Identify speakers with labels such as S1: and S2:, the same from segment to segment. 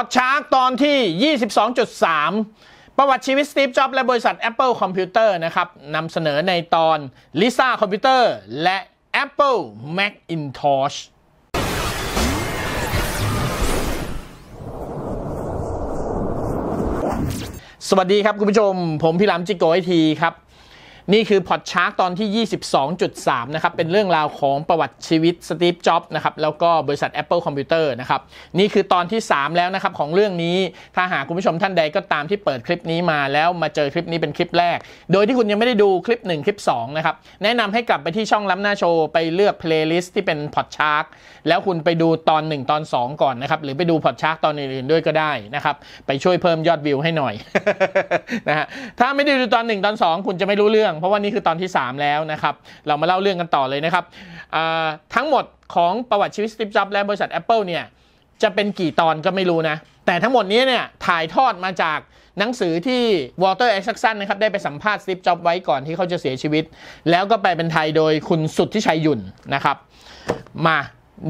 S1: พอดชาร์กตอนที่ 22.3 ประวัติชีวิตสตีฟจ็อบและบริษัท Apple Computer นะครับ นำเสนอในตอน Lisa Computer และ Apple Macintosh สวัสดีครับคุณผู้ชม ผมพี่หลามจิโกไอทีครับนี่คือพอดชาร์กตอนที่ 22.3 นะครับ เป็นเรื่องราวของประวัติชีวิตสตีฟจ็อบส์นะครับ แล้วก็บริษัท Apple Computer นะครับ นี่คือตอนที่ 3 แล้วนะครับของเรื่องนี้ถ้าหากคุณผู้ชมท่านใดก็ตามที่เปิดคลิปนี้มา แล้วมาเจอคลิปนี้เป็นคลิปแรก โดยที่คุณยังไม่ได้ดูคลิป 1 คลิป 2 นะครับ แนะนำให้กลับไปที่ช่องล้ำหน้าโชว์ ไปเลือกเพลย์ลิสต์ที่เป็นพอดชาร์กแล้วคุณไปดูตอน1ตอน2 ก่อนนะครับหรือไปดูพอดชาร์กตอนอื่นๆด้วยก็ได้นะครับไปช่วยเพิ่มยอดวิวให้หน่อยนะฮะถ้าไม่ได้ดูตอน1ตอน2 คุณจะไม่รู้เรื่องเพราะว่านี่คือตอนที่ 3 แล้วนะครับ เรามาเล่าเรื่องกันต่อเลยนะครับ ทั้งหมดของประวัติชีวิตสติปจ็อบและบริษัท Apple เนี่ย จะเป็นกี่ตอนก็ไม่รู้นะ แต่ทั้งหมดนี้เนี่ย ถ่ายทอดมาจากหนังสือที่วอลเตอร์แอชักซันนะครับ ได้ไปสัมภาษณ์สติปจ็อบไว้ก่อนที่เขาจะเสียชีวิต แล้วก็ไปเป็นไทยโดยคุณสุดที่ชัยยุ่นนะครับ มา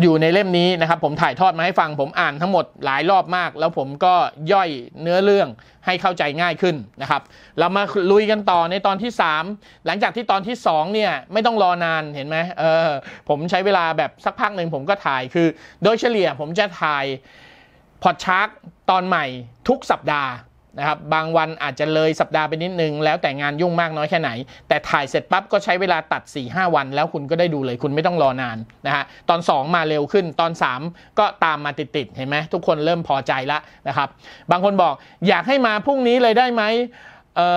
S1: อยู่ในเล่มนี้นะครับผมถ่ายทอดมาให้ฟังผมอ่านทั้งหมดหลายรอบมาก แล้วผมก็ย่อยเนื้อเรื่องให้เข้าใจง่ายขึ้นนะครับ เรามาลุยกันต่อในตอนที่ 3 หลังจากที่ตอนที่ 2 เนี่ย ไม่ต้องรอนานเห็นไหมเออผมใช้เวลาแบบสักพักหนึ่งผมก็ถ่ายคือโดยเฉลี่ยผมจะถ่ายพอดชาร์กตอนใหม่ทุกสัปดาห์นะครับบางวันอาจจะเลยสัปดาห์ไปนิดนึงแล้วแต่งานยุ่งมากน้อยแค่ไหน แต่ถ่ายเสร็จปั๊บก็ใช้เวลาตัด 4 5 วันแล้วคุณก็ได้ดูเลยคุณไม่ต้องรอนานนะฮะตอน 2 มาเร็วขึ้น ตอน 3 ก็ตามมาติดๆ เห็นไหมทุกคนเริ่มพอใจละนะครับ บางคนบอกอยากให้มาพรุ่งนี้เลยได้ไหมเอ่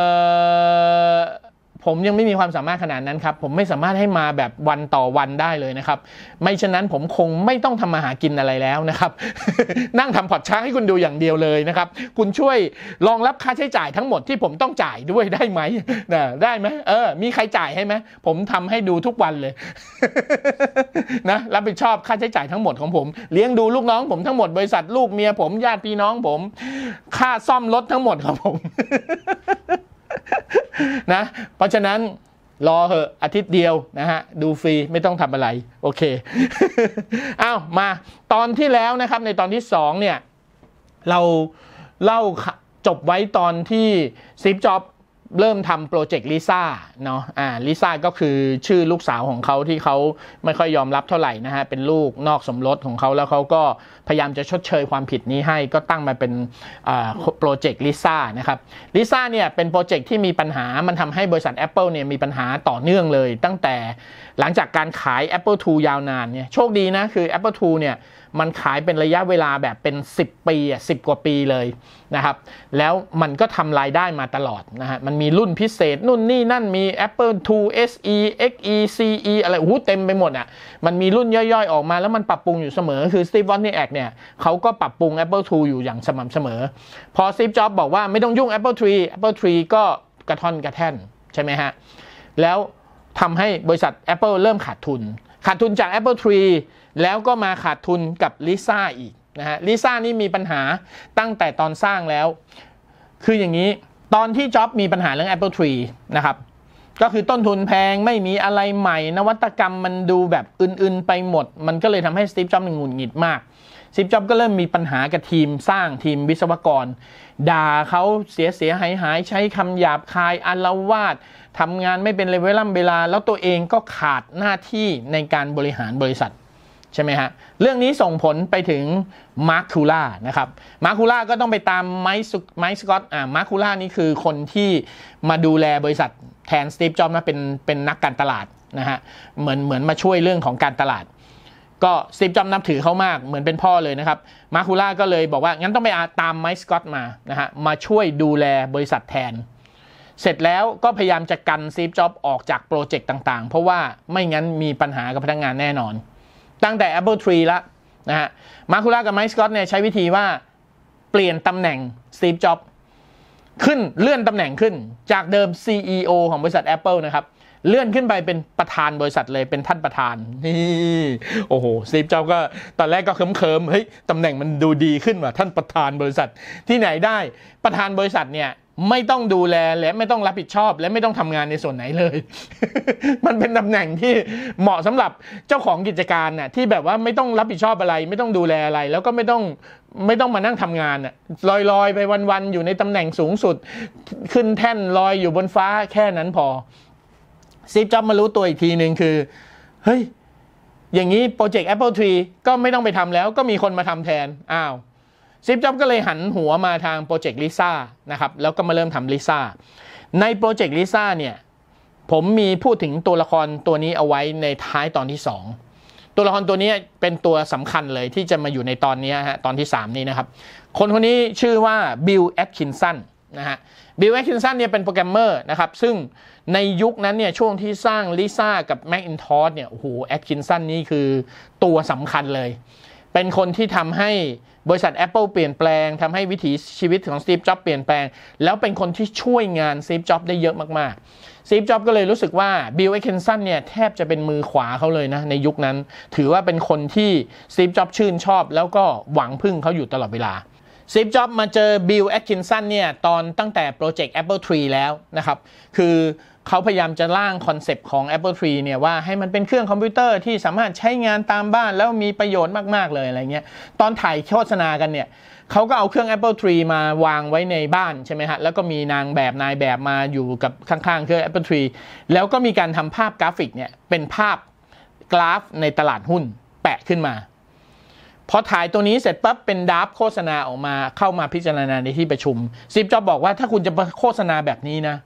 S1: อผมยังไม่มีความสามารถขนาดนั้นครับ ผมไม่สามารถให้มาแบบวันต่อวันได้เลยนะครับ ไม่ฉะนั้นผมคงไม่ต้องทำมาหากินอะไรแล้วนะครับ นั่งทำพอดช้างให้คุณดูอย่างเดียวเลยนะครับ คุณช่วยรองรับค่าใช้จ่ายทั้งหมดที่ผมต้องจ่ายด้วยได้ไหมนะได้ไหมเออ มีใครจ่ายให้ไหมผมทำให้ดูทุกวันเลย นะ รับผิดชอบค่าใช้จ่ายทั้งหมดของผมเลี้ยงดูลูกน้องผมทั้งหมดบริษัทลูกเมียผมญาติพี่น้อง ผม ค่าซ่อมรถทั้งหมดของผมนะเพราะฉะนั้นรอเหอะอาทิตย์เดียวนะฮะ ดูฟรีไม่ต้องทำอะไร โอเคอ้าวมา ตอนที่แล้วนะครับ ในตอนที่สองเนี่ย เราเล่าจบไว้ตอนที่ซิฟจ็อบ เริ่มทำโปรเจกต์ลิซ่า เนาะอ่าลิซ่าก็คือชื่อลูกสาวของเขาที่เขาไม่ค่อยยอมรับเท่าไหร่นะฮะ เป็นลูกนอกสมรสของเขาแล้วเขาก็พยายามจะชดเชยความผิดนี้ให้ก็ตั้งมาเป็นโปรเจกต์ลิซ่านะครับลิซ่าเนี่ยเป็นโปรเจกต์ที่มีปัญหามันทำให้บริษัท Apple เนี่ยมีปัญหาต่อเนื่องเลย ตั้งแต่หลังจากการขาย Apple II ยาวนานเนี่ยโชคดีนะคือ Apple II เนี่ยมันขายเป็นระยะเวลาแบบเป็น 10 ปีอ่ะสิกว่าปีเลยนะครับ แล้วมันก็ทำรายได้มาตลอดนะฮะมันมีรุ่นพิเศษนู่นนี่นั่นมี Apple II SE XE CE อะไรโอ้เต็มไปหมดอ่ะมันมีรุ่นย่อยๆ ออกมาแล้วมันปรับปรุงอยู่เสมอ คือ Steve Wozniak เนี่ยเนี่ยเขาก็ปรับปรุง Apple II อยู่อย่างสม่ำเสมอ พอซีฟจ็อบบอกว่าไม่ต้องยุ่ง Apple t i e Apple t r e ก็กระท่อนกระแท่น ใช่ไหมฮะ แล้วทำให้บริษัท Apple เริ่มขาดทุน ขาดทุนจาก Apple III แล้วก็มาขาดทุนกับ Lisa อีกนะฮะลิซ่านี่มีปัญหาตั้งแต่ตอนสร้างแล้ว คืออย่างนี้ตอนที่จ็อบมีปัญหาเรื่อง Apple III นะครับก็คือต้นทุนแพงไม่มีอะไรใหม่ นวัตกรรมมันดูแบบอื่น ๆ ไปหมด มันก็เลยทำให้สตีฟจ็อบส์หงุดหงิดมากซิฟจ็อบก็เริ่มมีปัญหากับทีมสร้างทีมวิศวกร ด่าเขาเสียเสียหายหายใช้คำหยาบคายอัลวาดทำงานไม่เป็นเลเวลเวลา แล้วตัวเองก็ขาดหน้าที่ในการบริหารบริษัท ใช่ไหมฮะ เรื่องนี้ส่งผลไปถึงมาร์คคูล่านะครับมาร์คคูล่าก็ต้องไปตามไมค์ไม์สกอตอ่ามาร์คคูล่านี่คือคนที่มาดูแลบริษัทแทนสตีฟจ็อบส์นะเป็นเป็นนักการตลาดนะฮะเหมือนเหมือนมาช่วยเรื่องของการตลาดก็สตีฟจ็อบนับถือเขามากเหมือนเป็นพ่อเลยนะครับ มาคูล่าก็เลยบอกว่างั้นต้องไปาตามไมค์สกอตมานะฮะมาช่วยดูแลบริษัทแทน เสร็จแล้วก็พยายามจะกันซีฟจ็อบออกจากโปรเจกต์ต่าง ๆ เพราะว่าไม่งั้นมีปัญหากับพนักงงานแน่นอน ตั้งแต่ Apple Tree ละนะฮะมาคูล่ากับไมค์สกอตเนี่ยใช้วิธีว่าเปลี่ยนตำแหน่งสตีฟจ็อบขึ้นเลื่อนตำแหน่งขึ้นจากเดิม CEO ของบริษัท Apple นะครับเลื่อนขึ้นไปเป็นประธานบริษัทเลยเป็นท่านประธานนี่ โอ้โหสตีฟจ็อบก็ตอนแรกก็เคิมเคิมเฮ้ยตำแหน่งมันดูดีขึ้นว่ะท่านประธานบริษัทที่ไหนได้ประธานบริษัทเนี่ยไม่ต้องดูแลและไม่ต้องรับผิดชอบและไม่ต้องทำงานในส่วนไหนเลย มันเป็นตำแหน่งที่เหมาะสำหรับเจ้าของกิจการน่ะที่แบบว่าไม่ต้องรับผิดชอบอะไร ไม่ต้องดูแลอะไร แล้วก็ไม่ต้องไม่ต้องมานั่งทำงานน่ะลอยๆ ไปวันๆอยู่ในตำแหน่งสูงสุดขึ้นแท่นลอยอยู่บนฟ้าแค่นั้นพอซีฟจ็อบมารู้ตัวอีกทีหนึ่งคือ เฮ้ย อย่างนี้โปรเจกต์ Apple Tree ก็ไม่ต้องไปทำแล้วก็มีคนมาทำแทนอ้าวซีฟจ็อบก็เลยหันหัวมาทางโปรเจกต์ลิซ่านะครับแล้วก็มาเริ่มทำลิซ่าในโปรเจกต์ลิซ่าเนี่ยผมมีพูดถึงตัวละครตัวนี้เอาไว้ในท้ายตอนที่ 2 ตัวละครตัวนี้เป็นตัวสำคัญเลยที่จะมาอยู่ในตอนนี้ฮะตอนที่ 3 นี้นะครับ คนคนนี้ชื่อว่าบิลแอตคินสันนะฮะบิลแอตคินสันเนี่ยเป็นโปรแกรมเมอร์นะครับซึ่งในยุคนั้นเนี่ยช่วงที่สร้างลิซ่ากับแม็กอินทอสเนี่ยโอ้โหแอดคินสันนี่คือตัวสำคัญเลย เป็นคนที่ทำให้บริษัท Apple เปลี่ยนแปลงทำให้วิถีชีวิตของสตีฟจ็อบเปลี่ยนแปลง แล้วเป็นคนที่ช่วยงานสตีฟจ็อบได้เยอะมากๆสตีฟจ็อบก็เลยรู้สึกว่าบิลเอดคนสันเนี่ยแทบจะเป็นมือขวาเขาเลยนะในยุคนั้น ถือว่าเป็นคนที่สตีฟจ็อบชื่นชอบแล้วก็หวังพึ่งเขาอยู่ตลอดเวลาซีฟจ็อบมาเจอบิลแอตคินสันเนี่ยตอนตั้งแต่โปรเจกต์ Apple Tree แล้วนะครับคือเขาพยายามจะร่างคอนเซปต์ของ Apple Tree เนี่ยว่าให้มันเป็นเครื่องคอมพิวเตอร์ที่สามารถใช้งานตามบ้านแล้วมีประโยชน์มาก ๆ เลยอะไรเงี้ยตอนถ่ายโฆษณากันเนี่ยเขาก็เอาเครื่อง Apple Tree มาวางไว้ในบ้านใช่ไหมฮะแล้วก็มีนางแบบนายแบบมาอยู่กับข้าง ๆ เครื่อง Apple Tree แล้วก็มีการทำภาพกราฟิกเนี่ยเป็นภาพกราฟในตลาดหุ้น แปะขึ้นมาพอถ่ายตัวนี้เสร็จปั๊บเป็นดับโฆษณาออกมาเข้ามาพิจารณาในที่ประชุมซิปจอบบอกว่าถ้าคุณจะโฆษณาแบบนี้นะ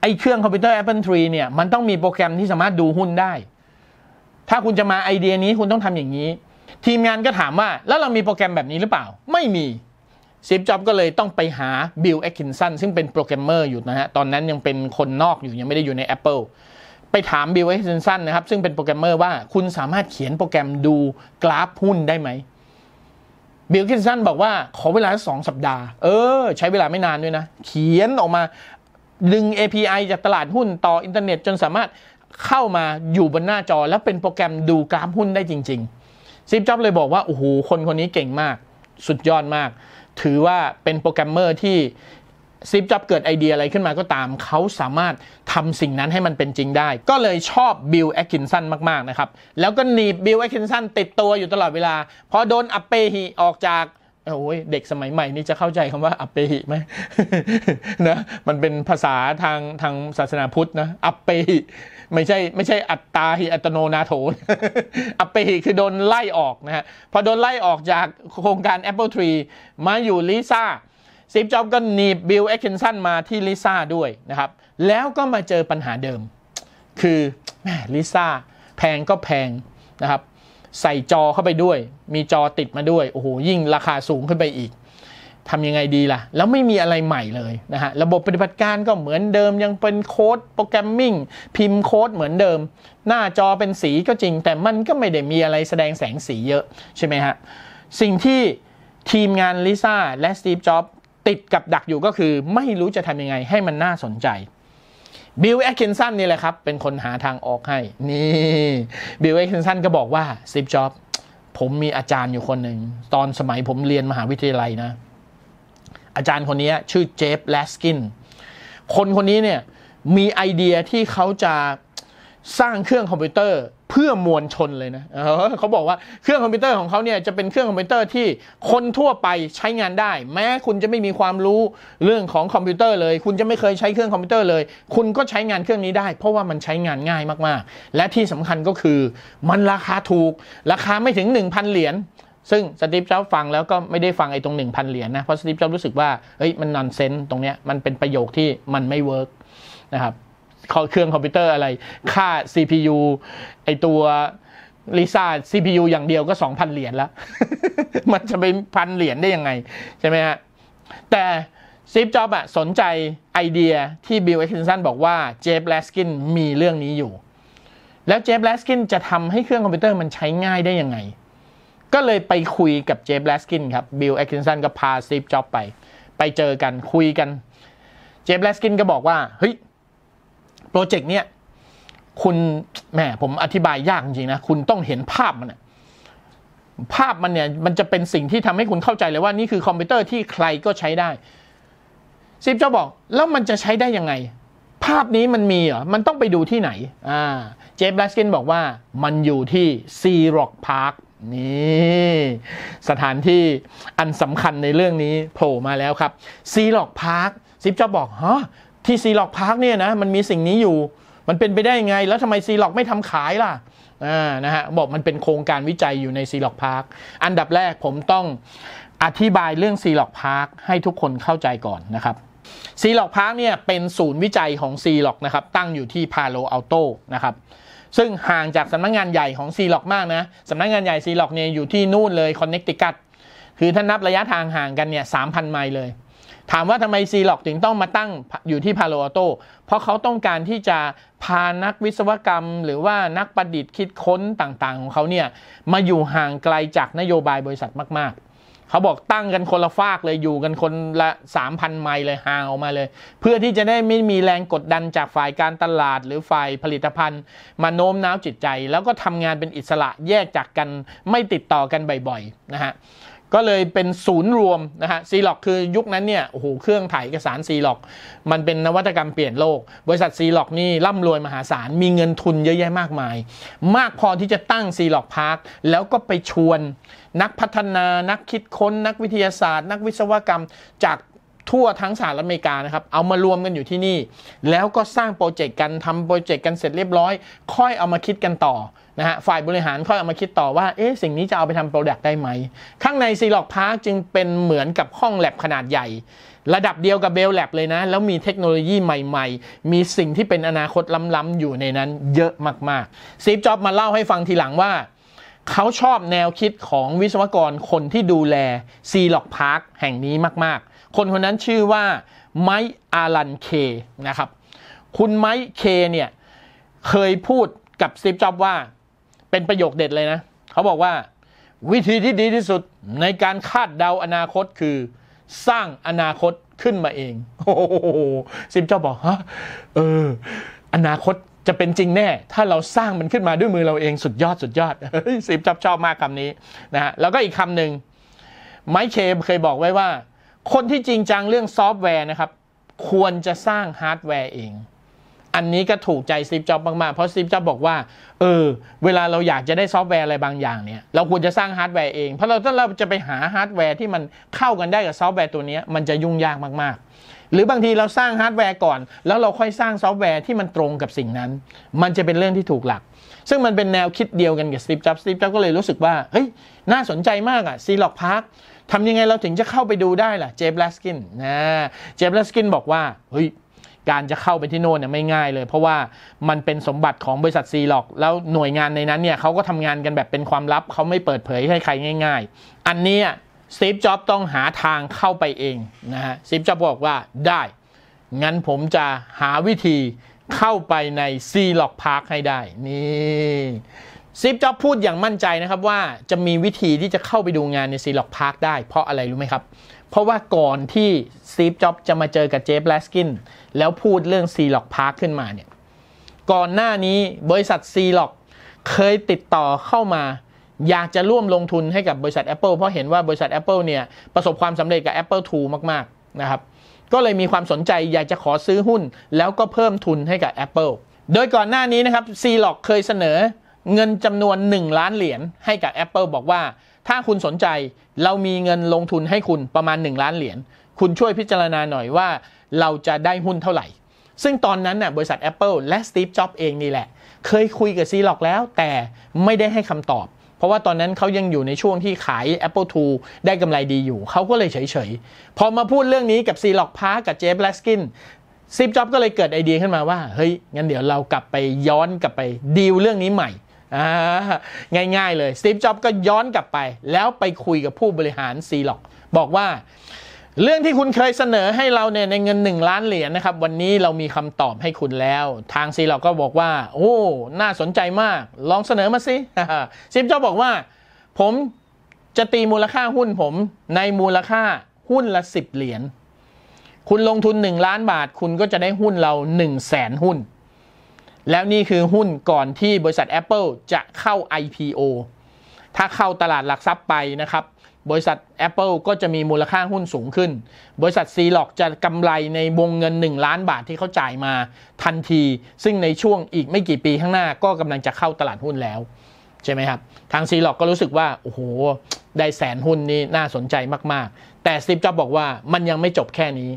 S1: ไอ้เครื่องคอมพิวเตอร์ Apple Tree เนี่ยมันต้องมีโปรแกรมที่สามารถดูหุ้นได้ ถ้าคุณจะมาไอเดียนี้คุณต้องทำอย่างนี้ ทีมงานก็ถามว่าแล้วเรามีโปรแกรมแบบนี้หรือเปล่า ไม่มีซีฟจ็อบก็เลยต้องไปหาบิลแอคกินสันซึ่งเป็นโปรแกรมเมอร์อยู่นะฮะตอนนั้นยังเป็นคนนอกอยู่ยังไม่ได้อยู่ใน Apple ไปถามบิลแอคกินสันนะครับ ซึ่งเป็นโปรแกรมเมอร์ว่าคุณสามารถเขียนโปรแกรมดูกราฟหุ้นได้ไหมบิลอกินสันบอกว่า ขอเวลาสองสัปดาห์ เออ ใช้เวลาไม่นานด้วยนะเขียนออกมาดึง API จากตลาดหุ้นต่ออินเทอร์เน็ตจนสามารถเข้ามาอยู่บนหน้าจอ แล้วเป็นโปรแกรมดูกราฟหุ้นได้จริงๆ ซิปจ็อบเลยบอกว่าโอ้โหคนคนนี้เก่งมากสุดยอดมาก ถือว่าเป็นโปรแกรมเมอร์ที่ซิปจ็อบเกิดไอเดียอะไรขึ้นมาก็ตาม เขาสามารถทำสิ่งนั้นให้มันเป็นจริงได้ ก็เลยชอบบิลแอคกินสันมากๆนะครับแล้วก็หนีบบิลแอคกินสันติดตัวอยู่ตลอดเวลาพอโดนอัปเปหิออกจากโอ้ยเด็กสมัยใหม่นี่จะเข้าใจคำว่าอัปเปหิไหมนะมันเป็นภาษาทางทางศาสนาพุทธนะ อัปเปหิไม่ใช่ไม่ใช่อัตตาหิอัตโนนาโถอัปเปหิคือโดนไล่ออกนะฮะพอโดนไล่ออกจากโครงการ Apple Tree มาอยู่ลิซ่าซีฟจ็อบก็หนีบบิลเอ็กเคนสันมาที่ลิซ่าด้วยนะครับ แล้วก็มาเจอปัญหาเดิม คือแม่ลิซ่าแพงก็แพงนะครับใส่จอเข้าไปด้วย มีจอติดมาด้วย โอ้โห ยิ่งราคาสูงขึ้นไปอีกทำยังไงดีล่ะ แล้วไม่มีอะไรใหม่เลยนะฮะ ระบบปฏิบัติการก็เหมือนเดิมยังเป็นโค้ดโปรแกรมมิ่งพิมพ์โค้ด เหมือนเดิม หน้าจอเป็นสีก็จริงแต่มันก็ไม่ได้มีอะไรแสดงแสงสีเยอะ ใช่ไหมฮะ สิ่งที่ทีมงานลิซ่าและสตีฟจ็อบติดกับดักอยู่ก็คือ ไม่รู้จะทำยังไงให้มันน่าสนใจบิลแอคเคนสันนี่แหละครับ เป็นคนหาทางออกให้ นี่บิลแอคเคนสันก็บอกว่าสิีฟจ็อบผมมีอาจารย์อยู่คนหนึ่ง ตอนสมัยผมเรียนมหาวิทยาลัยนะ อาจารย์คนนี้ชื่อเจฟแลสกินคนคนนี้เนี่ย มีไอเดียที่เขาจะสร้างเครื่องคอมพิวเตอร์เพื่อมวลชนเลยนะ เขาบอกว่าเครื่องคอมพิวเตอร์ของเขาเนี่ยจะเป็นเครื่องคอมพิวเตอร์ที่คนทั่วไปใช้งานได้ แม้คุณจะไม่มีความรู้เรื่องของคอมพิวเตอร์เลย คุณจะไม่เคยใช้เครื่องคอมพิวเตอร์เลย คุณก็ใช้งานเครื่องนี้ได้เพราะว่ามันใช้งานง่ายมากๆ และที่สำคัญก็คือมันราคาถูกราคาไม่ถึง1,000 เหรียญซึ่งสตีฟจ็อบฟังแล้วก็ไม่ได้ฟังไอ้ตรง1,000เหรียญนะเพราะสตีฟจ็อบรู้สึกว่าเฮ้ยมันนอนเซนต์ตรงเนี้ยมันเป็นประโยคที่มันไม่เวิร์กนะครับเครื่องคอมพิวเตอร์อะไร ค่า CPU ไอตัวลิซ่า CPU อย่างเดียวก็ 2,000 เหรียญแล้ว มันจะไปพันเหรียญได้ยังไง ใช่ไหมฮะ แต่ซีฟจ็อบอะสนใจไอเดียที่บิลเอ็กซ์นบอกว่าเจฟแลสกินมีเรื่องนี้อยู่ แล้วเจฟแลสกินจะทำให้เครื่องคอมพิวเตอร์มันใช้ง่ายได้ยังไง ก็เลยไปคุยกับเจฟแลสกินครับ บิลเอ็กซ์นก็พาซีฟจ็อบไป ไปเจอกันคุยกัน เจฟแลสกินก็บอกว่าเฮ้ยโปรเจกต์เนี้ยคุณแหมผมอธิบาย ยาก จริงๆนะ คุณต้องเห็นภาพมันนะภาพมันเนี่ย มันจะเป็นสิ่งที่ทำให้คุณเข้าใจ เลย ว่านี่คือคอมพิวเตอร์ที่ใครก็ใช้ได้ซิปเจ้าบอก แล้วมันจะใช้ได้ ยัง ไง ภาพนี้มันมีเหรอ มันต้องไปดูที่ไหนอ่าเจฟแบลสกินบอกว่า มันอยู่ที่ซีร็อกพาร์คนี่สถานที่อันสำคัญในเรื่องนี้ โผล่มาแล้วครับซีร็อกพาร์คซิปเจ้าบอกฮะที่ซีล็อกพาร์คเนี่ยนะมันมีสิ่งนี้อยู่มันเป็นไปได้ยังไง แล้วทำไมซีล็อกไม่ทำขายล่ะอ่านะฮะบอกมันเป็นโครงการวิจัยอยู่ในซีล็อกพาร์คอันดับแรกผมต้องอธิบายเรื่องซีล็อกพาร์คให้ทุกคนเข้าใจก่อนนะครับซีล็อกพาร์คเนี่ยเป็นศูนย์วิจัยของซีล็อกนะครับตั้งอยู่ที่พาโลอัลโตนะครับซึ่งห่างจากสำนักงงานใหญ่ของซีล็อกมากนะสำนักงงานใหญ่ซีล็อกเนี่ยอยู่ที่นู่นเลยคอนเนคติคัตคือถ้านับระยะทางห่างกันเนี่ยสามพันไมล์เลยถามว่าทำไมซีล็อกถึงต้องมาตั้งอยู่ที่พาโลอัลโต เพราะเขาต้องการที่จะพานักวิศวกรรมหรือว่านักประดิษฐ์คิดค้นต่างๆของเขาเนี่ย มาอยู่ห่างไกลจากนโยบายบริษัทมากๆ เขาบอกตั้งกันคนละฟากเลยอยู่กันคนละ 3,000 ไมล์เลยห่างออกมาเลย เพื่อที่จะได้ไม่มีแรงกดดันจากฝ่ายการตลาดหรือฝ่ายผลิตภัณฑ์ มาโน้มน้าวจิตใจ แล้วก็ทำงานเป็นอิสระแยกจากกันไม่ติดต่อกันบ่อยๆนะฮะก็เลยเป็นศูนย์รวมนะฮะซีล็อกคือยุคนั้นเนี่ยโอ้โหเครื่องถ่ายเอกสารซีล็อก มันเป็นนวัตกรรมเปลี่ยนโลกบริษัทซีล็อกนี่ร่ำรวยมหาศาลมีเงินทุนเยอะแยะมากมาย มากพอที่จะตั้งซีล็อกพาร์คแล้วก็ไปชวนนักพัฒนานักคิดค้นนักวิทยาศาสตร์ นักวิศวกรรมจากทั่วทั้งสหรัฐอเมริกานะครับเอามารวมกันอยู่ที่นี่ แล้วก็สร้างโปรเจกต์กันทำโปรเจกต์กันเสร็จเรียบร้อย ค่อยเอามาคิดกันต่อนะฮะฝ่ายบริหารค่อยเอามาคิดต่อว่าเอ๊ะสิ่งนี้จะเอาไปทำโปรดักต์ได้ไหมข้างในซีล็อกพาร์คจึงเป็นเหมือนกับห้องแลบขนาดใหญ่ ระดับเดียวกับเบลแลบเลยนะ แล้วมีเทคโนโลยีใหม่ ๆ มีสิ่งที่เป็นอนาคตล้ำๆอยู่ในนั้นเยอะมากๆซีฟจ็อบมาเล่าให้ฟังทีหลังว่า เขาชอบแนวคิดของวิศวกรคนที่ดูแลซีล็อกพาร์คแห่งนี้มากๆคนคนนั้นชื่อว่าไมค์อารันเคนะครับคุณไมค์เคเนี่ยเคยพูดกับซีฟจ็อบว่าเป็นประโยคเด็ดเลยนะ เขาบอกว่า วิธีที่ดีที่สุดในการคาดเดาอนาคตคือ สร้างอนาคตขึ้นมาเอง โอ้โหซิมเจ้าบอกฮะเอออนาคตจะเป็นจริงแน่ ถ้าเราสร้างมันขึ้นมาด้วยมือเราเองสุดยอดสุดยอดซิมชอบชอบมากคำนี้นะฮะแล้วก็อีกคำหนึ่งไมคเคเคยบอกไว้ว่า คนที่จริงจังเรื่องซอฟต์แวร์นะครับ ควรจะสร้างฮาร์ดแวร์เองอันนี้ก็ถูกใจสตีฟจ็อบมากๆ เพราะสตีฟจ็อบบอกว่า เออ เวลาเราอยากจะได้ซอฟต์แวร์อะไรบางอย่างเนี่ย เราควรจะสร้างฮาร์ดแวร์เอง เพราะเราถ้าเราจะไปหาฮาร์ดแวร์ที่มันเข้ากันได้กับซอฟต์แวร์ตัวนี้มันจะยุ่งยากมาก ๆ หรือบางทีเราสร้างฮาร์ดแวร์ก่อน แล้วเราค่อยสร้างซอฟต์แวร์ที่มันตรงกับสิ่งนั้น มันจะเป็นเรื่องที่ถูกหลัก ซึ่งมันเป็นแนวคิดเดียวกันกับสตีฟจ็อบสตีฟจ็อบก็เลยรู้สึกว่า เฮ้ย น่าสนใจมากอะซีล็อกพาร์คทำยังไงเราถึงจะเข้าไปดูได้ล่ะเจฟลาสกินนะเจฟลาสกินบอกว่าเฮ้ยการจะเข้าไปที่โน่นเนี่ยไม่ง่ายเลย เพราะว่ามันเป็นสมบัติของบริษัทซีห็อกแล้วหน่วยงานในนั้นเนี่ยเขาก็ทำงานกันแบบเป็นความลับเขาไม่เปิดเผยให้ใครง่าย ๆ อันนี้ซีฟจ็อบต้องหาทางเข้าไปเองนะฮะซีฟจ็อบบอกว่าได้ งั้นผมจะหาวิธีเข้าไปในซีล็อกพาร์คให้ได้ นี่ซิปจ็อบพูดอย่างมั่นใจนะครับว่าจะมีวิธีที่จะเข้าไปดูงานในซีล็อกพาร์คได้เพราะอะไรรู้ไหมครับเพราะว่าก่อนที่ซีฟจ็อบจะมาเจอกับเจฟแลสกินแล้วพูดเรื่องซีล็อกพาร์คขึ้นมาเนี่ย ก่อนหน้านี้บริษัทซีล็อกเคยติดต่อเข้ามา อยากจะร่วมลงทุนให้กับบริษัท Apple เพราะเห็นว่าบริษัท Apple เนี่ยประสบความสำเร็จกับ Apple ทูมากๆนะครับก็เลยมีความสนใจอยากจะขอซื้อหุ้น แล้วก็เพิ่มทุนให้กับ Apple โดยก่อนหน้านี้นะครับซีล็อกเคยเสนอเงินจำนวน 1 ล้านเหรียญให้กับ Apple บอกว่าถ้าคุณสนใจเรามีเงินลงทุนให้คุณประมาณ 1 ล้านเหรียญคุณช่วยพิจารณาหน่อยว่าเราจะได้หุ้นเท่าไหร่ ซึ่งตอนนั้นน่ะบริษัท Apple และ Steve Jobs เองนี่แหละ เคยคุยกับซีล็อกแล้ว แต่ไม่ได้ให้คำตอบ เพราะว่าตอนนั้นเขายังอยู่ในช่วงที่ขาย Apple II ได้กำไรดีอยู่ เขาก็เลยเฉยๆ พอมาพูดเรื่องนี้กับซีล็อกพาร์กับเจฟแบลสกินซีฟจ็อบก็เลยเกิดไอเดียขึ้นมาว่าเฮ้ยงั้นเดี๋ยวเรากลับไปย้อนกลับไปดีลเรื่องนี้ใหม่ง่ายๆเลยสตีฟจ็อบก็ย้อนกลับไป แล้วไปคุยกับผู้บริหารซีล็อก บอกว่า เรื่องที่คุณเคยเสนอให้เราเนี่ยในเงิน 1 ล้านเหรียญนนะครับ วันนี้เรามีคำตอบให้คุณแล้ว ทางซีล็อกก็บอกว่า โอ้ น่าสนใจมาก ลองเสนอมาสิสตีฟจ็อบบอกว่า ผมจะตีมูลค่าหุ้นผมในมูลค่าหุ้นละ 10 เหรียญคุณลงทุน 1 ล้านบาท คุณก็จะได้หุ้นเรา1 0 0 0 0แสนหุ้นแล้วนี่คือหุ้นก่อนที่บริษัท Apple จะเข้า IPO ถ้าเข้าตลาดหลักทรัพย์ไปนะครับ บริษัท Apple ก็จะมีมูลค่าหุ้นสูงขึ้น บริษัท c ีล็อกจะกำไรในวงเงิน 1 ล้านบาทที่เขาจ่ายมา ทันที ซึ่งในช่วงอีกไม่กี่ปีข้างหน้าก็กำลังจะเข้าตลาดหุ้นแล้วใช่ไหมครับ ทางซีล็อกก็รู้สึกว่า โอ้โห ได้แสนหุ้นนี้น่าสนใจมาก ๆ แต่สตปจ็อบบอกว่ามันยังไม่จบแค่นี้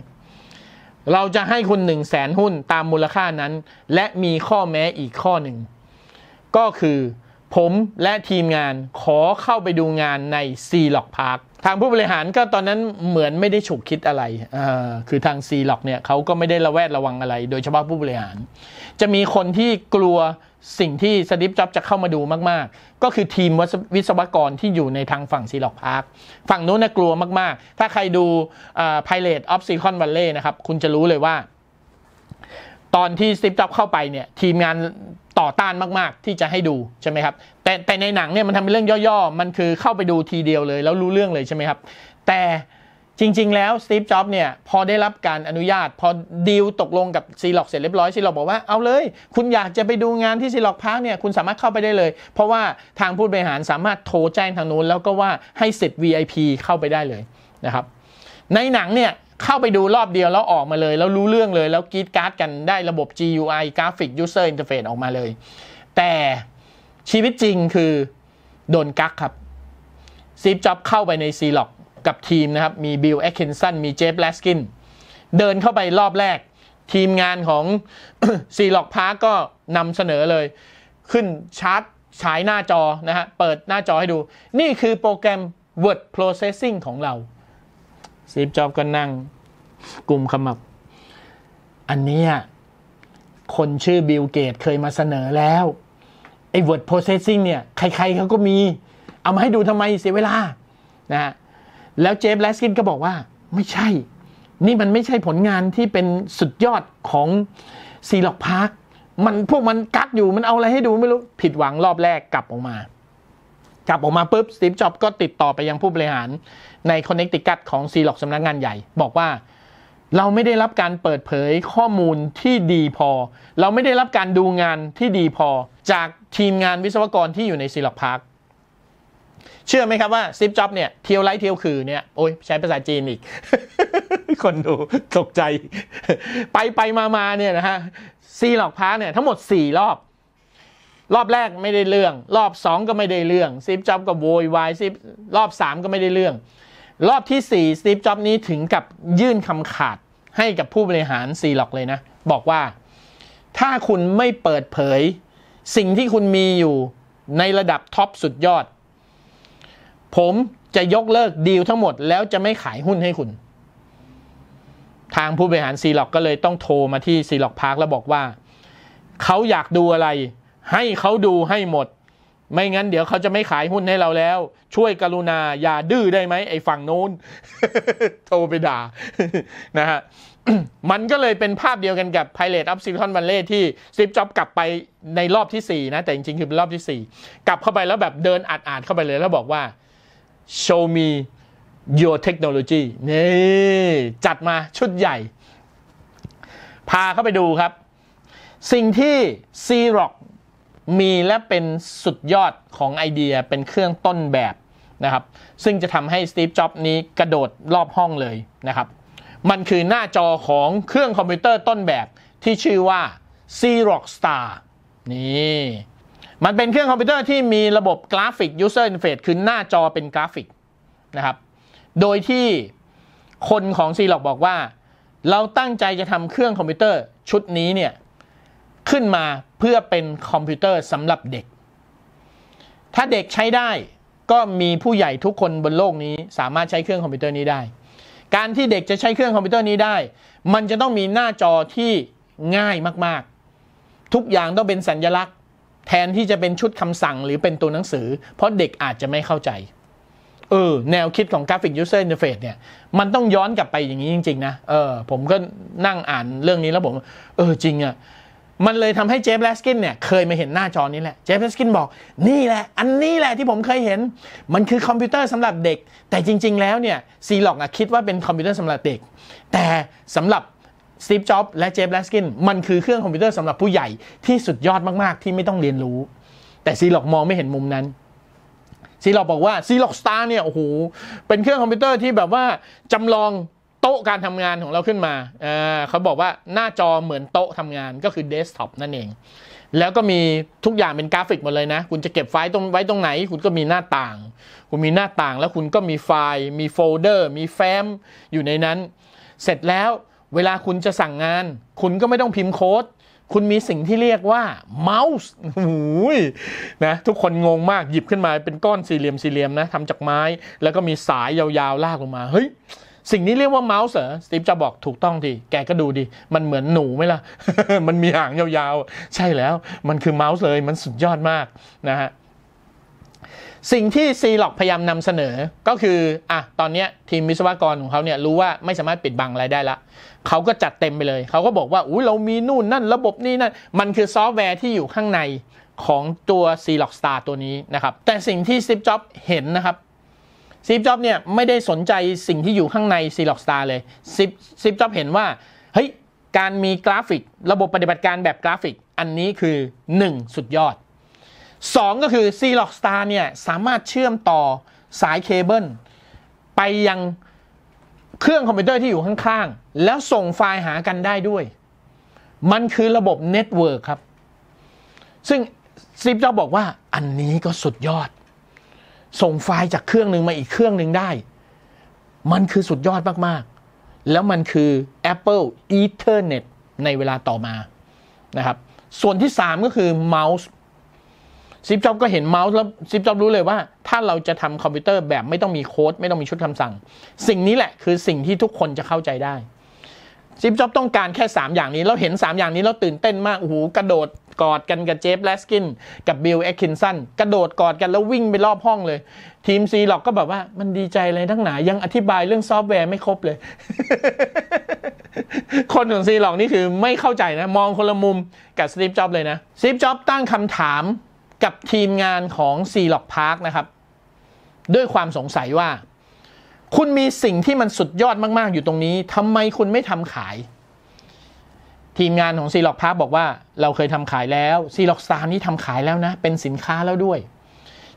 S1: เราจะให้คุณ1 0 0 0 0แสนหุ้นตามมูลค่านั้น และมีข้อแม้อีกข้อหนึ่ง ก็คือผมและทีมงานขอเข้าไปดูงานใน c ีล็อกพาร์คทางผู้บริหารก็ตอนนั้นเหมือนไม่ได้ฉุกคิดอะไร คือทาง c ีล็อกเนี่ยเขาก็ไม่ได้ระแวดระวังอะไร โดยเฉพาะผู้บริหาร จะมีคนที่กลัวสิ่งที่สติปจ็อบจะเข้ามาดูมาก ๆ ก็คือทีมวิศวกรที่อยู่ในทางฝั่งซีล็อกพาร์คฝั่งนู้นน่ากลัวมาก ๆ ถ้าใครดูพายเลตออฟซีคอนวัลเล่นะครับ คุณจะรู้เลยว่า ตอนที่สติปจ็อบเข้าไปเนี่ยทีมงานต่อต้านมาก ๆ ที่จะให้ดู ใช่ไหมครับ แต่แต่ในหนังเนี่ยมันทำเป็นเรื่องย่อ ๆ มันคือเข้าไปดูทีเดียวเลยแล้วรู้เรื่องเลยใช่ไหมครับ แต่จริง ๆ แล้วสตีฟจ็อบเนี่ยพอได้รับการอนุญาต พอดีลตกลงกับซีล็อกเสร็จเรียบร้อยซีล็อกบอกว่าเอาเลย คุณอยากจะไปดูงานที่ซีล็อกพาร์คเนี่ยคุณสามารถเข้าไปได้เลย เพราะว่าทางผู้บริหารสามารถโทรแจ้งทางนู้นแล้วก็ว่าให้สิทธิ์ VIP เข้าไปได้เลยนะครับในหนังเนี่ยเข้าไปดูรอบเดียว แล้วออกมาเลย แล้วรู้เรื่องเลยแล้วกีดการ์ดกันได้ระบบ GUI Graphic User Interface ออกมาเลย แต่ชีวิตจริงคือโดนกักครับซีฟจ็อบเข้าไปในซีล็อกกับทีมนะครับ มีบิลแอคเคนสันมีเจฟแลสกินเดินเข้าไปรอบแรก ทีมงานของซีล็อกพาร์กก็นำเสนอเลย ขึ้นชาร์ตฉายหน้าจอนะฮะเปิดหน้าจอให้ดู นี่คือโปรแกรม Word Processing ของเราซีฟจ็อบก็นั่ง กลุ่มขมับ อันนี้ คนชื่อบิลเกตเคยมาเสนอแล้ว ไอ้ Word Processing เนี่ย ใคร ๆเขาก็มี เอามาให้ดูทำไมเสียเวลา นะฮะแล้วเจฟแลสกินก็บอกว่า ไม่ใช่ นี่มันไม่ใช่ผลงานที่เป็นสุดยอดของซีล็อกพาร์คมันพวกมันกัดอยู่มันเอาอะไรให้ดูไม่รู้ ผิดหวังรอบแรกกลับออกมา กลับออกมา ปุ๊บสตีฟจ็อบก็ติดต่อไปยังผู้บริหารในคอนเนคติกัตของซีล็อกสำนักงานใหญ่ บอกว่า เราไม่ได้รับการเปิดเผยข้อมูลที่ดีพอ เราไม่ได้รับการดูงานที่ดีพอจากทีมงานวิศวกรที่อยู่ในซีล็อกพาร์คเชื่อไหมครับว่าซิปจ็อบเนี่ย เที่ยวไลท์เที่ยวคือเนี่ย โอ้ยใช้ภาษาจีนอีก คนดูตกใจ ไปไปมามาเนี่ยนะฮะซีหลอกพาร์เนี่ย ทั้งหมด 4 รอบ รอบแรกไม่ได้เรื่อง รอบ 2 ก็ไม่ได้เรื่องซิปจ็อบก็โวยวายซิปรอบ 3 ก็ไม่ได้เรื่อง รอบที่4ี่ซิปจ็อบนี้ถึงกับยื่นคำขาดให้กับผู้บริหารซีหลอกเลยนะ บอกว่า ถ้าคุณไม่เปิดเผย สิ่งที่คุณมีอยู่ในระดับท็อปสุดยอดผมจะยกเลิกดีลทั้งหมด แล้วจะไม่ขายหุ้นให้คุณ ทางผู้บริหารซีล็อกก็เลยต้องโทรมาที่ซีล็อกพาร์คแล้วบอกว่า เขาอยากดูอะไร ให้เขาดูให้หมด ไม่งั้นเดี๋ยวเขาจะไม่ขายหุ้นให้เราแล้ว ช่วยกรุณา อย่าดื้อได้ไหม ไอ้ฝั่งโน้น โทรไปด่านะฮะ มันก็เลยเป็นภาพเดียวกันกับ p i l o t of Silicon Valley ที่ซิปจ็อบกลับไปในรอบที่4นะ แต่จริงๆคือรอบที่4กลับเข้าไปแล้วแบบเดินอัดๆเข้าไปเลย แล้วบอกว่า show me your technology นี่ จัดมาชุดใหญ่ พาเข้าไปดูครับ สิ่งที่ c r o c มีและเป็นสุดยอดของไอเดียเป็นเครื่องต้นแบบนะครับ ซึ่งจะทำให้สตีฟจ็อบนี้กระโดดรอบห้องเลยนะครับ มันคือหน้าจอของเครื่องคอมพิวเตอร์ต้นแบบที่ชื่อว่า c r o c Star นี่มันเป็นเครื่องคอมพิวเตอร์ที่มีระบบกราฟิก user interface คือหน้าจอเป็นกราฟิกนะครับ โดยที่คนของซีหลอกบอกว่า เราตั้งใจจะทำเครื่องคอมพิวเตอร์ชุดนี้เนี่ยขึ้นมาเพื่อเป็นคอมพิวเตอร์สำหรับเด็ก ถ้าเด็กใช้ได้ก็มีผู้ใหญ่ทุกคนบนโลกนี้ สามารถใช้เครื่องคอมพิวเตอร์นี้ได้ การที่เด็กจะใช้เครื่องคอมพิวเตอร์นี้ได้ มันจะต้องมีหน้าจอที่ง่ายมาก ๆ ทุกอย่างต้องเป็นสัญญลักษณ์แทนที่จะเป็นชุดคำสั่งหรือเป็นตัวหนังสือ เพราะเด็กอาจจะไม่เข้าใจ เออแนวคิดของกราฟิก User Interface เนี่ย มันต้องย้อนกลับไปอย่างนี้จริงๆนะ เออผมก็นั่งอ่านเรื่องนี้แล้วผม เออ จริงอะ่ะ มันเลยทำให้เจฟแลสกินเนี่ย เคยมาเห็นหน้าจอนี้แหละ เจฟแลสกินบอก นี่แหละ อันนี้แหละที่ผมเคยเห็นมันคือคอมพิวเตอร์สำหรับเด็ก แต่จริง ๆแล้วเนี่ยซีล็อกอะคิดว่าเป็นคอมพิวเตอร์สำหรับเด็ก แต่สำหรับสตีฟจ็อบและเจฟแลสกินมันคือเครื่องคอมพิวเตอร์สำหรับผู้ใหญ่ที่สุดยอดมากๆ ที่ไม่ต้องเรียนรู้ แต่ซีล็อกมองไม่เห็นมุมนั้นซีล็อกบอกว่าซีล็อกสตาร์เนี่ยโอ้โหเป็นเครื่องคอมพิวเตอร์ที่แบบว่าจำลองโต๊ะการทำงานของเราขึ้นมา เขาบอกว่าหน้าจอเหมือนโต๊ะทำงานก็คือเดสก์ท็อปนั่นเอง แล้วก็มีทุกอย่างเป็นกราฟิกหมดเลยนะ คุณจะเก็บไฟล์ตรงไว้ตรงไหน คุณก็มีหน้าต่าง คุณมีหน้าต่าง แล้วคุณก็มีไฟล์ มีโฟลเดอร์ มีแฟ้มอยู่ในนั้น เสร็จแล้วเวลาคุณจะสั่งงาน คุณก็ไม่ต้องพิมพ์โค้ด คุณมีสิ่งที่เรียกว่าเมาส์หูยนะ ทุกคนงงมากหยิบขึ้นมาเป็นก้อนสี่เหลี่ยมสี่เหลี่ยมนะทำจากไม้ แล้วก็มีสายยาวๆ ลากลงมา เฮ้ย สิ่งนี้เรียกว่าเมาส์เหรอสตีฟจะบอกถูกต้องดี แกก็ดูดิ มันเหมือนหนูไหมล่ะ มันมีหางยาวๆ ใช่แล้ว มันคือเมาส์เลยมันสุดยอดมากนะฮะสิ่งที่ซีล็อกพยายามนำเสนอก็คืออ่ะตอนนี้ทีมวิศวกรของเขาเนี่ยรู้ว่าไม่สามารถปิดบังอะไรได้ละเขาก็จัดเต็มไปเลย เขาก็บอกว่า อุ้ยเรามีนู่นนั่น ระบบนี่นั่น มันคือซอฟต์แวร์ที่อยู่ข้างในของตัว c ีล็อกสตาร์ตัวนี้นะครับ แต่สิ่งที่ซิฟจ็อบเห็นนะครับ ซิฟจ็อบเนี่ยไม่ได้สนใจสิ่งที่อยู่ข้างใน c ีล็อกสตาร์เลย ซิฟซิฟจ็อบเห็นว่า เฮ้ย การมีกราฟิก ระบบปฏิบัติการแบบกราฟิก อันนี้คือ 1 สุดยอด2 ก็คือ C-Log Star เนี่ยสามารถเชื่อมต่อสายเคเบิลไปยังเครื่องคอมพิวเตอร์ที่อยู่ข้างๆ แล้วส่งไฟล์หากันได้ด้วย มันคือระบบเน็ตเวิร์กครับ ซึ่งซิปจอบบอกว่าอันนี้ก็สุดยอด ส่งไฟล์จากเครื่องหนึ่งมาอีกเครื่องหนึ่งได้ มันคือสุดยอดมากๆ แล้วมันคือ Apple Ethernet ในเวลาต่อมานะครับส่วนที่ 3 ก็คือเมาส์ซิปจ็อบก็เห็นเมาส์แล้วซิปจ็อบรู้เลยว่า ถ้าเราจะทำคอมพิวเตอร์แบบไม่ต้องมีโค้ดไม่ต้องมีชุดคำสั่ง สิ่งนี้แหละ คือสิ่งที่ทุกคนจะเข้าใจได้ซิปจ็อบต้องการแค่ 3 อย่างนี้ เราเห็น 3 อย่างนี้เราตื่นเต้นมากโอ้โหกระโดดกอดกันกับเจฟแลสกิน กับบิลแอคคินสันกระโดดกอดกันแล้ววิ่งไปรอบห้องเลย ทีมซีหลอกก็แบบว่า มันดีใจเลยทั้งหนายังอธิบายเรื่องซอฟต์แวร์ไม่ครบเลย คนของซีหลอกนี่คือไม่เข้าใจนะมองคนละมุมกับสตีฟจ็อบเลยนะสตีฟจ็อบตั้งคำถามกับทีมงานของซีล็อกพาร์คนะครับ ด้วยความสงสัยว่าคุณมีสิ่งที่มันสุดยอดมากๆอยู่ตรงนี้ทำไมคุณไม่ทำขาย ทีมงานของซีล็อกพาร์คบอกว่า เราเคยทำขายแล้วซีล็อกสตาร์นี่ทำขายแล้วนะ เป็นสินค้าแล้วด้วย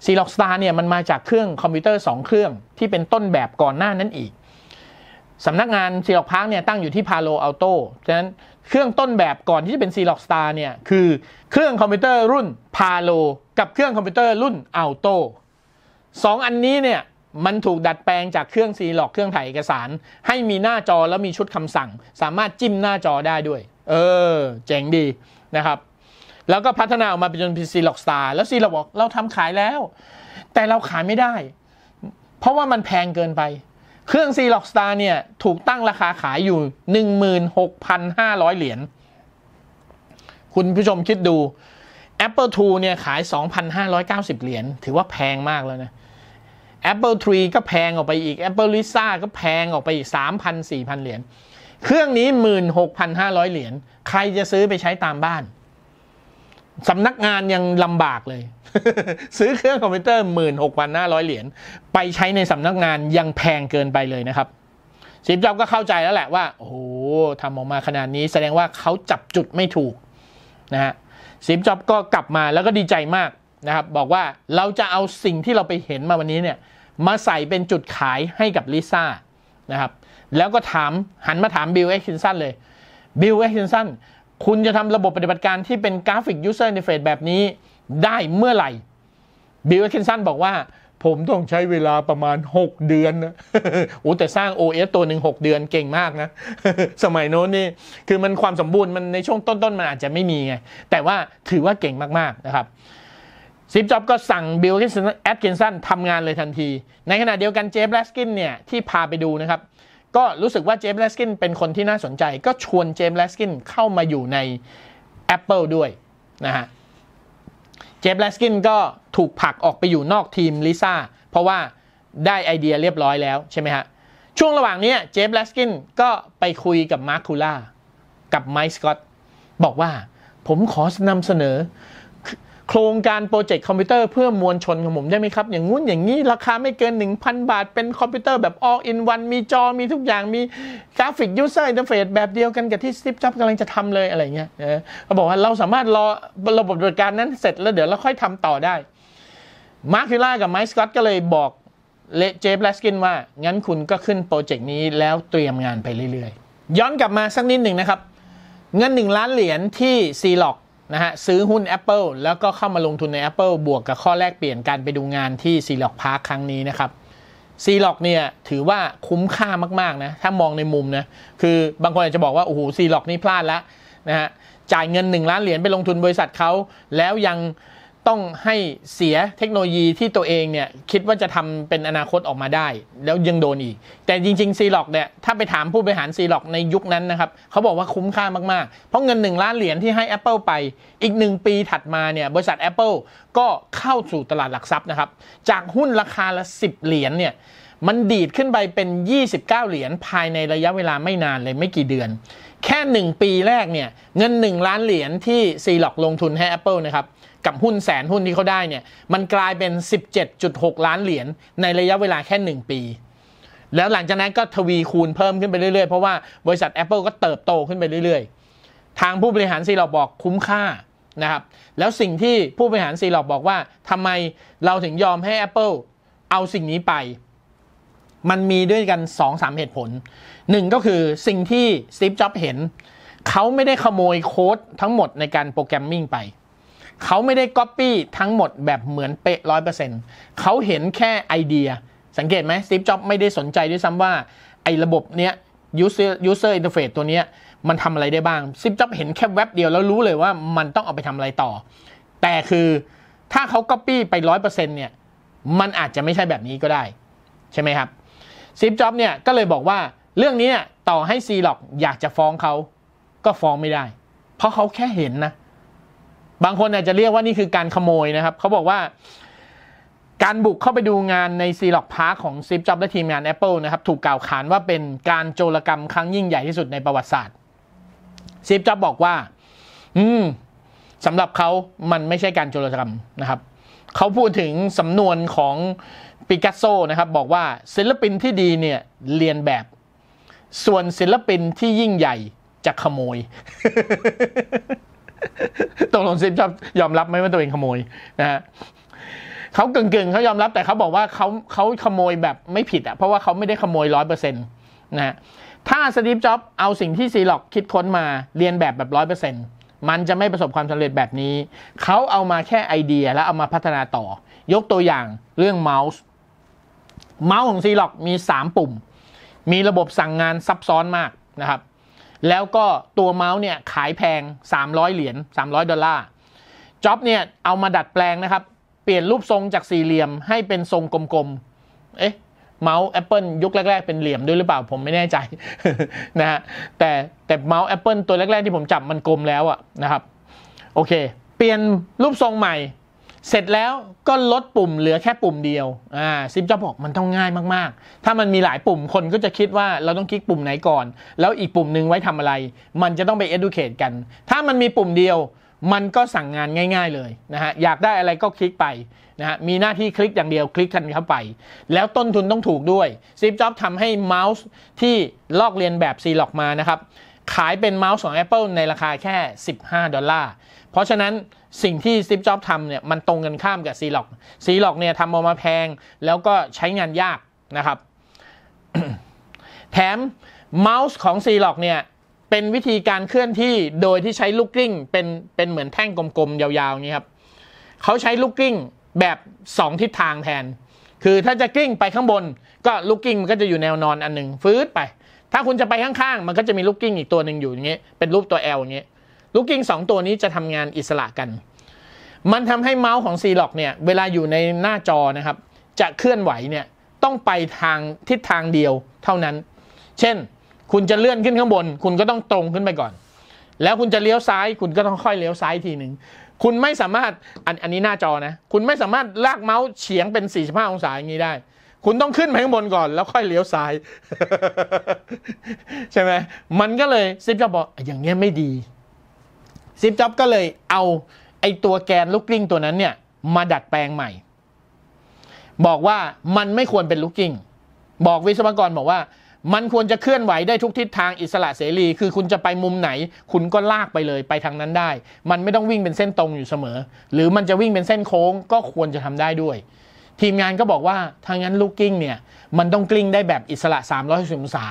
S1: ซีล็อกสตาร์เนี่ยมันมาจากเครื่องคอมพิวเตอร์ 2 เครื่องที่เป็นต้นแบบก่อนหน้านั้นอีกสำนักงานซีล็อกพาร์คเนี่ยตั้งอยู่ที่พาโลอัลโตฉะนั้นเครื่องต้นแบบก่อนที่จะเป็น็ l o ส Star เนี่ย คือเครื่องคอมพิวเตอร์รุ่น p a l o กับเครื่องคอมพิวเตอร์รุ่น Alto สองอันนี้เนี่ย มันถูกดัดแปลงจากเครื่องล l o กเครื่องถ่ายเอกสาร ให้มีหน้าจอแล้วมีชุดคำสั่ง สามารถจิ้มหน้าจอได้ด้วย เออเจ๋งดีนะครับ แล้วก็พัฒนาออกมาเป็นจนเป็นซีล็อกสตาร์แล้วซีล็อบอกเราทำขายแล้ว แต่เราขายไม่ได้ เพราะว่ามันแพงเกินไปเครื่อง c ีล็อกสตาร์เนี่ยถูกตั้งราคาขายอยู่ 16,500 เหรียญ คุณผู้ชมคิดดู Apple II เนี่ยขาย 2,590 เหรียญถือว่าแพงมากแล้วนะ Apple III ก็แพงออกไปอีก Apple Lisa ก็แพงออกไปอีก 3,000-4,000 เหรียญเครื่องนี้ 16,500 เหรียญใครจะซื้อไปใช้ตามบ้านสำนักงานยังลำบากเลย ซื้อเครื่องคอมพิวเตอร์ 16,500 เหรียญไปใช้ในสำนักงานยังแพงเกินไปเลยนะครับสิบจ็อบก็เข้าใจแล้วแหละว่าโอ้โหทำออกมาขนาดนี้แสดงว่าเขาจับจุดไม่ถูกนะฮะสิบจ็อบก็กลับมาแล้วก็ดีใจมากนะครับ บอกว่าเราจะเอาสิ่งที่เราไปเห็นมาวันนี้เนี่ย มาใส่เป็นจุดขายให้กับลิซ่านะครับแล้วก็ถามหันมาถามบิลเอ็กซินสันเลยบิลเอ็กซินสันคุณจะทำระบบปฏิบัติการที่เป็นกราฟิก User Interface แบบนี้ได้เมื่อไหร่บิลคินสันบอกว่า ผมต้องใช้เวลาประมาณ 6 เดือนนะโอ้แต่สร้าง OS ตัวหนึ่ง6 เดือนเก่งมากนะ สมัยโน้นนี่คือมันความสมบูรณ์มันในช่วงต้น ๆ มันอาจจะไม่มีไงแต่ว่าถือว่าเก่งมากๆนะครับซิปจ็อบก็สั่งบิลแอดกนสันทำงานเลยทันที ในขณะเดียวกันเจฟแลสกินเนี่ยที่พาไปดูนะครับก็รู้สึกว่าเจมส์เลสกินเป็นคนที่น่าสนใจ ก็ชวนเจมส์เลสกินเข้ามาอยู่ใน Apple ด้วย นะฮะเจมส์เลสกินก็ถูกผลักออกไปอยู่นอกทีมลิซ่าเพราะว่าได้ไอเดียเรียบร้อยแล้ว ใช่ไหมฮะ ช่วงระหว่างนี้เจมส์เลสกินก็ไปคุยกับมาร์คูล่ากับไมค์สกอตบอกว่าผมขอนำเสนอโครงการโปรเจกต์คอมพิวเตอร์เพื่อมวลชนของผมได้ไหมครับ อย่างงู้นอย่างนี้ราคาไม่เกิน 1,000 บาท เป็นคอมพิวเตอร์แบบ all in one มีจอมีทุกอย่างมีกราฟิก user interface แบบเดียวกัน กับที่สติปจ็อบกำลังจะทำเลยอะไรเงี้ยเขาบอกว่าเราสามารถรอระบบบริการนั้นเสร็จแล้วเดี๋ยวเราค่อยทำต่อได้มาร์คฟิล่ากับไมค์สกอตก็เลยบอกเลเจฟแลสกินว่างั้นคุณก็ขึ้นโปรเจกต์นี้แล้วเตรียมงานไปเรื่อยๆ ย้อนกลับมาสักนิดหนึ่งนะครับ เงิน1ล้านเหรียญที่ซีล็อกนะฮะซื้อหุ้น Apple แล้วก็เข้ามาลงทุนใน Apple บวกกับข้อแรกเปลี่ยนการไปดูงานที่ซีล็อกพาร์คครั้งนี้นะครับซีล็อกเนี่ยถือว่าคุ้มค่ามากๆ นะ ถ้ามองในมุมนะ คือบางคนอาจจะบอกว่า โอ้โหซีล็อกนี่พลาดแล้วนะฮะจ่ายเงิน 1 ล้านเหรียญไปลงทุนบริษัทเขาแล้วยังต้องให้เสียเทคโนโลยีที่ตัวเองเนี่ย คิดว่าจะทำเป็นอนาคตออกมาได้ แล้วยังโดนอีก แต่จริง ๆ ซีล็อกเนี่ย ถ้าไปถามผู้บริหารซีล็อกในยุคนั้นนะครับเขาบอกว่าคุ้มค่ามาก ๆ เพราะเงิน 1 ล้านเหรียญที่ให้ Apple ไปอีก 1 ปีถัดมาเนี่ย บริษัท Apple ก็เข้าสู่ตลาดหลักทรัพย์นะครับ จากหุ้นราคาละ10 เหรียญเนี่ยมันดีดขึ้นไปเป็น 29 เหรียญภายในระยะเวลาไม่นานเลยไม่กี่เดือน แค่ 1 ปีแรกเนี่ยเงิน 1 ล้านเหรียญที่ซีล็อกลงทุนให้ Apple นะครับกับหุ้นแสนหุ้นที่เขาได้เนี่ย มันกลายเป็น 17.6 ล้านเหรียญในระยะเวลาแค่ 1 ปี แล้วหลังจากนั้นก็ทวีคูณเพิ่มขึ้นไปเรื่อยๆ เพราะว่าบริษัท Apple ก็เติบโตขึ้นไปเรื่อย ๆ ทางผู้บริหารซีเราบอกคุ้มค่านะครับ แล้วสิ่งที่ผู้บริหารซีหลอกบอกว่าทำไมเราถึงยอมให้ Apple เอาสิ่งนี้ไป มันมีด้วยกัน2สเหตุผล1ก็คือสิ่งที่ซิีฟจ็อบเห็นเขาไม่ได้ขโมยโค้ดทั้งหมดในการโปรแกรมมิ่งไปเขาไม่ได้ก๊อปปี้ทั้งหมดแบบเหมือนเป๊ะร้อยเปอร์เซ็นต์เขาเห็นแค่ไอเดีย สังเกตไหมสตีฟจ็อบไม่ได้สนใจด้วยซ้ำว่าไอ้ระบบเนี้ย user user interface ตัวเนี้ยมันทำอะไรได้บ้างสตีฟจ็อบเห็นแค่แว็บเดียวแล้วรู้เลยว่ามันต้องเอาไปทำอะไรต่อ แต่คือถ้าเขาก๊อปปี้ไปร้อยเปอร์เซ็นต์เนี่ยมันอาจจะไม่ใช่แบบนี้ก็ได้ ใช่ไหมครับสตีฟจ็อบเนี่ยก็เลยบอกว่าเรื่องนี้ต่อให้ซีล็อกอยากจะฟ้องเขาก็ฟ้องไม่ได้ เพราะเขาแค่เห็นนะเบางคนอาจจะเรียกว่านี่คือการขโมยนะครับ เขาบอกว่า การบุกเข้าไปดูงานในซีล็อกพาร์คของซิฟจ็อบและทีมงาน Apple นะครับถูกกล่าวขานว่าเป็นการโจรกรรมครั้งยิ่งใหญ่ที่สุดในประวัติศาสตร์ ซิฟจ็อบบอกว่า อืมสำหรับเขามันไม่ใช่การโจรกรรมนะครับ เขาพูดถึงสำนวนของปิกัสโซนะครับบอกว่าศิลปินที่ดีเนี่ยเรียนแบบ ส่วนศิลปินที่ยิ่งใหญ่จะขโมยตกลงซิชอบยอมรับไหมว่าตัวเองขโมย นะฮะเขาเก่งๆเขายอมรับแต่เขาบอกว่าเขาเขาขโมยแบบไม่ผิดอะเพราะว่าเขาไม่ได้ขโมยร้อยเปอร์เซ็นต์นะฮะถ้าสตีฟจ็อบเอาสิ่งที่ซีล็อกคิดค้นมาเรียนแบบแบบร้อยเปอร์เซ็นต์มันจะไม่ประสบความสำเร็จแบบนี้ เขาเอามาแค่ไอเดียแล้วเอามาพัฒนาต่อ ยกตัวอย่างเรื่องเมาส์ เมาส์ของซีล็อกมี 3 ปุ่ม มีระบบสั่งงานซับซ้อนมากนะครับแล้วก็ตัวเมาส์เนี่ยขายแพง 300 เหรียญ 300 ดอลลาร์จ็อบเนี่ยเอามาดัดแปลงนะครับ เปลี่ยนรูปทรงจากสี่เหลี่ยมให้เป็นทรงกลมๆ เอ๊ะ เมาส์ Apple ยุคแรก ๆเป็นเหลี่ยมด้วยหรือเปล่าผมไม่แน่ใจนะฮะ แต่แต่เมาส์ Apple ตัวแรก ๆที่ผมจับมันกลมแล้วอะนะครับ โอเค เปลี่ยนรูปทรงใหม่เสร็จแล้วก็ลดปุ่มเหลือแค่ปุ่มเดียวอ่าซิปจ็อบบอกมันต้องง่ายมากๆ ถ้ามันมีหลายปุ่มคนก็จะคิดว่าเราต้องคลิกปุ่มไหนก่อน แล้วอีกปุ่มหนึ่งไว้ทำอะไร มันจะต้องไป educate กัน ถ้ามันมีปุ่มเดียวมันก็สั่งงานง่ายๆเลยนะฮะอยากได้อะไรก็คลิกไปนะฮะมีหน้าที่คลิกอย่างเดียวคลิกกันเข้าไป แล้วต้นทุนต้องถูกด้วยซิปจ็อบทำให้เมาส์ที่ลอกเรียนแบบซีล็อกมานะครับขายเป็นเมาส์ของ Apple ในราคาแค่15ดอลลาร์เพราะฉะนั้นสิ่งที่ซิปฟจ็อบทำเนี่ยมันตรงกันข้ามกับซีล็อก ซีล็อกเนี่ยทำออกมาแพงแล้วก็ใช้งานยากนะครับ แถมเมาส์ของซีล็อกเนี่ยเป็นวิธีการเคลื่อนที่โดยที่ใช้ลูกกลิ้งเป็นเป็นเหมือนแท่งกลมๆ ยาวๆนี้ครับเขาใช้ลูกกลิ้งแบบ 2 ทิศทางแทน คือถ้าจะกลิ้งไปข้างบนก็ลูกกลิ้งมันก็จะอยู่แนวนอนอันหนึ่งฟืดไป ถ้าคุณจะไปข้างๆ มันก็จะมีลูกกลิ้งอีกตัวหนึ่งอยู่อย่างเงี้ยเป็นรูปตัว L อย่างเงี้ยลูกกิ้ง2ตัวนี้จะทำงานอิสระกัน มันทำให้เมาส์ของซีล็อกเนี่ย เวลาอยู่ในหน้าจอนะครับจะเคลื่อนไหวเนี่ยต้องไปทางทิศทางเดียวเท่านั้น เช่นคุณจะเลื่อนขึ้นข้างบน คุณก็ต้องตรงขึ้นไปก่อน แล้วคุณจะเลี้ยวซ้าย คุณก็ต้องค่อยเลี้ยวซ้ายทีหนึ่งคุณไม่สามารถอันอันนี้หน้าจอนะ คุณไม่สามารถลากเมาส์เฉียงเป็น45องศาอย่างนี้ได้ คุณต้องขึ้นไปข้างบนก่อน แล้วค่อยเลี้ยวซ้าย ใช่ไหมมันก็เลยซิปจะบอกอย่างเงี้ยไม่ดีซิฟจ็อบก็เลยเอาไอตัวแกนลูกกลิ้งตัวนั้นเนี่ยมาดัดแปลงใหม่ บอกว่ามันไม่ควรเป็นลูกกลิ้ง บอกวิศวกรบอกว่า มันควรจะเคลื่อนไหวได้ทุกทิศทางอิสระเสรี คือคุณจะไปมุมไหนคุณก็ลากไปเลยไปทางนั้นได้ มันไม่ต้องวิ่งเป็นเส้นตรงอยู่เสมอ หรือมันจะวิ่งเป็นเส้นโค้งก็ควรจะทำได้ด้วย ทีมงานก็บอกว่าทางนั้นลูกกิ้งเนี่ยมันต้องกลิ้งได้แบบอิสระ360องศา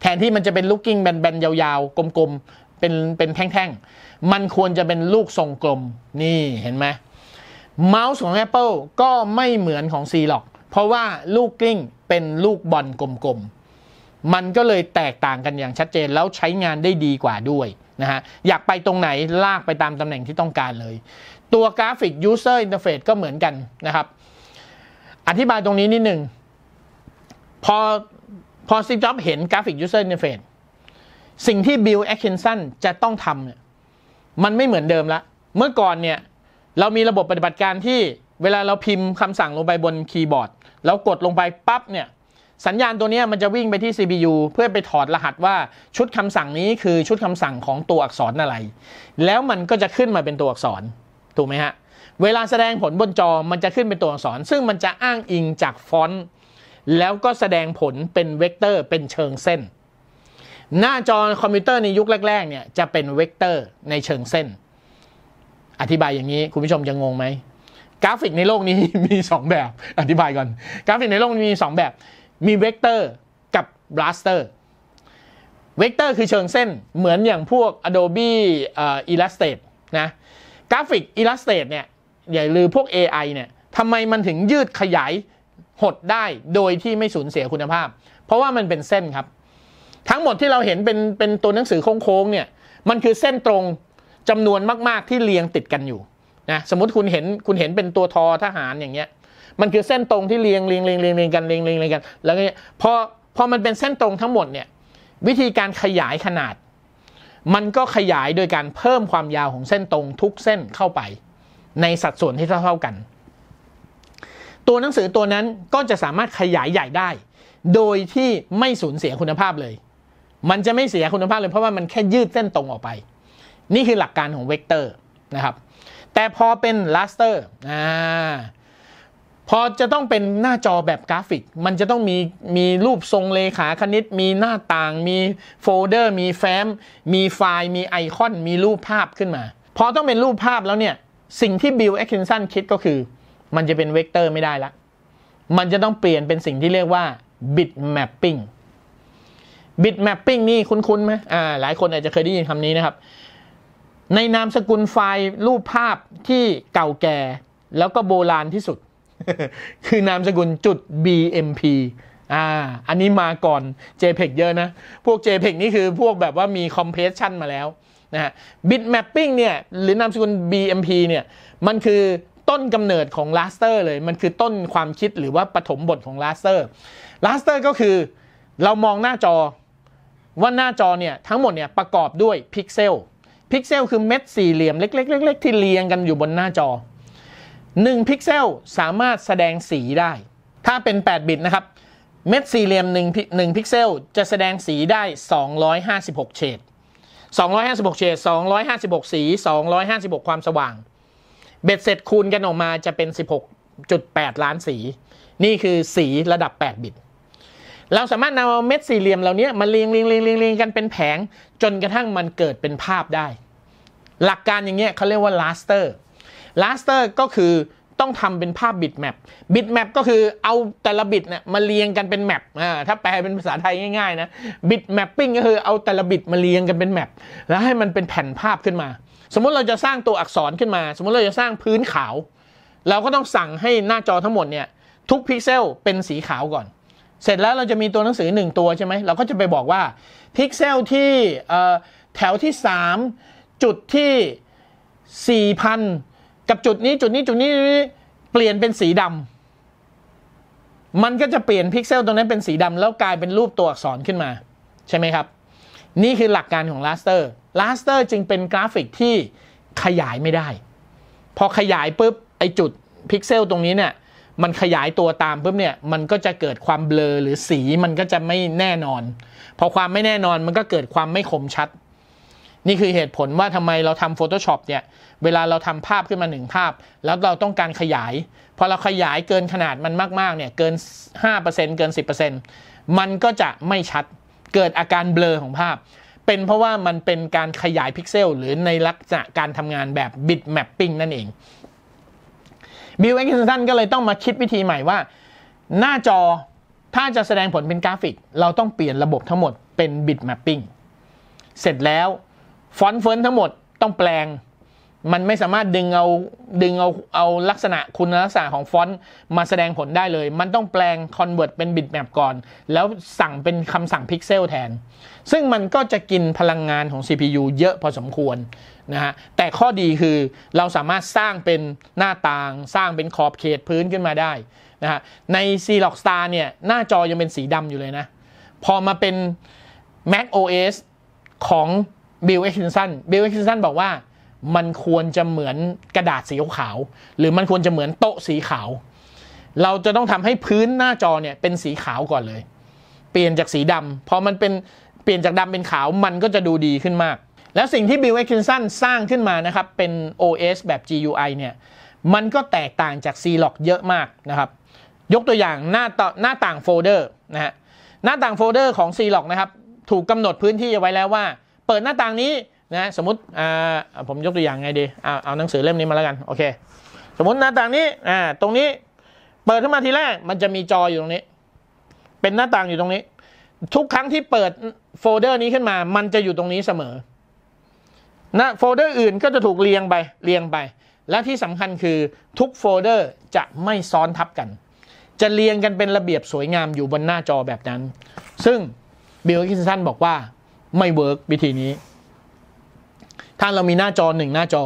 S1: แทนที่มันจะเป็นลูกกิ้งแบนๆยาวๆกลมๆเป็นเป็นแท่งๆมันควรจะเป็นลูกทรงกลม นี่เห็นไหมเมาส์ของ Apple ก็ไม่เหมือนของ C หรอกเพราะว่าลูกกลิ้งเป็นลูกบอลกลมๆ มันก็เลยแตกต่างกันอย่างชัดเจน แล้วใช้งานได้ดีกว่าด้วย นะฮะ อยากไปตรงไหนลากไปตามตำแหน่งที่ต้องการเลย ตัวกราฟิก User Interface ก็เหมือนกันนะครับ อธิบายตรงนี้นิดหนึ่ง พอพอซีจ็อบเห็นกราฟิก User Interface สิ่งที่บิลแอคเคนสันจะต้องทำเนี่ยมันไม่เหมือนเดิมละเมื่อก่อนเนี่ย เรามีระบบปฏิบัติการที่ เวลาเราพิมพ์คำสั่งลงไปบนคีย์บอร์ดแล้วกดลงไปปั๊บเนี่ย สัญญาณตัวนี้มันจะวิ่งไปที่ CPU เพื่อไปถอดรหัสว่าชุดคำสั่งนี้คือชุดคำสั่งของตัวอักษรอะไร แล้วมันก็จะขึ้นมาเป็นตัวอักษรถูกไหมฮะ เวลาแสดงผลบนจอมันจะขึ้นเป็นตัวอักษร ซึ่งมันจะอ้างอิงจากฟอนต์แล้วก็แสดงผลเป็นเวกเตอร์เป็นเชิงเส้นหน้าจอคอมพิวเตอร์ในยุคแรก ๆ เนี่ย จะเป็นเวกเตอร์ในเชิงเส้น อธิบายอย่างนี้คุณผู้ชมจะงงไหมกราฟิกในโลกนี้มี 2 แบบ อธิบายก่อน กราฟิกในโลกมี 2 แบบ มีเวกเตอร์กับบลัสเตอร์เวกเตอร์คือเชิงเส้น เหมือนอย่างพวก Adobe Illustrator นะกราฟิก Illustrator เนี่ย อย่าลืมพวก AI เนี่ยทำไมมันถึงยืดขยายหดได้โดยที่ไม่สูญเสียคุณภาพ เพราะว่ามันเป็นเส้นครับทั้งหมดที่เราเห็นเป็นเป็นตัวหนังสือโค้งๆ เนี่ย มันคือเส้นตรงจำนวนมาก ๆ ที่เรียงติดกันอยู่ นะ สมมติคุณเห็นคุณเห็นเป็นตัวทอทหารอย่างเงี้ย มันคือเส้นตรงที่เรียงเรียงเรียงเรียงเรียงกันเรียงเรียงเรียงกัน แล้วเนี่ยพอพอมันเป็นเส้นตรงทั้งหมดเนี่ย วิธีการขยายขนาด มันก็ขยายโดยการเพิ่มความยาวของเส้นตรงทุกเส้นเข้าไป ในสัดส่วนที่เท่า ๆ กัน ตัวหนังสือตัวนั้นก็จะสามารถขยายใหญ่ได้ โดยที่ไม่สูญเสียคุณภาพเลยมันจะไม่เสียคุณภาพเลย เพราะว่ามันแค่ยืดเส้นตรงออกไป นี่คือหลักการของเวกเตอร์นะครับ แต่พอเป็นลัสเตอร์อ่าพอจะต้องเป็นหน้าจอแบบกราฟิก มันจะต้องมีมีรูปทรงเลขาคณิต มีหน้าต่าง มีโฟลเดอร์ มีแฟ้ม มีไฟล์ มีไอคอน มีรูปภาพขึ้นมา พอต้องเป็นรูปภาพแล้วเนี่ย สิ่งที่บิลแอคคินสันคิดก็คือ มันจะเป็นเวกเตอร์ไม่ได้ละ มันจะต้องเปลี่ยนเป็นสิ่งที่เรียกว่าบิตแมปปิ้งบิตแมปปิ้งนี่คุ้นๆไหมอ่า หลายคนอาจจะเคยได้ยินคำนี้นะครับ ในนามสกุลไฟล์รูปภาพที่เก่าแก่ แล้วก็โบราณที่สุด คือนามสกุลจุด BMP อ่า อันนี้มาก่อน JPEG เยอะนะ พวก JPEG นี่คือพวกแบบว่ามีคอมเพรสชันมาแล้วนะฮะบิตแมปปิ้งเนี่ยหรือนามสกุล BMP เนี่ยมันคือต้นกำเนิดของลาสเตอร์เลย มันคือต้นความคิดหรือว่าปฐมบทของลาสเตอร์ลาสเตอร์ก็คือเรามองหน้าจอว่าหน้าจอเนี่ยทั้งหมดเนี่ยประกอบด้วยพิกเซลพิกเซลคือเม็ดสี่เหลี่ยมเล็กๆๆที่เรียงกันอยู่บนหน้าจอ1พิกเซลสามารถแสดงสีได้ ถ้าเป็น 8 บิตนะครับ เม็ดสี่เหลี่ยม1 1พิกเซลจะแสดงสีได้ 256เฉด256เฉด256 สี 256 ความสว่าง เบ็ดเสร็จคูณกันออกมาจะเป็น 16.8 ล้านสี นี่คือสีระดับ 8 บิตเราสามารถนำเอาเม็ดสี่เหลี่ยมเหล่านี้มาเรียงเรียงเรียงเรียงเรียงกันเป็นแผง จนกระทั่งมันเกิดเป็นภาพได้ หลักการอย่างเงี้ยเขาเรียกว่าลาสเตอร์ลาสเตอร์ก็คือต้องทำเป็นภาพบิตแมปบิตแมปก็คือเอาแต่ละบิตเนี่ยมาเรียงกันเป็นแมปอ่าถ้าแปลเป็นภาษาไทยง่ายๆนะบิตแมปปิ้งก็คือเอาแต่ละบิตมาเรียงกันเป็นแมปแล้วให้มันเป็นแผ่นภาพขึ้นมา สมมุติเราจะสร้างตัวอักษรขึ้นมา สมมุติเราจะสร้างพื้นขาว เราก็ต้องสั่งให้หน้าจอทั้งหมดเนี่ยทุกพิกเซลเป็นสีขาวก่อนเสร็จแล้วเราจะมีตัวหนังสือ1ตัวใช่ไหมเราก็จะไปบอกว่าพิกเซลที่แถวที่ 3 จุดที่ 4,000 กับจุดนี้จุดนี้จุดนี้เปลี่ยนเป็นสีดำมันก็จะเปลี่ยนพิกเซลตรงนั้นเป็นสีดำแล้วกลายเป็นรูปตัวอักษรขึ้นมา ใช่ไหมครับ นี่คือหลักการของลาสเตอร์ลาสเตอร์จึงเป็นกราฟิกที่ขยายไม่ได้ พอขยายปุ๊บ ไอจุดพิกเซลตรงนี้เนี่ยมันขยายตัวตามปุ๊บเนี่ยมันก็จะเกิดความเบลอหรือสี มันก็จะไม่แน่นอนพอความไม่แน่นอนมันก็เกิดความไม่คมชัด นี่คือเหตุผลว่าทำไมเราทำ Photoshop เนี่ยเวลาเราทำภาพขึ้นมาหนึ่งภาพ แล้วเราต้องการขยาย พอเราขยายเกินขนาดมันมากๆเนี่ยเกิน 5%เกิน 10%มันก็จะไม่ชัด เกิดอาการเบลอของภาพ เป็นเพราะว่ามันเป็นการขยายพิกเซลหรือในลักษณะการทำงานแบบบิตแมปปิ้งนั่นเองบิลเอ็กซ์ตันก็เลยต้องมาคิดวิธีใหม่ว่า หน้าจอถ้าจะแสดงผลเป็นกราฟิก เราต้องเปลี่ยนระบบทั้งหมดเป็นบิตแมปปิ้งเสร็จแล้ว ฟอนต์เฟิร์นทั้งหมดต้องแปลง มันไม่สามารถดึงเอาดึงเอาเอาลักษณะคุณลักษณะของฟอนต์มาแสดงผลได้เลย มันต้องแปลงคอนเวิร์ตเป็นบิตแมปก่อน แล้วสั่งเป็นคำสั่งพิกเซลแทน ซึ่งมันก็จะกินพลังงานของ CPU เยอะพอสมควรนะฮะแต่ข้อดีคือเราสามารถสร้างเป็นหน้าต่างสร้างเป็นขอบเขตพื้นขึ้นมาได้นะฮะใน c ีล็อกสตาร์เนี่ย หน้าจอยังเป็นสีดำอยู่เลยนะ พอมาเป็น Mac OS ของ Bill x t e n s o n Bill x t e n s o n บอกว่า มันควรจะเหมือนกระดาษสีขาว หรือมันควรจะเหมือนโต๊ะสีขาว เราจะต้องทำให้พื้นหน้าจอเนี่ยเป็นสีขาวก่อนเลย เปลี่ยนจากสีดำพอมันเป็นเปลี่ยนจากดำเป็นขาวมันก็จะดูดีขึ้นมากแล้วสิ่งที่บิลเอคินสันสร้างขึ้นมานะครับเป็น OS แบบ GUI เนี่ยมันก็แตกต่างจาก c l o c เยอะมากนะครับยกตัวอย่างหน้าต่อหน้าต่างโฟลเดอร์นะฮะหน้าต่างโฟลเดอร์ของ c l o c นะครับถูกกำหนดพื้นที่ไว้แล้วว่า เปิดหน้าต่างนี้นะสมมติผมยกตัวอย่างไงดี เอาเอาหนังสือเล่มนี้มาแล้วกันโอเคสมมติหน้าต่างนี้อ่าตรงนี้เปิดขึ้นมาทีแรก มันจะมีจออยู่ตรงนี้ เป็นหน้าต่างอยู่ตรงนี้ ทุกครั้งที่เปิดโฟลเดอร์นี้ขึ้นมา มันจะอยู่ตรงนี้เสมอนะโฟลเดอร์อื่นก็จะถูกเรียงไปเรียงไป และที่สำคัญคือทุกโฟลเดอร์จะไม่ซ้อนทับกัน จะเรียงกันเป็นระเบียบสวยงามอยู่บนหน้าจอแบบนั้น ซึ่งบิลกินสันบอกว่าไม่เวิร์กวิธีนี้ ถ้าเรามีหน้าจอหนึ่งหน้าจอ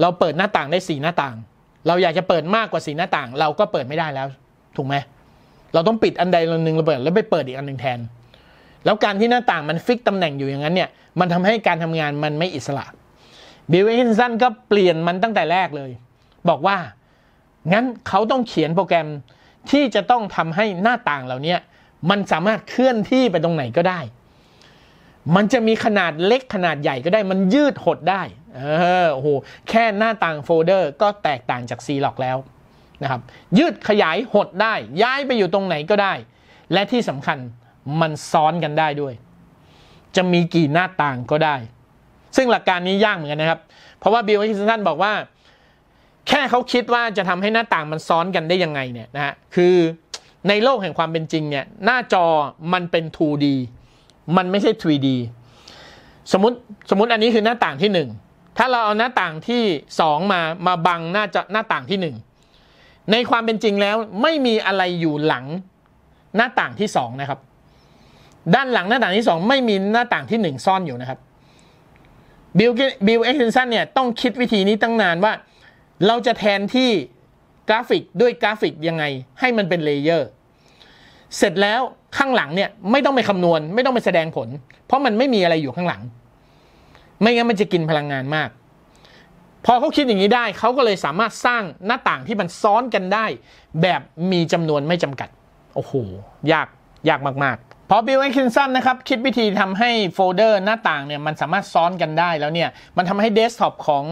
S1: เราเปิดหน้าต่างได้สีหน้าต่าง เราอยากจะเปิดมากกว่าสีหน้าต่างเราก็เปิดไม่ได้แล้ว ถูกไหมเราต้องปิดอันใดอันหนึ่งเราเปิดแล้วไปเปิดอีกอันหนึ่งแทนแล้วการที่หน้าต่างมันฟิกตำแหน่งอยู่อย่างนั้นเนี่ย มันทำให้การทำงานมันไม่อิสระบิลเวนสันก็เปลี่ยนมันตั้งแต่แรกเลย บอกว่า งั้นเขาต้องเขียนโปรแกรมที่จะต้องทำให้หน้าต่างเหล่านี้ มันสามารถเคลื่อนที่ไปตรงไหนก็ได้ มันจะมีขนาดเล็กขนาดใหญ่ก็ได้ มันยืดหดได้เออโอ้โหแค่หน้าต่างโฟลเดอร์ก็แตกต่างจากซีล็อกแล้วนะครับ ยืดขยายหดได้ ย้ายไปอยู่ตรงไหนก็ได้ และที่สำคัญมันซ้อนกันได้ด้วย จะมีกี่หน้าต่างก็ได้ ซึ่งหลักการนี้ยากเหมือนกันนะครับ เพราะว่าบิลคิสันบอกว่า แค่เขาคิดว่าจะทำให้หน้าต่างมันซ้อนกันได้ยังไงเนี่ยนะฮะ คือในโลกแห่งความเป็นจริงเนี่ยหน้าจอมันเป็น 2D มันไม่ใช่ 3D สมมติสมมติอันนี้คือหน้าต่างที่ 1 ถ้าเราเอาหน้าต่างที่ 2 มามาบังหน้าจอหน้าต่างที่ 1 ในความเป็นจริงแล้วไม่มีอะไรอยู่หลังหน้าต่างที่2นะครับด้านหลังหน้าต่างที่2ไม่มีหน้าต่างที่1ซ่อนอยู่นะครับบิลบิลเอ็กซ์เซนเนี่ยต้องคิดวิธีนี้ตั้งนานว่า เราจะแทนที่กราฟิกด้วยกราฟิกยังไงให้มันเป็นเลเยอร์เสร็จแล้วข้างหลังเนี่ยไม่ต้องไปคำนวณไม่ต้องไปแสดงผล เพราะมันไม่มีอะไรอยู่ข้างหลัง ไม่งั้นมันจะกินพลังงานมาก พอเขาคิดอย่างนี้ได้เขาก็เลยสามารถสร้างหน้าต่างที่มันซ้อนกันได้ แบบมีจำนวนไม่จำกัดโอ้โหยากยากมากๆพอบิลเอนคินสันนะครับ คิดวิธีทำให้โฟลเดอร์หน้าต่างเนี่ยมันสามารถซ้อนกันได้แล้วเนี่ย มันทำให้เดสก์ท็อปของ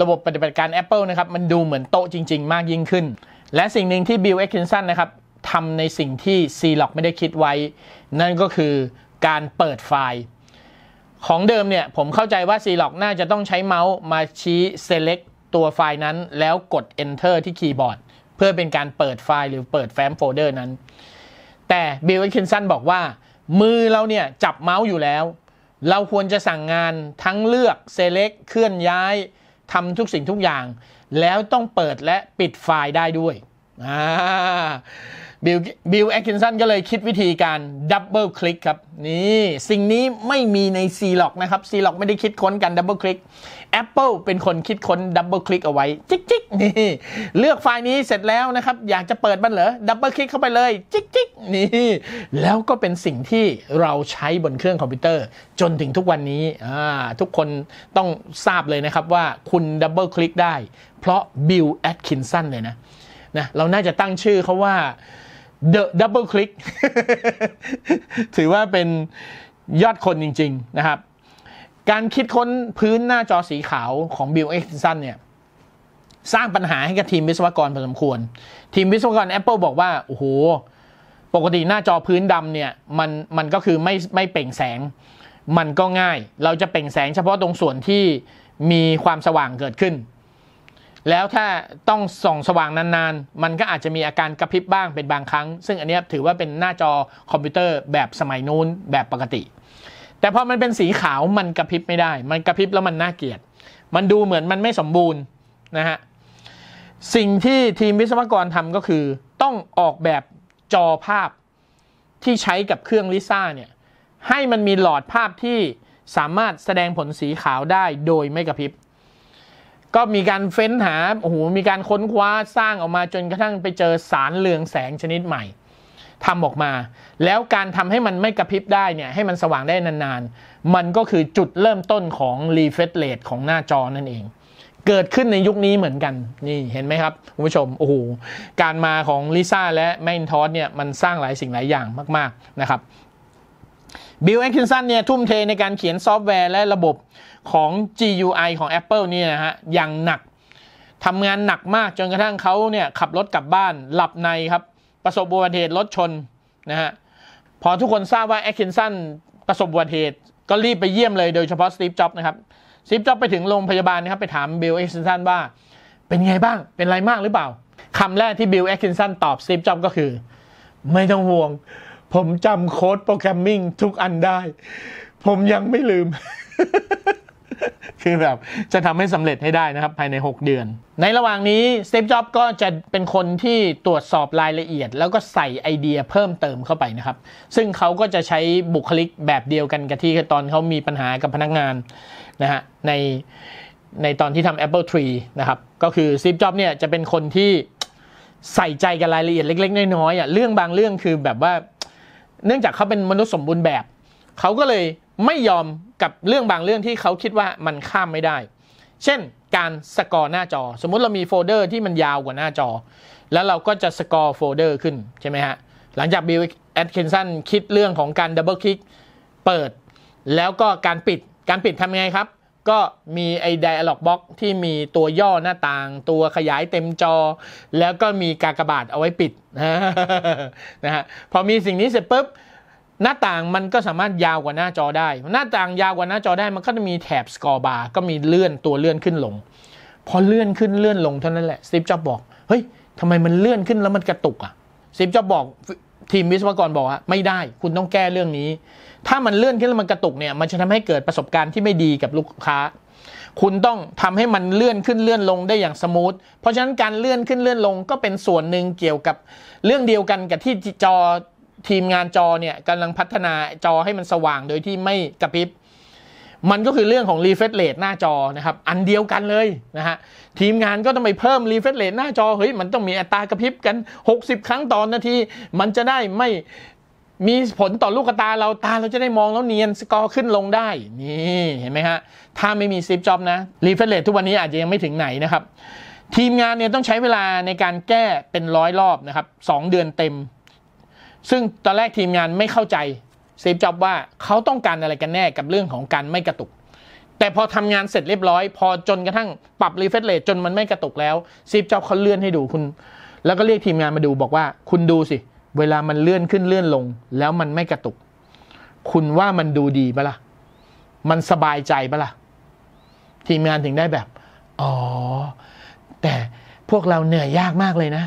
S1: ระบบปฏิบัติการ Apple นะครับ มันดูเหมือนโต๊ะจริง ๆ มากยิ่งขึ้น และสิ่งหนึ่งที่บิลเอนคินสันนะครับทำในสิ่งที่ c ็อกไม่ได้คิดไว้ นั่นก็คือการเปิดไฟล์ ของเดิมเนี่ยผมเข้าใจว่า c ็อกน่าจะต้องใช้เมาส์มาชี้ select ตัวไฟล์นั้น แล้วกด enter ที่คีย์บอร์ดเพื่อเป็นการเปิดไฟล์ หรือเปิดแฟ้มโฟลเดอร์นั้นแต่บิลเอนคินสันบอกว่ามือเราเนี่ยจับเมาส์อยู่แล้ว เราควรจะสั่งงานทั้งเลือก select เคลื่อนย้ายทำทุกสิ่งทุกอย่าง แล้วต้องเปิดและปิดไฟล์ได้ด้วยบิลบิลแอคกินสันก็เลยคิดวิธีการดับเบิลคลิกครับ นี่ สิ่งนี้ไม่มีในซีล็อกนะครับซีล็อกไม่ได้คิดค้นกันดับเบิลคลิก Apple เป็นคนคิดค้นดับเบิลคลิกเอาไว้ จิกๆ นี่ เลือกไฟล์นี้เสร็จแล้วนะครับ อยากจะเปิดมันเหรอดับเบิลคลิกเข้าไปเลย จิกๆ นี่ แล้วก็เป็นสิ่งที่เราใช้บนเครื่องคอมพิวเตอร์จนถึงทุกวันนี้ทุกคนต้องทราบเลยนะครับว่าคุณดับเบิลคลิกได้ เพราะบิลแอดคินสันเลยนะนะ เราน่าจะตั้งชื่อเขาว่า The Double Click ถือว่าเป็นยอดคนจริง ๆนะครับการคิดค้นพื้นหน้าจอสีขาวของบิลเอ็กซ์ซันเนี่ยสร้างปัญหาให้กับทีมวิศวกรพอสมควร ทีมวิศวกร Apple บอกว่า โอ้โห ปกติหน้าจอพื้นดำเนี่ย มันมันก็คือไม่ไม่เปล่งแสง มันก็ง่ายเราจะเปล่งแสงเฉพาะตรงส่วนที่มีความสว่างเกิดขึ้น แล้วถ้าต้องส่องสว่างนานๆ มันก็อาจจะมีอาการกระพริบบ้างเป็นบางครั้ง ซึ่งอันนี้ถือว่าเป็นหน้าจอคอมพิวเตอร์แบบสมัยนู้นแบบปกติแต่พอมันเป็นสีขาวมันกระพริบไม่ได้ มันกระพริบแล้วมันน่าเกลียด มันดูเหมือนมันไม่สมบูรณ์ นะฮะ สิ่งที่ทีมวิศวกรทำก็คือ ต้องออกแบบจอภาพที่ใช้กับเครื่องลิซ่าเนี่ย ให้มันมีหลอดภาพที่สามารถแสดงผลสีขาวได้โดยไม่กระพริบ ก็มีการเฟ้นหา โอ้โห มีการค้นคว้าสร้างออกมาจนกระทั่งไปเจอสารเรืองแสงชนิดใหม่ทำออกมา แล้วการทำให้มันไม่กระพริบได้เนี่ยให้มันสว่างได้นานๆ มันก็คือจุดเริ่มต้นของรีเฟรชเรทของหน้าจอนั่นเอง เกิดขึ้นในยุคนี้เหมือนกัน นี่เห็นไหมครับ คุณผู้ชมโอ้โหการมาของลิซ่าและแมนทอสเนี่ยมันสร้างหลายสิ่งหลายอย่างมาก ๆนะครับบิลแอคคินสันเนี่ยทุ่มเทในการเขียนซอฟต์แวร์และระบบของ GUI ของ Apple เนี่ยนะฮะอย่างหนักทำงานหนักมากจนกระทั่งเขาเนี่ยขับรถกลับบ้านหลับในครับประสบอุบัติเหตุรถชน นะฮะพอทุกคนทราบว่าแอคคินสันประสบอุบัติเหตุ ก็รีบไปเยี่ยมเลยโดยเฉพาะสตีฟจ็อบนะครับสตีฟจ็อบไปถึงโรงพยาบาลนะครับ ไปถามบิลแอคคินสันว่า เป็นไงบ้าง เป็นไรมากหรือเปล่า คำแรกที่บิลแอคคินสันตอบสตีฟจ็อบก็คือ ไม่ต้องห่วง ผมจำโค้ดโปรแกรมมิ่งทุกอันได้ ผมยังไม่ลืมคือแบบจะทำให้สำเร็จให้ได้นะครับ ภายใน 6 เดือน ในระหว่างนี้สตีฟจ็อบก็จะเป็นคนที่ตรวจสอบรายละเอียด แล้วก็ใส่ไอเดียเพิ่มเติมเข้าไปนะครับ ซึ่งเขาก็จะใช้บุคลิกแบบเดียวกันกับที่ตอนเขามีปัญหากับพนักงานนะฮะในในตอนที่ทำ Apple Tree นะครับ ก็คือสตีฟจ็อบเนี่ยจะเป็นคนที่ใส่ใจกับรายละเอียดเล็กๆ น้อยๆอ่ะเรื่องบางเรื่องคือแบบว่า เนื่องจากเขาเป็นมนุษย์สมบูรณ์แบบเขาก็เลยไม่ยอมกับเรื่องบางเรื่องที่เขาคิดว่ามันข้ามไม่ได้ เช่นการสกอร์หน้าจอสมมุติเรามีโฟลเดอร์ที่มันยาวกว่าหน้าจอ แล้วเราก็จะสกอร์โฟลเดอร์ขึ้นใช่ไหมฮะ หลังจากบิลแอดเคนสันคิดเรื่องของการดับเบิลคลิกเปิดแล้วก็การปิดการปิดทำยังไงครับ ก็มีไอ้ d ล็อกบ็อกที่มีตัวย่อหน้าต่าง ตัวขยายเต็มจอ แล้วก็มีกากบาทเอาไว้ปิดนะฮะพอมีสิ่งนี้เสร็จปุ๊บหน้าต่างมันก็สามารถยาวกว่าหน้าจอได้ หน้าต่างยาวกว่าหน้าจอได้มันก็จะมีแถบสกอร์บาร์ก็มีเลื่อนตัวเลื่อนขึ้นลงพอเลื่อนขึ้นเลื่อนลงเท่านั้นแหละสตีฟจ็อบบอก เฮ้ยทำไมมันเลื่อนขึ้นแล้วมันกระตุกอ่ะสตีฟจ็อบบอกทีมวิศวกรบอกว่าไม่ได้ คุณต้องแก้เรื่องนี้ ถ้ามันเลื่อนขึ้นแล้วมันกระตุกเนี่ย มันจะทำให้เกิดประสบการณ์ที่ไม่ดีกับลูกค้า คุณต้องทำให้มันเลื่อนขึ้นเลื่อนลงได้อย่างสมูทเพราะฉะนั้นการเลื่อนขึ้นเลื่อนลงก็เป็นส่วนหนึ่งเกี่ยวกับเรื่องเดียวกันกับที่จอทีมงานจอเนี่ยกำลังพัฒนาจอให้มันสว่างโดยที่ไม่กระพริบ มันก็คือเรื่องของรีเฟรชเรทหน้าจอนะครับ อันเดียวกันเลยนะฮะทีมงานก็ต้องไปเพิ่มรีเฟรชเรทหน้าจอเฮ้ย มันต้องมีอัตรากระพริบกัน 60 ครั้งต่อนนาที มันจะได้ไม่มีผลต่อลูกตาเราตาเราจะได้มองแล้วเนียนสกอร์ขึ้นลงได้ นี่เห็นไหมฮะ ถ้าไม่มีซิปจ็อบนะรีเฟรชเรททุกวันนี้อาจจะยังไม่ถึงไหนนะครับ ทีมงานเนี่ยต้องใช้เวลาในการแก้เป็นร้อยรอบนะครับ2เดือนเต็มซึ่งตอนแรกทีมงานไม่เข้าใจซีฟจ็อบว่าเขาต้องการอะไรกันแน่กับเรื่องของการไม่กระตุก แต่พอทำงานเสร็จเรียบร้อย พอจนกระทั่งปรับรีเฟรชเลทจนมันไม่กระตุกแล้วซีฟจ็อบเขาเลื่อนให้ดูคุณ แล้วก็เรียกทีมงานมาดูบอกว่า คุณดูสิเวลามันเลื่อนขึ้นเลื่อนลง แล้วมันไม่กระตุก คุณว่ามันดูดีปะละ่ะมันสบายใจปะละ่ะทีมงานถึงได้แบบ อ๋อ แต่พวกเราเหนื่อยยากมากเลยนะ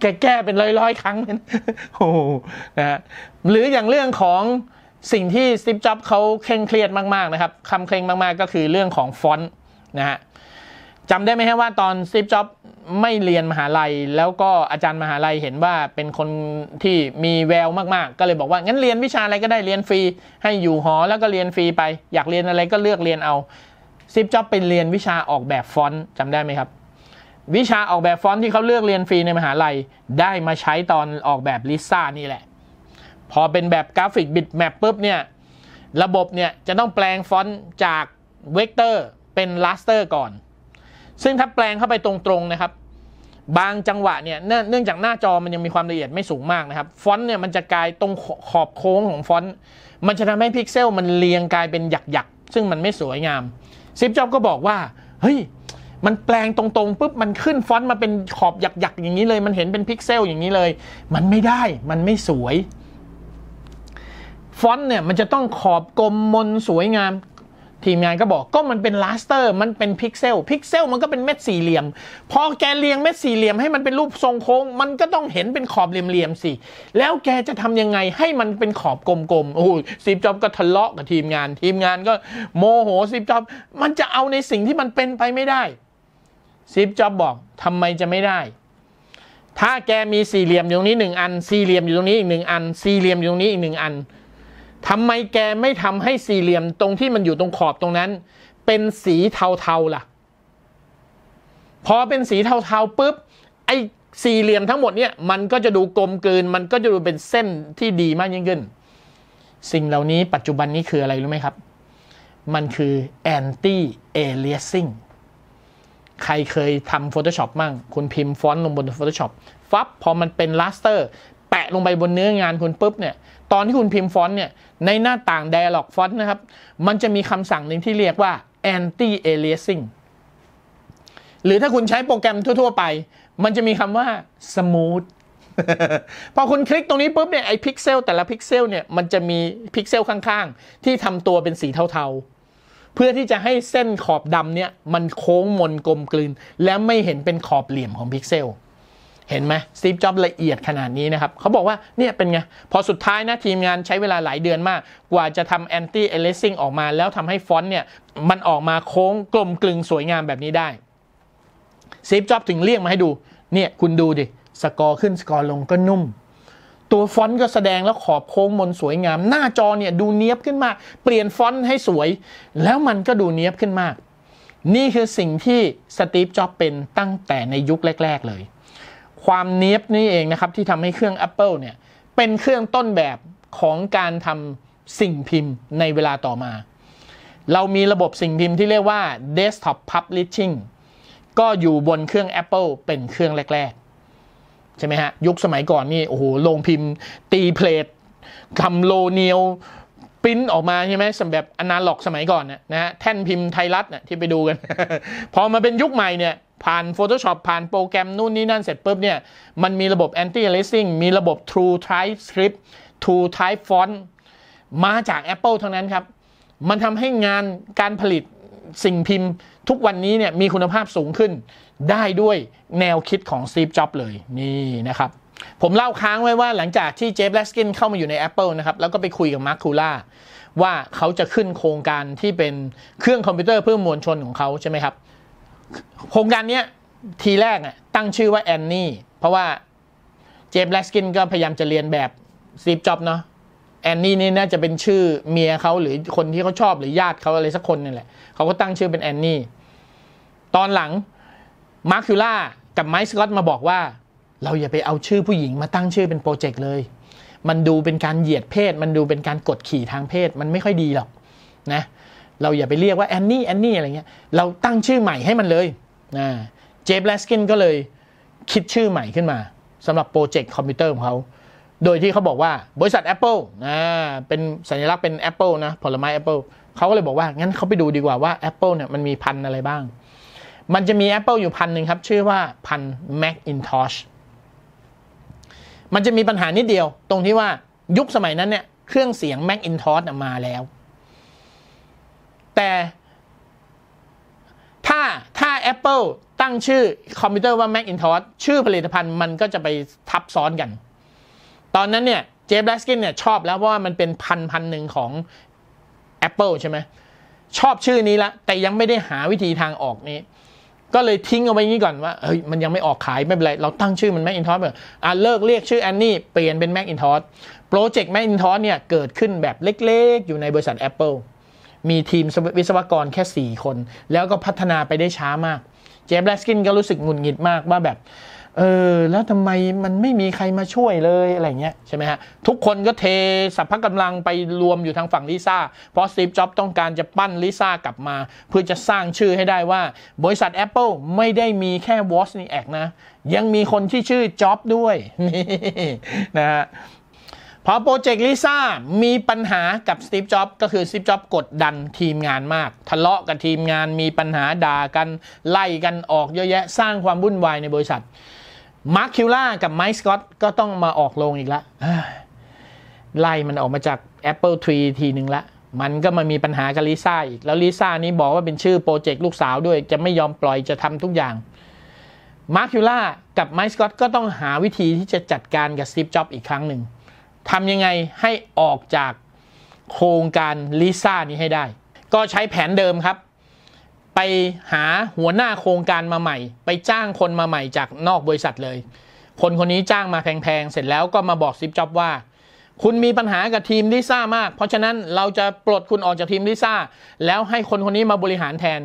S1: แกแก้เป็นร้อยๆ ครั้งโอ้นะหรืออย่างเรื่องของสิ่งที่ซิปจ็อบเขาเคร่งเครียดมากๆนะครับคำเคร่งมากๆก็คือเรื่องของฟอนต์นะฮะจำได้ไหมฮะว่าตอนซิปจ็อบไม่เรียนมหาลัย แล้วก็อาจารย์มหาลัยเห็นว่าเป็นคนที่มีแววมาก ๆ ก็เลยบอกว่างั้นเรียนวิชาอะไรก็ได้เรียนฟรี ให้อยู่หอแล้วก็เรียนฟรีไป อยากเรียนอะไรก็เลือกเรียนเอา ซิปจ็อบเป็นเรียนวิชาออกแบบฟอนต์จำได้ไหมครับวิชาออกแบบฟอนต์ที่เขาเลือกเรียนฟรีในมหาลัยได้มาใช้ตอนออกแบบลิซ่านี่แหละ พอเป็นแบบกราฟิกบิตแมปปุ๊บเนี่ยระบบเนี่ยจะต้องแปลงฟอนต์จากเวกเตอร์เป็นลัสเตอร์ก่อน ซึ่งถ้าแปลงเข้าไปตรงๆนะครับ บางจังหวะเนี่ย เนื่องจากหน้าจอมันยังมีความละเอียดไม่สูงมากนะครับ ฟอนต์เนี่ยมันจะกลายตรงขอบโค้งของฟอนต์ มันจะทำให้พิกเซลมันเรียงกลายเป็นหยักๆซึ่งมันไม่สวยงามซิปจ็อบก็บอกว่าเฮ้ยมันแปลงตรงๆปุ๊บมันขึ้นฟอนต์มาเป็นขอบหยักๆอย่างนี้เลย มันเห็นเป็นพิกเซลอย่างนี้เลย มันไม่ได้มันไม่สวย ฟอนต์เนี่ยมันจะต้องขอบกลมมนสวยงาม ทีมงานก็บอกก็มันเป็นลาสเตอร์มันเป็นพิกเซลพิกเซลมันก็เป็นเม็ดสี่เหลี่ยม พอแกเรียงเม็ดสี่เหลี่ยมให้มันเป็นรูปทรงโค้ง มันก็ต้องเห็นเป็นขอบเหลี่ยมๆสิ แล้วแกจะทำยังไงให้มันเป็นขอบกลมๆโอ้โหซีบจอบก็ทะเลาะกับทีมงาน ทีมงานก็โมโหซีบจอบมันจะเอาในสิ่งที่มันเป็นไปไม่ได้ซิปจ็อบบอก ทำไมจะไม่ได้ ถ้าแกมีสี่เหลี่ยมอยู่ตรงนี้หนึ่งอัน สี่เหลี่ยมอยู่ตรงนี้อีกหนึ่งอัน สี่เหลี่ยมอยู่ตรงนี้อีกหนึ่งอัน ทำไมแกไม่ทำให้สี่เหลี่ยมตรงที่มันอยู่ตรงขอบตรงนั้น เป็นสีเทาๆล่ะ พอเป็นสีเทาๆปุ๊บไอ้สี่เหลี่ยมทั้งหมดเนี่ย มันก็จะดูกลมกลืนมันก็จะดูเป็นเส้นที่ดีมากยิ่งขึ้น สิ่งเหล่านี้ปัจจุบันนี้คืออะไรรู้ไหมครับ มันคือ anti aliasing ใครเคยทำ Photoshop มั่ง คุณพิมพ์ฟอนต์ลงบน Photoshop ฟับ พอมันเป็นลาสเตอร์แปะลงไปบนเนื้องานคุณปุ๊บเนี่ย ตอนที่คุณพิมพ์ฟอนต์เนี่ย ในหน้าต่าง Dialog Font นะครับ มันจะมีคำสั่งหนึ่งที่เรียกว่า anti aliasing หรือถ้าคุณใช้โปรแกรมทั่วๆไป มันจะมีคำว่า smooth พอคุณคลิกตรงนี้ปุ๊บเนี่ยไอพิกเซลแต่ละพิกเซลเนี่ย มันจะมีพิกเซลข้างๆ ที่ทำตัวเป็นสีเทาๆเพื่อที่จะให้เส้นขอบดำเนี่ยมันโค้งมนกลมกลืน และไม่เห็นเป็นขอบเหลี่ยมของพิกเซล เห็นไหมสตีฟจ็อบละเอียดขนาดนี้นะครับเขาบอกว่าเนี่ยเป็นไง พอสุดท้ายนะทีมงานใช้เวลาหลายเดือนมาก กว่าจะทำแอนตี้เอเลซิ่งออกมาแล้วทำให้ฟอนต์เนี่ย มันออกมาโค้งกลมกลึงสวยงามแบบนี้ได้สตีฟจ็อบถึงเรียกมาให้ดู เนี่ยคุณดูดิสกอร์ขึ้นสกอร์ลงก็นุ่มตัวฟอนต์ก็แสดงแล้วขอบโค้งมนสวยงาม หน้าจอเนี่ยดูเนี้ยบขึ้นมาก เปลี่ยนฟอนต์ให้สวย แล้วมันก็ดูเนี้ยบขึ้นมาก นี่คือสิ่งที่สตีฟจ็อบเป็นตั้งแต่ในยุคแรก ๆเลย ความเนี้ยบนี่เองนะครับที่ทำให้เครื่อง Apple เนี่ยเป็นเครื่องต้นแบบของการทำสิ่งพิมพ์ในเวลาต่อมา เรามีระบบสิ่งพิมพ์ที่เรียกว่า Desktop Publishing ก็อยู่บนเครื่อง Apple เป็นเครื่องแรก ๆใช่ไหมฮะ ยุคสมัยก่อนนี่โอ้โหโรงพิมพ์ตีเพลททำโลเนียลริ้นออกมาใช่ไหมสำแบบอนาล็อกสมัยก่อนนะฮะ แท่นพิมพ์ไทยรัฐนะที่ไปดูกัน พอมาเป็นยุคใหม่เนี่ย ผ่าน Photoshop ผ่านโปรแกรมนู่นนี่นั่นเสร็จปุ๊บเนี่ย มันมีระบบ anti aliasing มีระบบ true type script true type font มาจาก Apple ทั้งนั้นครับ มันทำให้งานการผลิตสิ่งพิมพ์ทุกวันนี้เนี่ยมีคุณภาพสูงขึ้นได้ด้วยแนวคิดของ t e ีฟจ็อบเลย นี่นะครับ ผมเล่าค้างไว้ว่าหลังจากที่เจฟแลสกินเข้ามาอยู่ใน Apple นะครับ แล้วก็ไปคุยกับมาร์คคูล่าว่าเขาจะขึ้นโครงการที่เป็นเครื่องคอมพิวเตอร์เพื่อมวลชนของเขาใช่ไหมครับ โครงการนี้ทีแรกตั้งชื่อว่าแอนนี่เพราะว่าเจฟแลสกินก็พยายามจะเรียนแบบซีฟจ็อบเนาะแอนนี่นี่น่าจะเป็นชื่อเมียเขาหรือคนที่เขาชอบหรือญาติเขาอะไรสักคนนี่แหละเขาก็ตั้งชื่อเป็นแอนนี่ตอนหลัง มาร์คิล่ากับไมค์สกอตมาบอกว่า เราอย่าไปเอาชื่อผู้หญิงมาตั้งชื่อเป็นโปรเจกต์เลย มันดูเป็นการเหยียดเพศ มันดูเป็นการกดขี่ทางเพศ มันไม่ค่อยดีหรอกนะเราอย่าไปเรียกว่าแอนนี่แอนนี่อะไรเงี้ยเราตั้งชื่อใหม่ให้มันเลยนะเจฟแลสกินก็เลยคิดชื่อใหม่ขึ้นมาสำหรับโปรเจกต์คอมพิวเตอร์ของเขาโดยที่เขาบอกว่าบริษัท Apple นะเป็นสัญลักษณ์เป็น Apple นะ ผลไม้ Apple เขาก็เลยบอกว่า งั้นเขาไปดูดีกว่าว่า Apple เนี่ยมันมีพันอะไรบ้าง มันจะมี Apple อยู่พันหนึ่งครับ ชื่อว่าพัน Macintosh มันจะมีปัญหานิดเดียว ตรงที่ว่ายุคสมัยนั้นเนี่ย เครื่องเสียง Macintosh มาแล้ว แต่ถ้าถ้า Apple ตั้งชื่อคอมพิวเตอร์ว่า Macintosh ชื่อผลิตภัณฑ์มันก็จะไปทับซ้อนกันตอนนั้นเนี่ยเจฟแบสกินเนี่ยชอบแล้วเพราะว่ามันเป็นพันพันหนึ่งของ Apple ใช่ไหมชอบชื่อนี้ละแต่ยังไม่ได้หาวิธีทางออกนี้ ก็เลยทิ้งเอาไว้งี้ก่อนว่าเฮ้ยมันยังไม่ออกขายไม่เป็นไร เราตั้งชื่อมันแม็กอินทอสเอ่ะเลิกเรียกชื่อแอนนี่เปลี่ยนเป็นแม็กอินทอสโปรเจกต์แม็กอินทอสเนี่ยเกิดขึ้นแบบเล็กๆอยู่ในบริษัท Apple มีทีมวิศวกรแค่ 4 คนแล้วก็พัฒนาไปได้ช้ามากเจฟแบสกินก็รู้สึกหงุดหงิดมากว่าแบบเออแล้วทำไมมันไม่มีใครมาช่วยเลย อะไรเงี้ยใช่ไหมฮะ ทุกคนก็เทสัพพะกำลังไปรวมอยู่ทางฝั่งลิซ่าเพราะสตีฟจ็อบต้องการจะปั้นลิซ่ากลับมา เพื่อจะสร้างชื่อให้ได้ว่า บริษัท Apple ไม่ได้มีแค่วอสนี่แอกนะ ยังมีคนที่ชื่อจ็อบด้วยนะฮะ พอโปรเจกต์ลิซ่ามีปัญหากับสตีฟจ็อบก็คือสตีฟจ็อบกดดันทีมงานมาก ทะเลาะกับทีมงานมีปัญหาด่ากันไล่กันออกเยอะแยะสร้างความวุ่นวายในบริษัทมาร์คคิวล่ากับไมค์สกอตก็ต้องมาออกโรงอีกละไล่มันออกมาจาก Apple t r e ทีหนึ่งละมันก็มามีปัญหากับลิซ่าอีก แล้วลิซ่านี้บอกว่าเป็นชื่อโปรเจกต์ลูกสาวด้วยจะไม่ยอมปล่อยจะทำทุกอย่างมาร์คิวล่ากับไมค์สกอตก็ต้องหาวิธีที่จะจัดการกับสตีฟจ็อบอีกครั้งหนึ่งทำยังไงให้ออกจากโครงการลิซ่านี้ให้ได้ ก็ใช้แผนเดิมครับไปหาหัวหน้าโครงการมาใหม่ ไปจ้างคนมาใหม่จากนอกบริษัทเลย คนคนนี้จ้างมาแพงๆ เสร็จแล้วก็มาบอกซิปจ็อบว่า คุณมีปัญหากับทีมลิซ่ามาก เพราะฉะนั้นเราจะปลดคุณออกจากทีมลิซ่าแล้วให้คนคนนี้มาบริหารแทน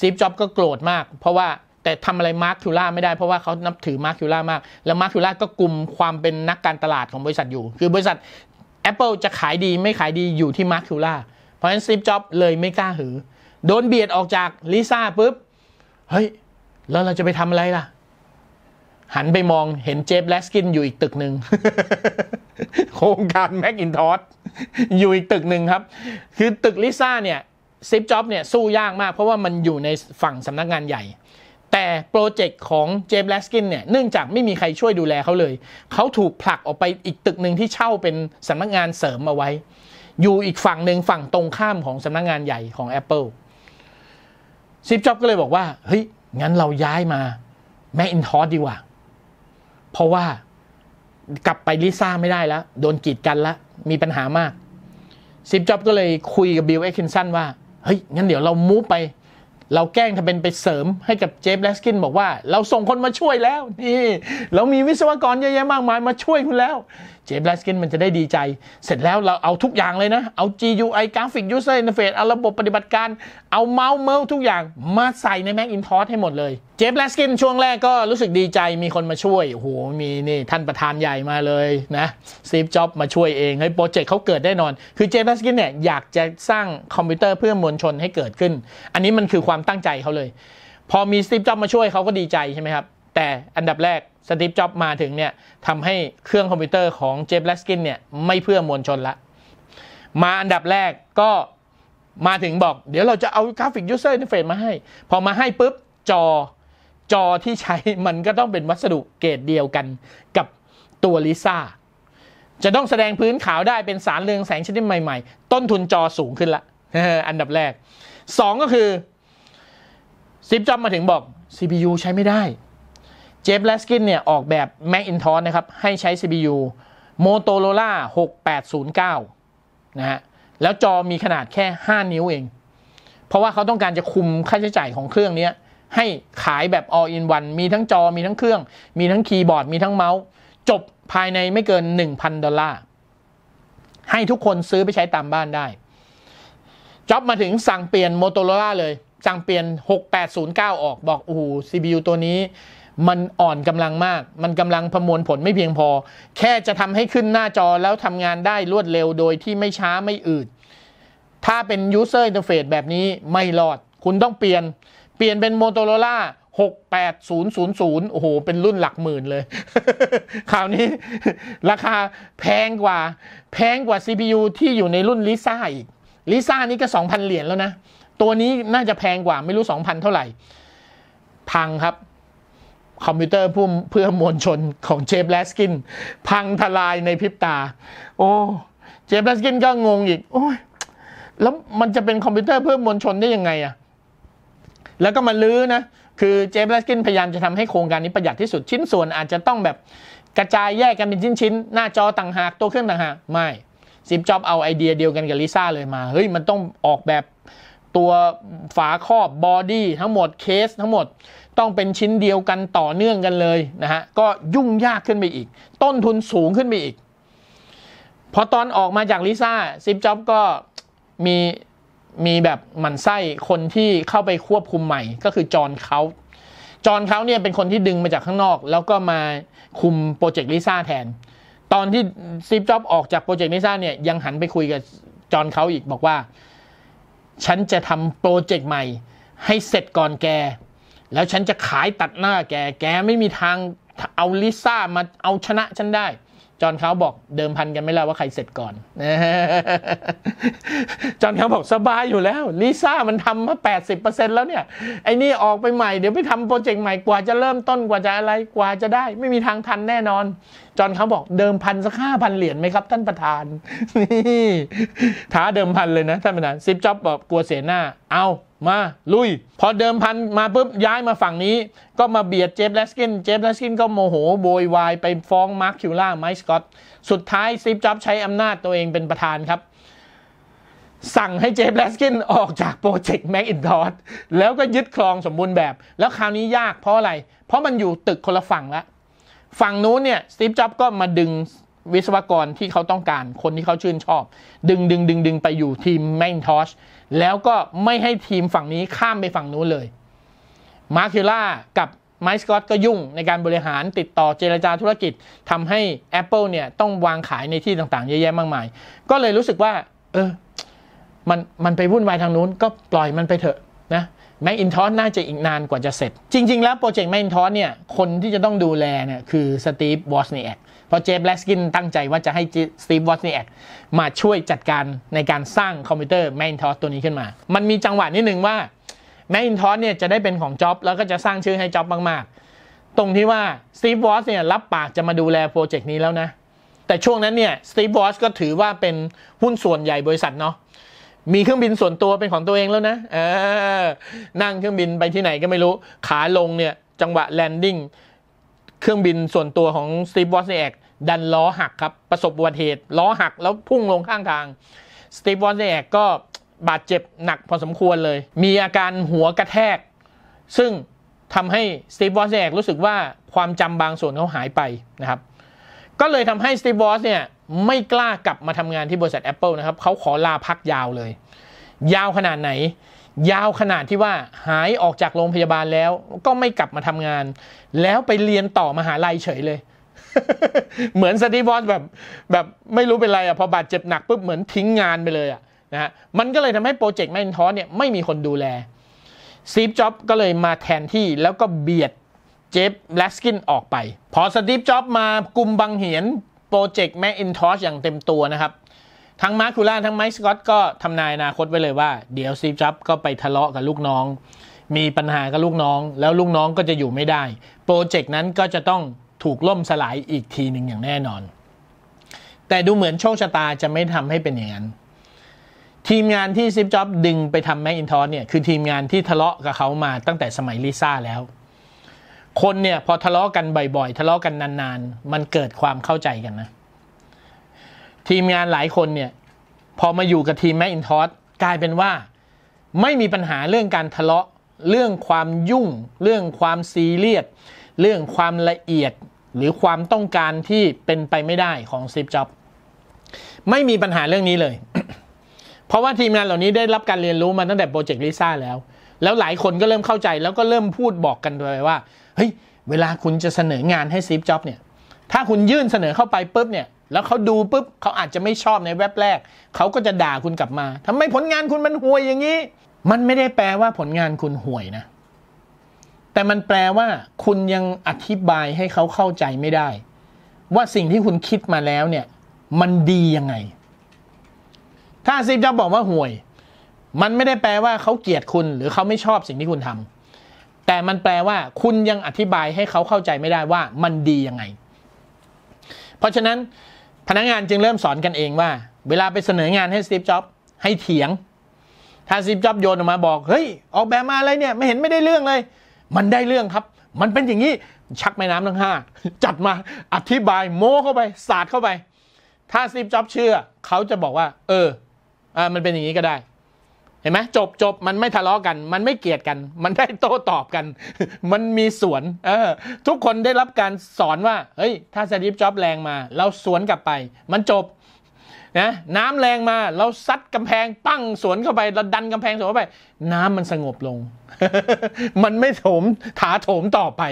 S1: ซิปจ็อบก็โกรธมาก เพราะว่าแต่ทำอะไรมาร์คคิวล่าไม่ได้เพราะว่าเขานับถือมาร์คคิวล่ามากแล้วมาร์คคิวล่าก็กลุ่มความเป็นนักการตลาดของบริษัทอยู่ คือบริษัท Apple จะขายดีไม่ขายดีอยู่ที่มาร์คคิวล่าเพราะฉะนั้นซิปจ็อบเลยไม่กล้าหือโดนเบียดออกจากลิซ่าปุ๊บ เฮ้ย แล้วเราจะไปทำอะไรล่ะ หันไปมองเห็นเจฟแลสกินอยู่อีกตึกหนึ่งโครงการแม็กอินทอสอยู่อีกตึกหนึ่งครับ คือตึกลิซ่าเนี่ยซิปจ็อบเนี่ย สู้ยากมาก เพราะว่ามันอยู่ในฝั่งสำนักงานใหญ่ แต่โปรเจกต์ของเจมส์แลสกินเนี่ย เนื่องจากไม่มีใครช่วยดูแลเขาเลย เขาถูกผลักออกไปอีกตึกหนึ่งที่เช่าเป็นสำนักงานเสริมเอาไว้ อยู่อีกฝั่งหนึ่งฝั่งตรงข้ามของสำนักงานใหญ่ของ Apple ซิฟจ็อบก็เลยบอกว่า เฮ้ย งั้นเราย้ายมา แมคอินทอสดีกว่า เพราะว่ากลับไปลิซ่าไม่ได้แล้ว โดนกีดกันละมีปัญหามากซิฟจ็อบก็เลยคุยกับบิลเอ็กคินสันว่าเฮ้ย งั้นเดี๋ยวเรามูฟไป เราแกล้งทำเป็นไปเสริมให้กับเจฟแลสกินบอกว่า เราส่งคนมาช่วยแล้ว นี่ เรามีวิศวกรเยอะแยะมากมายมาช่วยคุณแล้วเจฟไลสกินมันจะได้ดีใจเสร็จแล้วเราเอาทุกอย่างเลยนะ เอา GUI Graphic User Interface เอาระบบปฏิบัติการเอาเมาส์เมาส์ทุกอย่างมาใส่ใน Macintosh ให้หมดเลยเจฟไลสกินช่วงแรกก็รู้สึกดีใจมีคนมาช่วยโอ้โหมีนี่ท่านประธานใหญ่มาเลยนะซีฟจ็อบมาช่วยเองให้โปรเจกต์เขาเกิดแน่นอน คือเจฟไลสกินเนี่ยอยากจะสร้างคอมพิวเตอร์เพื่อมวลชนให้เกิดขึ้นอันนี้มันคือความตั้งใจเขาเลย พอมีซีฟจ็อบมาช่วยเขาก็ดีใจใช่ไหมครับแต่อันดับแรกสตีฟจ็อบมาถึงเนี่ยทำให้เครื่องคอมพิวเตอร์ของเจฟแลสกินเนี่ยไม่เพื่อมวลชนละมาอันดับแรกก็มาถึงบอกเดี๋ยวเราจะเอากราฟิกยูเซอร์อินเฟซมาให้ พอมาให้ปุ๊บจอจอที่ใช้มันก็ต้องเป็นวัสดุเกรดเดียวกันกับตัวลิซ่าจะต้องแสดงพื้นขาวได้เป็นสารเรืองแสงชนิดใหม่ๆ ต้นทุนจอสูงขึ้นละอันดับแรก 2 ก็คือซิปจอมมาถึงบอก CPU ใช้ไม่ได้เจฟแลสกินเนี่ยออกแบบ Macintosh นะครับให้ใช้ CPU Motorola 6809นะฮะแล้วจอมีขนาดแค่ 5 นิ้วเอง เพราะว่าเขาต้องการจะคุมค่าใช้จ่ายของเครื่องนี้ ให้ขายแบบ all in one มีทั้งจอมีทั้งเครื่อง มีทั้งคีย์บอร์ด มีทั้งเมาส์ จบภายในไม่เกิน 1,000 ดอลลาร์ให้ทุกคนซื้อไปใช้ตามบ้านได้จ็อบมาถึงสั่งเปลี่ยน Motorola เลย สั่งเปลี่ยน6809ออกบอกโอ้โห CPU ตัวนี้มันอ่อนกำลังมาก มันกำลังประมวลผลไม่เพียงพอ แค่จะทำให้ขึ้นหน้าจอแล้วทำงานได้รวดเร็วโดยที่ไม่ช้าไม่อืดถ้าเป็น user interface แบบนี้ไม่รอด คุณต้องเปลี่ยน เปลี่ยนเป็น Motorola 68000 โอ้โห เป็นรุ่นหลักหมื่นเลย คราวนี้ราคาแพงกว่า แพงกว่า CPU ที่อยู่ในรุ่นลิซ่าอีกลิซ่านี้ก็ 2,000 เหรียญแล้วนะ ตัวนี้น่าจะแพงกว่าไม่รู้2,000เท่าไหร่ พังครับคอมพิวเตอร์เพื่อมวลชนของเจฟแลสกิน พังทลายในพริบตา โอ้เจฟแลสกินก็งงอีกโอ้ยแล้วมันจะเป็นคอมพิวเตอร์เพื่อมวลชนได้ยังไงอะแล้วก็มาลื้อนะ คือเจฟแลสกินพยายามจะทำให้โครงการนี้ประหยัดที่สุด ชิ้นส่วนอาจจะต้องแบบกระจายแยกกันเป็นชิ้นๆหน้าจอต่างหากตัวเครื่องต่างหากไม่ซิปจ็อบเอาไอเดียเดียวกันกับลิซ่าเลยมาเฮ้ยมันต้องออกแบบตัวฝาครอบบอดี้ทั้งหมดเคสทั้งหมดต้องเป็นชิ้นเดียวกันต่อเนื่องกันเลยนะฮะ ก็ยุ่งยากขึ้นไปอีก ต้นทุนสูงขึ้นไปอีกพอตอนออกมาจากลิซ่าซิปจ็อบก็มี มีแบบหมันไส้ คนที่เข้าไปควบคุมใหม่ก็คือจอห์นเขาจอห์นเขาเนี่ยเป็นคนที่ดึงมาจากข้างนอก แล้วก็มาคุมโปรเจกต์ลิซ่าแทน ตอนที่ซิปจ็อบออกจากโปรเจกต์ลิซ่าเนี่ย ยังหันไปคุยกับจอห์นเขาอีกบอกว่าฉันจะทำโปรเจกต์ใหม่ ให้เสร็จก่อนแกแล้วฉันจะขายตัดหน้า แก แกไม่มีทางเอาลิซ่ามาเอาชนะฉันได้ จอห์นเขาบอกเดิมพันกันไม่แล้วว่าใครเสร็จก่อน จอห์นเขาบอกสบายอยู่แล้วลิซ่ามันทำมา 80%แล้วเนี่ย ไอ้นี่ออกไปใหม่เดี๋ยวไปทำโปรเจกต์ใหม่กว่าจะเริ่มต้นกว่าจะอะไรกว่าจะได้ไม่มีทางทันแน่นอน จอห์นเขาบอกเดิมพันสักห้าพันเหรียญไหมครับท่านประธานนี่ท้าเดิมพันเลยนะท่านประธานซิปจ็อบบอกกลัวเสียหน้าเอามาลุย พอเดิมพันมาปุ๊บ ย้ายมาฝั่งนี้ก็มาเบียดเจฟแลสกินเจฟแลสกินก็โมโหโวยวายไปฟ้อง มาร์คคิวล่าไมค์สกอตสุดท้ายซีฟจ็อบใช้อำนาจตัวเองเป็นประธานครับ สั่งให้เจฟแลสกินออกจากโปรเจกต์แม็กอินทอสแล้วก็ยึดครองสมบูรณ์แบบ แล้วคราวนี้ยากเพราะอะไร เพราะมันอยู่ตึกคนละฝั่งละฝั่งนู้นเนี่ยซีฟจ็อบก็มาดึงวิศวกรที่เขาต้องการ คนที่เขาชื่นชอบ ดึงดึงดึงดึงไปอยู่ทีมแมกอินทอสแล้วก็ไม่ให้ทีมฝั่งนี้ข้ามไปฝั่งนู้นเลย มาร์คิล่ากับไมค์สกอตก็ยุ่งในการบริหารติดต่อเจรจาธุรกิจ ทำให้ Apple เนี่ย ต้องวางขายในที่ต่างๆเยอะแยะมากมาย ก็เลยรู้สึกว่า เออ มันมันไปวุ่นวายทางนู้นก็ปล่อยมันไปเถอะนะแม c อินทอสน่าจะอีกนานกว่าจะเสร็จ จริง ๆแล้วโปรเจกต์แม c อินทอสเนี่ย คนที่จะต้องดูแลเนี่ยคือสตีฟวอสเนียกพราะเจฟแบล็กสกินตั้งใจว่าจะให้สตีฟวอตเนียกมาช่วยจัดการในการสร้างคอมพิวเตอร์แมนทอสตัวนี้ขึ้นมา มันมีจังหวะนิดนึงว่าแมนทอสเนี่ยจะได้เป็นของจ็อบ แล้วก็จะสร้างชื่อให้จ็อบมาก ๆ ตรงที่ว่าสตีฟวอตเนี่ยรับปากจะมาดูแลโปรเจกต์นี้แล้วนะ แต่ช่วงนั้นเนี่ยสตีฟวอตก็ถือว่าเป็นหุ้นส่วนใหญ่บริษัทเนาะ มีเครื่องบินส่วนตัวเป็นของตัวเองแล้วนะเออนั่งเครื่องบินไปที่ไหนก็ไม่รู้ ขาลงเนี่ยจังหวะแลนดิ้งเครื่องบินส่วนตัวของสตีฟวอสเนียกดันล้อหักครับ ประสบอุบัติเหตุล้อหักแล้วพุ่งลงข้างทางสตีฟวอสเนียกก็บาดเจ็บหนักพอสมควรเลย มีอาการหัวกระแทก ซึ่งทำให้สตีฟวอสเนียกรู้สึกว่าความจำบางส่วนเขาหายไปนะครับ ก็เลยทำให้สตีฟวอสเนี่ย ไม่กล้ากลับมาทำงานที่บริษัท Apple นะครับ เขาขอลาพักยาวเลย ยาวขนาดไหนยาวขนาดที่ว่าหายออกจากโรงพยาบาลแล้วก็ไม่กลับมาทำงาน แล้วไปเรียนต่อมหาลัยเฉยเลย เหมือนสตีวอนแบบ แบบไม่รู้เป็นไรอ่ะ พอบาดเจ็บหนักปุ๊บเหมือนทิ้งงานไปเลยอ่ะนะฮะมันก็เลยทำให้โปรเจกต์แมนทอสเนี่ย ไม่มีคนดูแลซีฟจ็อบก็เลยมาแทนที่แล้วก็เบียดเจฟแลสกินออกไป พอสตีฟจ็อบมากุมบังเหียนโปรเจกต์แมนทอสอย่างเต็มตัวนะครับทั้งมาร์คูล่าทั้งไมค์สกอตก็ทำนายอนาคตไว้เลยว่า เดี๋ยวซีจับก็ไปทะเลาะกับลูกน้อง มีปัญหากับลูกน้อง แล้วลูกน้องก็จะอยู่ไม่ได้โปรเจกต์นั้นก็จะต้องถูกล่มสลายอีกทีหนึ่งอย่างแน่นอน แต่ดูเหมือนโชคชะตาจะไม่ทำให้เป็นอย่างนั้น ทีมงานที่ซิฟจ็อบดึงไปทำแม็กอินทอร์เนี่ย คือทีมงานที่ทะเลาะกับเขามาตั้งแต่สมัยลิซ่าแล้วคนเนี่ยพอทะเลาะกันบ่อยๆทะเลาะกันนานๆมันเกิดความเข้าใจกันนะทีมงานหลายคนเนี่ยพอมาอยู่กับทีมแมคอินทอสกลายเป็นว่า ไม่มีปัญหาเรื่องการทะเลาะเรื่องความยุ่ง เรื่องความซีเรียสเรื่องความละเอียดหรือความต้องการที่เป็นไปไม่ได้ของซิฟจ็อบไม่มีปัญหาเรื่องนี้เลย เพราะว่าทีมงาน เหล่านี้ได้รับการเรียนรู้มาตั้งแต่โปรเจกต์ลิซ่าแล้ว แล้วหลายคนก็เริ่มเข้าใจแล้วก็เริ่มพูดบอกกันไปว่าเฮ้ยเวลาคุณจะเสนองานให้ซิฟจ็อบเนี่ยถ้าคุณยื่นเสนอเข้าไปปุ๊บเนี่ยแล้วเขาดูปุ๊บเขาอาจจะไม่ชอบในแว็บแรกเขาก็จะด่าคุณกลับมาทำไมผลงานคุณมันห่วยอย่างนี้มันไม่ได้แปลว่าผลงานคุณห่วยนะแต่มันแปลว่าคุณยังอธิบายให้เขาเข้าใจไม่ได้ ว่าสิ่งที่คุณคิดมาแล้ว เนี่ย มันดียังไง ถ้าซีฟจะบอกว่าห่วย มันไม่ได้แปลว่าเขาเกลียดคุณ หรือเขาไม่ชอบสิ่งที่คุณทำแต่มันแปลว่า คุณยังอธิบายให้เขาเข้าใจไม่ได้ว่า มันดียังไง เพราะฉะนั้นพนักงานจึงเริ่มสอนกันเองว่า เวลาไปเสนองานให้สตีฟจ็อบให้เถียง ถ้าสตีฟจ็อบโยนออกมาบอก เฮ้ย ออกแบบมาอะไรเนี่ย ไม่เห็นไม่ได้เรื่องเลย มันได้เรื่องครับ มันเป็นอย่างนี้ ชักแม่น้ำทั้งห้าจัดมาอธิบายโม้เข้าไปศาสตร์เข้าไป ถ้าสตีฟจ็อบเชื่อ เขาจะบอกว่า เอออมันเป็นอย่างนี้ก็ได้ห็นไหมจบจบมันไม่ทะเลาะกัน มันไม่เกลียดกัน มันได้โต้ตอบกัน มันมีสวน เออ ทุกคนได้รับการสอนว่าเฮ้ย ถ้าสติปจ็อบแรงมา เราสวนกลับไป มันจบนะน้ำแรงมา เราซัดกำแพง ปั้งสวนเข้าไปเราดันกำแพงสวนเข้าไป น้ำมันสงบลง มันไม่โถมถาโถมต่อไป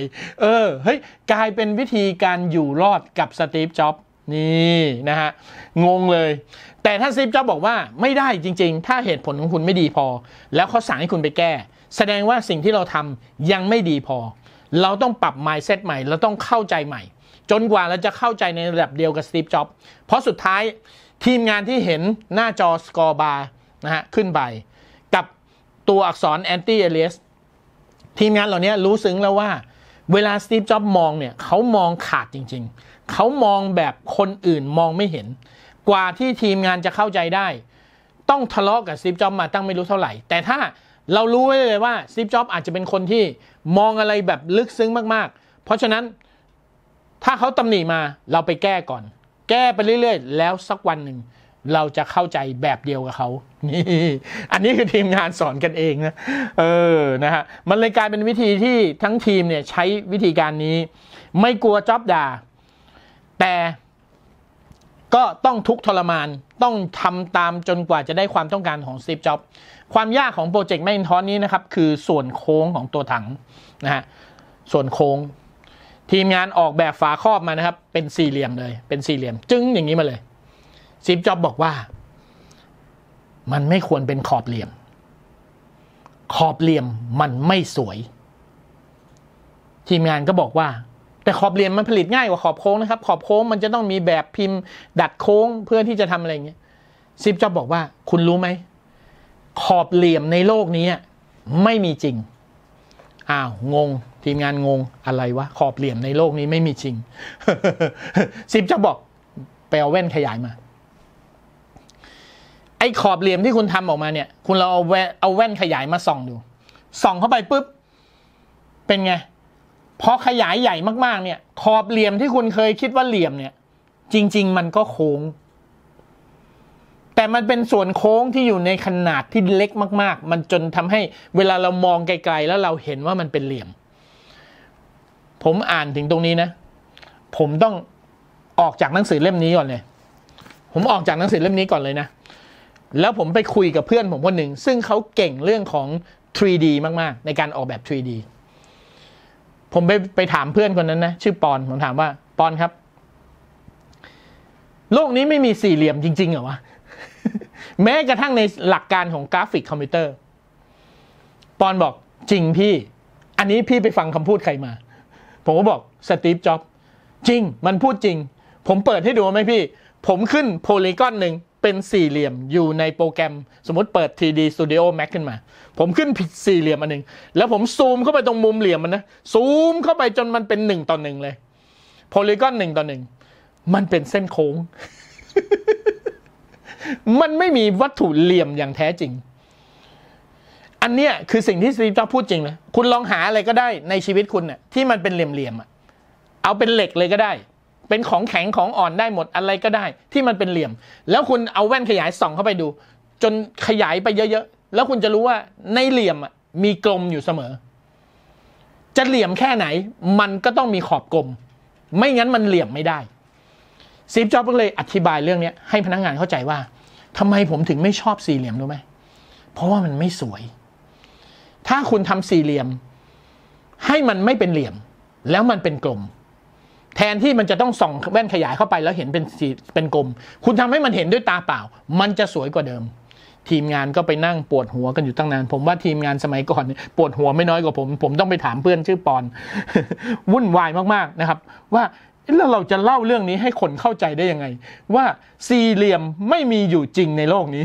S1: เออ เฮ้ยกลายเป็นวิธีการอยู่รอดกับสตีฟจ็อบนี่นะฮะ งงเลยแต่ท่านซิีฟจ็อบบอกว่าไม่ได้จริงๆ ถ้าเหตุผลของคุณไม่ดีพอ แล้วเขาสั่งให้คุณไปแก้ แสดงว่าสิ่งที่เราทำยังไม่ดีพอ เราต้องปรับ mindset ใหม่ เราต้องเข้าใจใหม่ จนกว่าเราจะเข้าใจในระดับเดียวกับสตีฟจ็อบเพราะสุดท้ายทีมงานที่เห็นหน้าจอสกอร์บาร์นะฮะขึ้นไป กับตัวอักษรแอนตี้เอเลสทีมงานเหล่านี้รู้ซึ้งแล้วว่า เวลาสตีฟจ็อบมองเนี่ยเขามองขาดจริงๆเขามองแบบคนอื่นมองไม่เห็นกว่าที่ทีมงานจะเข้าใจได้ ต้องทะเลาะกับซิฟจ็อบมาตั้งไม่รู้เท่าไหร่ แต่ถ้าเรารู้ไว้เลยว่าซิฟจ็อบอาจจะเป็นคนที่มองอะไรแบบลึกซึ้งมากๆ เพราะฉะนั้นถ้าเขาตำหนิมาเราไปแก้ก่อน แก้ไปเรื่อยๆ แล้วสักวันหนึ่ง เราจะเข้าใจแบบเดียวกับเขานี่อันนี้คือทีมงานสอนกันเองนะเออนะฮะมันเลยกลายเป็นวิธีที่ทั้งทีมเนี่ยใช้วิธีการนี้ ไม่กลัวจ็อบด่าแต่ก็ต้องทุกทรมาน ต้องทำตามจนกว่าจะได้ความต้องการของสตีฟจ็อบความยากของโปรเจกต์แมนทอนนี้นะครับ คือส่วนโค้งของตัวถังนะฮะ ส่วนโค้ง ทีมงานออกแบบฝาครอบมานะครับ เป็นสี่เหลี่ยมเลย เป็นสี่เหลี่ยม จึ้งอย่างนี้มาเลยสตีฟจ็อบบอกว่า มันไม่ควรเป็นขอบเหลี่ยม ขอบเหลี่ยมมันไม่สวย ทีมงานก็บอกว่าแต่ขอบเหลี่ยมมันผลิตง่ายกว่าขอบโค้งนะครับ ขอบโค้งมันจะต้องมีแบบพิมพ์ ดัดโค้งเพื่อที่จะทำอะไรเงี้ยซิปจอบบอกว่าคุณรู้ไหม ขอบเหลี่ยมในโลกนี้ไม่มีจริง อ้าวงง ทีมงานงงอะไรวะขอบเหลี่ยมในโลกนี้ไม่มีจริงซิปจอบบอกไปเอาแว่นขยายมา ไอ้ขอบเหลี่ยมที่คุณทำออกมาเนี่ย คุณเราเอาแว่นเอาแว่นขยายมาส่องดูส่องเข้าไปปุ๊บเป็นไงพอขยายใหญ่มากๆเนี่ย ขอบเหลี่ยมที่คุณเคยคิดว่าเหลี่ยมเนี่ย จริง ๆมันก็โค้ง แต่มันเป็นส่วนโค้งที่อยู่ในขนาดที่เล็กมาก ๆ มันจนทำให้เวลาเรามองไกล ๆ แล้วเราเห็นว่ามันเป็นเหลี่ยม ผมอ่านถึงตรงนี้นะ ผมต้องออกจากหนังสือเล่มนี้ก่อนเลย ผมออกจากหนังสือเล่มนี้ก่อนเลยนะ แล้วผมไปคุยกับเพื่อนผมคนหนึ่งซึ่งเขาเก่งเรื่องของ 3D มากๆในการออกแบบ 3D เผมไปไปถามเพื่อนคนนั้นนะ ชื่อปอนผมถามว่า ปอนครับ โลกนี้ไม่มีสี่เหลี่ยมจริง ๆเหรอวะ แม้กระทั่งในหลักการของกราฟิกคอมพิวเตอร์ ปอนบอกจริงพี่ อันนี้พี่ไปฟังคำพูดใครมา ผมก็บอกสตีฟจ็อบจริง มันพูดจริง ผมเปิดให้ดูไหมพี่ ผมขึ้นโพลีกอนหนึ่งเป็นสี่เหลี่ยมอยู่ในโปรแกรม สมมติเปิด 3D Studio Max ขึ้นมา ผมขึ้นผิดสี่เหลี่ยมอันหนึ่งแล้วผมซูมเข้าไปตรงมุมเหลี่ยมมันนะซูมเข้าไปจนมันเป็นหนึ่งต่อหนึ่งเลยโพลีกอนหนึ่งต่อหนึ่งมันเป็นเส้นโค้ง มันไม่มีวัตถุเหลี่ยมอย่างแท้จริง อันเนี้ยคือสิ่งที่ซีจ็อบพูดจริงนะ คุณลองหาอะไรก็ได้ในชีวิตคุณเนี่ยที่มันเป็นเหลี่ยมๆเอาเป็นเหล็กเลยก็ได้เป็นของแข็งของอ่อนได้หมดอะไรก็ได้ ที่มันเป็นเหลี่ยม แล้วคุณเอาแว่นขยายส่องเข้าไปดู จนขยายไปเยอะ ๆ แล้วคุณจะรู้ว่าในเหลี่ยมมีกลมอยู่เสมอ จะเหลี่ยมแค่ไหนมันก็ต้องมีขอบกลม ไม่งั้นมันเหลี่ยมไม่ได้ซีฟจ็อบก็เลยอธิบายเรื่องนี้ให้พนักงงานเข้าใจว่าทำไมผมถึงไม่ชอบสี่เหลี่ยมรู้ไหมเพราะว่ามันไม่สวย ถ้าคุณทำสี่เหลี่ยม ให้มันไม่เป็นเหลี่ยม แล้วมันเป็นกลมแทนที่มันจะต้องส่องแว่นขยายเข้าไปแล้วเห็นเป็นสีเป็นกลม คุณทำให้มันเห็นด้วยตาเปล่า มันจะสวยกว่าเดิม ทีมงานก็ไปนั่งปวดหัวกันอยู่ตั้งนาน ผมว่าทีมงานสมัยก่อนปวดหัวไม่น้อยกว่าผม ผมต้องไปถามเพื่อนชื่อปอน วุ่นวายมาก ๆ นะครับ ว่าแล้วเราจะเล่าเรื่องนี้ให้คนเข้าใจได้ยังไง ว่าสี่เหลี่ยมไม่มีอยู่จริงในโลกนี้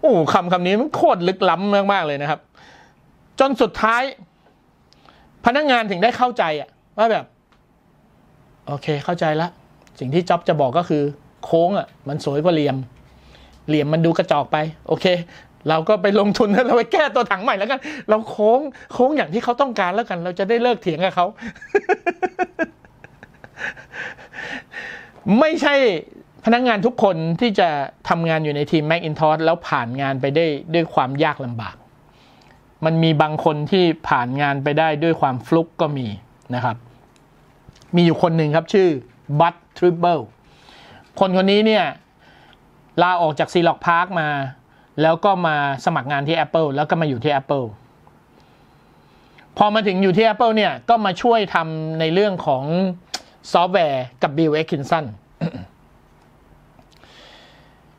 S1: โอ้คำคำนี้มันโคตรลึกล้ำมาก ๆ เลยนะครับ จนสุดท้าย พนักงงานถึงได้เข้าใจอะว่าแบบโอเค เข้าใจละสิ่งที่จ็อบจะบอกก็คือ โค้งอ่ะ มันสวยกว่าเหลี่ยม เหลี่ยมมันดูกระจอกไป โอเค เราก็ไปลงทุนแล้วเราไปแก้ตัวถังใหม่แล้วกัน เราโค้ง โค้งอย่างที่เขาต้องการแล้วกัน เราจะได้เลิกเถียงกับเขา ไม่ใช่พนักงงานทุกคนที่จะทำงานอยู่ในทีม Macintosh แล้วผ่านงานไปได้ด้วยความยากลำบาก มันมีบางคนที่ผ่านงานไปได้ด้วยความฟลุกก็มีนะครับมีอยู่คนหนึ่งครับ ชื่อบัตทริปเบิลคนคนนี้เนี่ย ลาออกจากซีล็อกพาร์คมา แล้วก็มาสมัครงานที่ Apple แล้วก็มาอยู่ที่ Apple พอมาถึงอยู่ที่ Apple เนี่ย ก็มาช่วยทำในเรื่องของซอฟต์แวร์กับบิลเอ็กคินสัน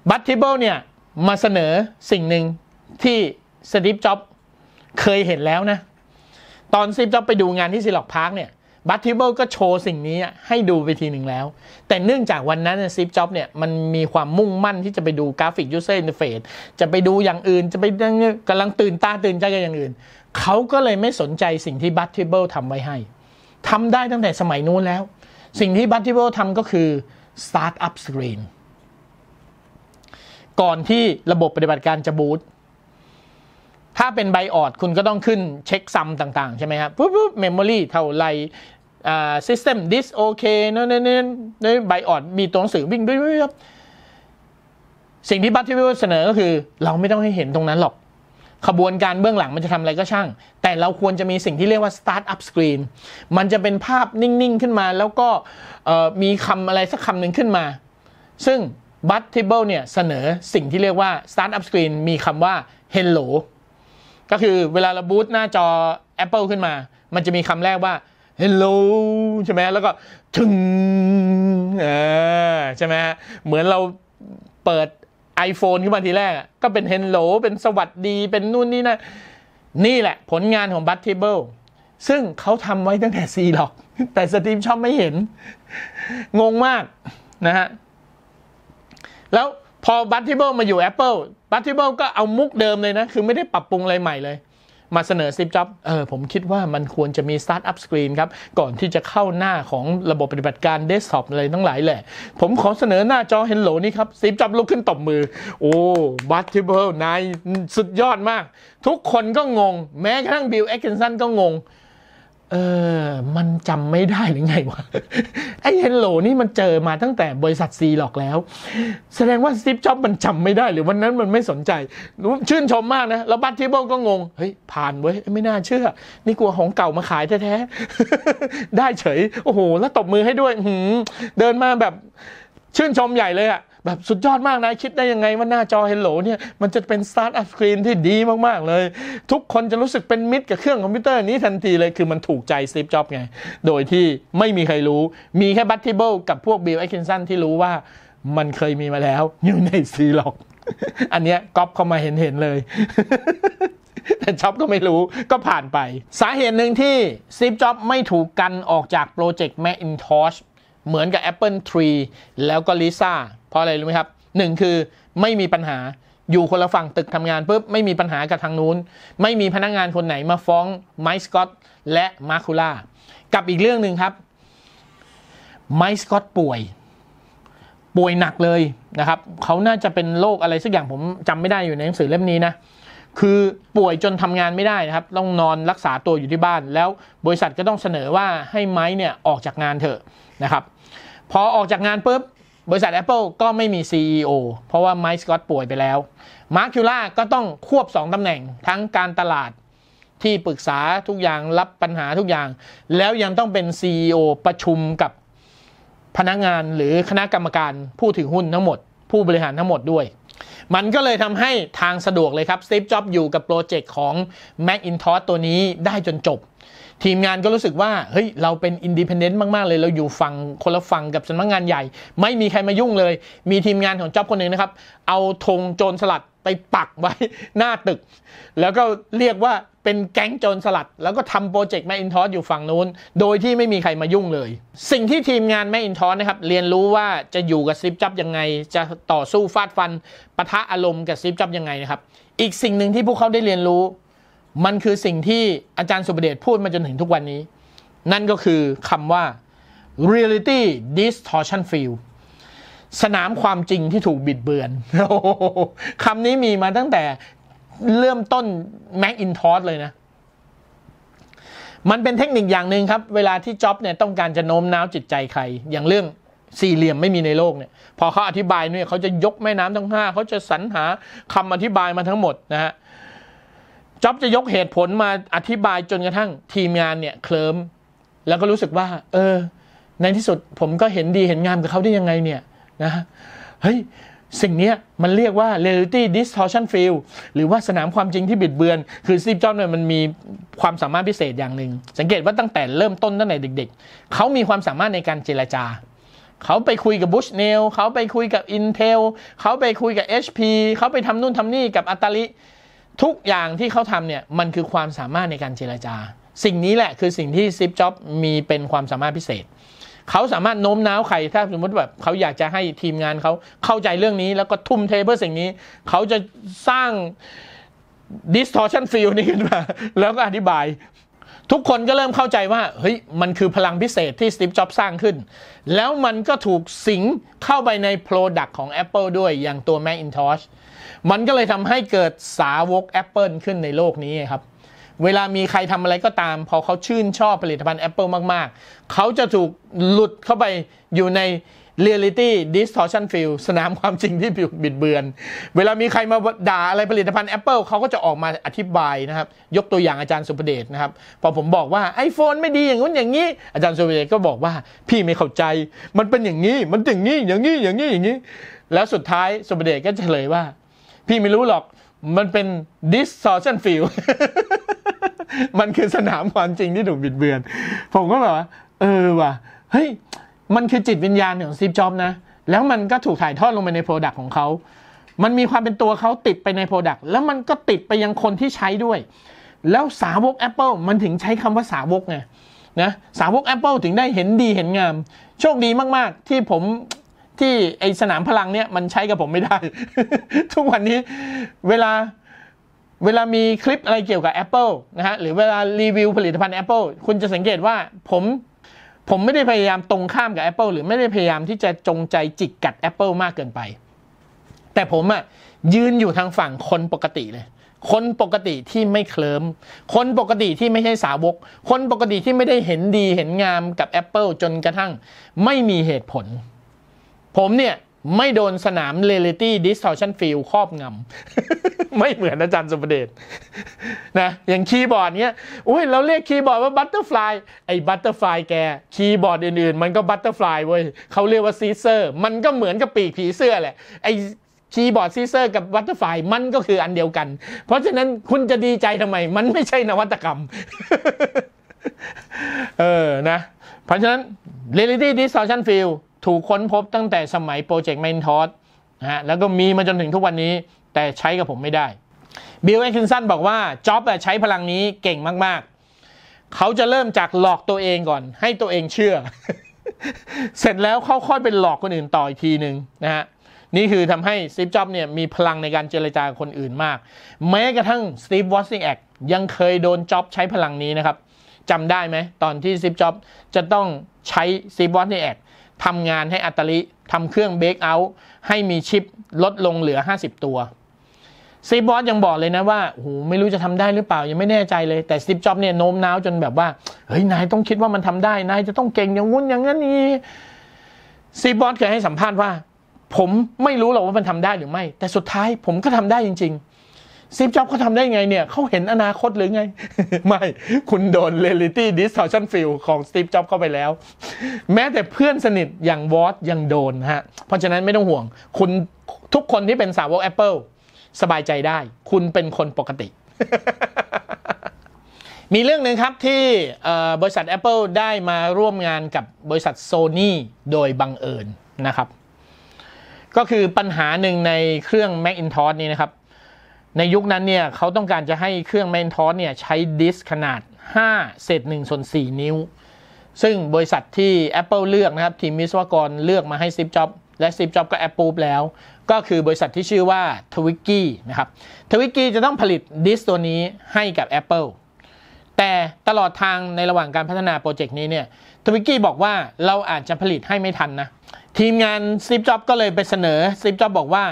S1: บัตทิเบิลเนี่ย มาเสนอสิ่งหนึ่งที่สตีฟจ็อบเคยเห็นแล้วนะ ตอนสตีฟจ็อบไปดูงานที่ซิล็อกพาร์คเนี่ยบัตทิเบิลก็โชว์สิ่งนี้ให้ดูไปทีหนึ่งแล้ว แต่เนื่องจากวันนั้นซิฟจ็อบเนี่ยมันมีความมุ่งมั่นที่จะไปดูกราฟิกยูเซอร์อินเทอร์เฟซจะไปดูอย่างอื่น จะไปกำลังตื่นตาตื่นใจกับอย่างอื่น เขาก็เลยไม่สนใจสิ่งที่บัตทิเบิลทำไว้ให้ทำได้ตั้งแต่สมัยนู้นแล้ว สิ่งที่บัตทิเบิลทำก็คือสตาร์ทอัพสกรีนก่อนที่ระบบปฏิบัติการจะบูตถ้าเป็นไบออดคุณก็ต้องขึ้นเช็คซัมต่างๆใช่ไหมครับปุ๊บปุ๊บเมมโมรี่เท่าไรซิสเต็มดิสโอเคนั่นนี่นี่นไบออดมีตัวหนังสือวิ่งด้วยครับสิ่งที่บัตทิวเสนอก็คือเราไม่ต้องให้เห็นตรงนั้นหรอก ขบวนการเบื้องหลังมันจะทำอะไรก็ช่าง แต่เราควรจะมีสิ่งที่เรียกว่าสตาร์ทอัพสกรีนมันจะเป็นภาพนิ่งๆ ขึ้นมา แล้วก็มีคำอะไรสักคำหนึ่งขึ้นมา ซึ่งบัตทิเบิลเนี่ยเสนอสิ่งที่เรียกว่าสตาร์ทอัพสกรีนมีคำว่า Hello ก็คือเวลาเราบูตหน้าจอ Apple ขึ้นมา มันจะมีคำแรกว่าฮลโหลใช่ไหมแล้วก็ถึงอ่าใช่ไหมเหมือนเราเปิด iPhone ขึ้นมาทีแรกก็เป็นฮลโหลเป็นสวัสดีเป็นนู่นนี่นะ นี่แหละ ผลงานของบัตเทเบิลซึ่งเขาทำไว้ตั้งแต่ซีหรอก แต่สตรีมชอบไม่เห็น งงมากนะฮะ แล้วพอบัตเทิเบิลมาอยู่ Apple บัตทิเบิลก็เอามุกเดิมเลยนะ คือไม่ได้ปรับปรุงอะไรใหม่เลยมาเสนอสิีจ็อบเออผมคิดว่ามันควรจะมีสตาร์ทอัพสกรีนครับ ก่อนที่จะเข้าหน้าของระบบปฏิบัติการเดสก์ท็อปอะไรทั้งหลายแหละ ผมขอเสนอหน้าจอเฮนโลนี่ครับสิีจ็อบลุกขึ้นตบมือ โอ้ บัตทิเบิลนายสุดยอดมาก ทุกคนก็งง แม้กระทั่งบิลเอ็กเคนสันก็งงเออ มันจำไม่ได้หรือไงวะไอ้เฮนโลนี่มันเจอมาตั้งแต่บริษัทซีหลอกแล้ว แสดงว่าซิปช็อปมันจำไม่ได้หรือวันนั้นมันไม่สนใจ ชื่นชมมากนะ แล้วบัตทิเบิลก็งง เฮ้ย ผ่านเว้ย ไม่น่าเชื่อ นี่กลัวของเก่ามาขายแท้ๆได้เฉย โอ้โห แล้วตบมือให้ด้วยเดินมาแบบ ชื่นชมใหญ่เลยอะแบบสุดยอดมากนะ คิดได้ยังไงว่าหน้าจอ Hello เนี่ยมันจะเป็นสตาร์ทอัพสกรีนที่ดีมากๆเลย ทุกคนจะรู้สึกเป็นมิตรกับเครื่องคอมพิวเตอร์นี้ทันทีเลยคือมันถูกใจสตีฟจ็อบไง โดยที่ไม่มีใครรู้มีแค่บัตทิเบิลกับพวกบิลไอคินสันที่รู้ว่ามันเคยมีมาแล้ว อยู่ในซีล็อกอันเนี้ยก๊อปเข้ามาเห็นเห็นเลย แต่จ็อบก็ไม่รู้ ก็ผ่านไป สาเหตุหนึ่งที่ซีฟจ็อบไม่ถูกกันออกจากโปรเจกต์แมคอินทอชเหมือนกับ Apple 3แล้วก็ลิซ่าราะอะไรรู้ไหมครับหนึ่งคือไม่มีปัญหาอยู่คนละฝั่งตึกทำงานปุ๊บไม่มีปัญหากับทางนู้น ไม่มีพนักงงานคนไหนมาฟ้องไม์สกอตและมาคูล่ากับอีกเรื่องหนึ่งครับไม์สกอตป่วย ป่วยหนักเลยนะครับเขาน่าจะเป็นโรคอะไรสักอย่างผมจำไม่ได้อยู่ในหนังสือเล่มนี้นะคือป่วยจนทำงานไม่ได้นะครับต้องนอนรักษาตัวอยู่ที่บ้าน แล้วบริษัทก็ต้องเสนอว่าให้ไม้เนี่ยออกจากงานเถอะนะครับ พอออกจากงานปุ๊บบริษัท Apple ก็ไม่มี CEO เพราะว่าไมค์สกอตป่วยไปแล้วมาร์คคิล่าก็ต้องควบ 2ตำแหน่งทั้งการตลาดที่ปรึกษาทุกอย่างรับปัญหาทุกอย่าง แล้วยังต้องเป็น CEO ประชุมกับพนักงานหรือคณะกรรมการผู้ถือหุ้นทั้งหมด ผู้บริหารทั้งหมดด้วย มันก็เลยทำให้ทางสะดวกเลยครับส e v ฟจ็อบอยู่กับโปรเจกต์ของ Macintosh ตัวนี้ได้จนจบทีมงานก็รู้สึกว่าเฮ้ยเราเป็นอินดีพเนเดนต์มากๆเลย เราอยู่ฝั่งคนละฝั่งกับสำนักงานใหญ่ ไม่มีใครมายุ่งเลย มีทีมงานของจ็อบคนหนึ่งนะครับ เอาธงโจรสลัดไปปักไว้หน้าตึก แล้วก็เรียกว่าเป็นแก๊งโจรสลัด แล้วก็ทำโปรเจกต์แม่อินทอสอยู่ฝั่งนู้น โดยที่ไม่มีใครมายุ่งเลย สิ่งที่ทีมงานแม่อินทอสนะครับเรียนรู้ว่าจะอยู่กับซิปจับยังไง จะต่อสู้ฟาดฟันปะทะอารมณ์กับซิปจับยังไงนะครับอีกสิ่งหนึ่งที่พวกเขาได้เรียนรู้มันคือสิ่งที่อาจารย์สุประเดชพูดมาจนถึงทุกวันนี้ นั่นก็คือคำว่า reality distortion field สนามความจริงที่ถูกบิดเบือนคำนี้มีมาตั้งแต่เริ่มต้นแม็กอินทอสเลยนะ มันเป็นเทคนิคอย่างหนึ่งครับ เวลาที่จ็อบเนี่ยต้องการจะโน้มน้าวจิตใจใคร อย่างเรื่องสี่เหลี่ยมไม่มีในโลกเนี่ยพอเขาอธิบายเนี่ยเขาจะยกแม่น้ำทั้งห้าเขาจะสรรหาคำอธิบายมาทั้งหมดนะฮะจ็อบจะยกเหตุผลมาอธิบายจนกระทั่งทีมงานเนี่ยเคลิมแล้วก็รู้สึกว่าเออในที่สุดผมก็เห็นดีเห็นงามกับเขาได้ยังไงเนี่ยนะเฮ้ย สิ่งนี้มันเรียกว่า reality distortion field หรือว่าสนามความจริงที่บิดเบือน คือซีฟจอบเนี่ยมันมีความสามารถพิเศษอย่างหนึ่งสังเกตว่าตั้งแต่เริ่มต้นตั้งแต่เด็กๆ เขามีความสามารถในการเจรจาเขาไปคุยกับบุชเนลเขาไปคุยกับ Intel เขาไปคุยกับ HP เขาไปทำนู่นทำนี่กับอัตลิทุกอย่างที่เขาทำเนี่ย มันคือความสามารถในการเจรจา สิ่งนี้แหละคือสิ่งที่ซิปจ็อบมีเป็นความสามารถพิเศษ เขาสามารถโน้มน้าวใครถ้าสมมติแบบเขาอยากจะให้ทีมงานเขา เข้าใจเรื่องนี้แล้วก็ทุ่มเทเพื่อสิ่งนี้ เขาจะสร้าง distortion field นี้ขึ้นมา แล้วก็อธิบายทุกคนก็เริ่มเข้าใจว่าเฮ้ยมันคือพลังพิเศษที่สติฟจ็อบสร้างขึ้น แล้วมันก็ถูกสิงเข้าไปใน Product ของ Apple ด้วยอย่างตัว Macintosh เมันก็เลยทำให้เกิดสาวก Apple ขึ้นในโลกนี้ครับ เวลามีใครทำอะไรก็ตาม พอเขาชื่นชอบผลิตภัณฑ์ Apple มาก ๆ เขาจะถูกหลุดเข้าไปอยู่ใน Reality Distortion Field สนามความจริงที่บิดเบือน เวลามีใครมาด่าอะไรผลิตภัณฑ์ Apple เขาก็จะออกมาอธิบายนะครับ ยกตัวอย่างอาจารย์สุปเดชนะครับพอผมบอกว่า iPhone ไม่ดีอย่างนู้นอย่างนี้ อาจารย์สุปเดชก็บอกว่าพี่ไม่เข้าใจ มันเป็นอย่างนี้ มันอย่างนี้อย่างนี้อย่างนี้อย่างนี้แล้วสุดท้ายสุปเดชก็เฉลยว่าพี่ไม่รู้หรอก มันเป็น distortion field มันคือสนามความจริงที่ถูกบิดเบือน ผมก็แบบว่า เออว่ะเฮ้ย มันคือจิตวิญญาณของซีฟจ็อบนะ แล้วมันก็ถูกถ่ายทอดลงไปในโปรดักต์ของเขา มันมีความเป็นตัวเขาติดไปในโปรดักต์ แล้วมันก็ติดไปยังคนที่ใช้ด้วย แล้วสาวก Apple มันถึงใช้คำว่าสาวกไง นะ สาวก Apple ถึงได้เห็นดีเห็นงาม โชคดีมาก ๆ ที่ผมที่ไอสนามพลังเนี่ยมันใช้กับผมไม่ได้ ทุกวันนี้เวลาเวลามีคลิปอะไรเกี่ยวกับ Apple นะฮะหรือเวลารีวิวผลิตภัณฑ์ Apple คุณจะสังเกตว่าผมผมไม่ได้พยายามตรงข้ามกับ Apple หรือไม่ได้พยายาม ที่จะจงใจจิกกัด Apple มากเกินไป แต่ผมอะยืนอยู่ทางฝั่งคนปกติเลยคนปกติที่ไม่เคลิมคนปกติที่ไม่ใช่สาวก คนปกติที่ไม่ได้เห็นดีเห็นงามกับ Apple จนกระทั่งไม่มีเหตุผลผมเนี่ยไม่โดนสนาม Reality Distortion Field ครอบงำ ไม่เหมือนอาจารย์สุประเดชนะอย่างคีย์บอร์ดเนี้ยอุ้ยเราเรียกคีย์บอร์ดว่าบัตเตอร์ฟลายไอ้บัตเตอร์ฟลายแกคีย์บอร์ดอื่นๆ มันก็บัตเตอร์ฟลายเว้ยเขาเรียกว่าซีเซอร์ มันก็เหมือนกับปีกผีเสื้อแหละ ไอ้คีย์บอร์ดซีเซอร์กับบัตเตอร์ฟลายมันก็คืออันเดียวกัน เพราะฉะนั้นคุณจะดีใจทำไม มันไม่ใช่นวัตกรรม เออนะเพราะฉะนั้น Reality Distortion Field ถูกค้นพบตั้งแต่สมัยโปรเจกต์แมนทอสนะฮะแล้วก็มีมาจนถึงทุกวันนี้ แต่ใช้กับผมไม่ได้บิลเอคินสันบอกว่าจ็อบใช้พลังนี้เก่งมาก ๆ เขาจะเริ่มจากหลอกตัวเองก่อน ให้ตัวเองเชื่อ เสร็จแล้วเขาค่อยเป็นหลอกคนอื่นต่ออีกทีหนึ่งนะฮะนี่คือทำให้สตีฟจ็อบเนี่ยมีพลังในการเจรจาคนอื่นมาก แม้กระทั่งสตีฟวอชิงแอคยังเคยโดนจ็อบใช้พลังนี้นะครับจำได้ไหมตอนที่ซิปฟจ็อบจะต้องใช้สตีฟวอชิงแอคทำงานให้อัตลิทำเครื่องเบรกเอาท์ให้มีชิป ลดลงเหลือ50ตัวซีบอสยังบอกเลยนะว่าโหไม่รู้จะทำได้หรือเปล่า ยังไม่แน่ใจเลย แต่สิปจ็อบเนี่ยโน้มน้าวจนแบบว่าเฮ้ยนายต้องคิดว่ามันทำได้นายจะต้องเก่งอย่างงุ้นอย่างนั้นนี่ซีบอสเคยให้สัมภาษณ์ว่า ผมไม่รู้หรอกว่ามันทำได้หรือไม่ แต่สุดท้ายผมก็ทำได้จริง ๆซีฟจ็อบเขาทำได้ไงเนี่ย เขาเห็นอนาคตหรือไง ไม่ คุณโดนเรลิตี้ดิสทอร์ชันฟิลของสตีฟจ็อบเข้าไปแล้ว แม้แต่เพื่อนสนิทอย่างวอตยังโดนฮะ เพราะฉะนั้นไม่ต้องห่วง คุณทุกคนที่เป็นสาวก Apple สบายใจได้ คุณเป็นคนปกติ มีเรื่องหนึ่งครับที่บริษัท Apple ได้มาร่วมงานกับบริษัทโซ n y โดยบังเอิญนะครับ ก็คือปัญหาหนึ่งในเครื่อง Macintosh นี้นะครับในยุคนั้นเนี่ยเขาต้องการจะให้เครื่องแมนทอสเนี่ยใช้ดิสขนาด5เศษ1ส่วน 4 นิ้ว ซึ่งบริษัทที่ Apple เลือกนะครับ ทีมวิศวกรเลือกมาให้ซิปจ็อบและซิปจ็อบก็แอปปูบแล้ว ก็คือบริษัทที่ชื่อว่าทวิกกี้นะครับทวิกกี้จะต้องผลิตดิสตัวนี้ให้กับ Apple แต่ตลอดทางในระหว่างการพัฒนาโปรเจกต์นี้เนี่ยทวิกกี้บอกว่าเราอาจจะผลิตให้ไม่ทันนะทีมงานซิปจ็อบก็เลยไปเสนอซิปจ็อบบอกว่า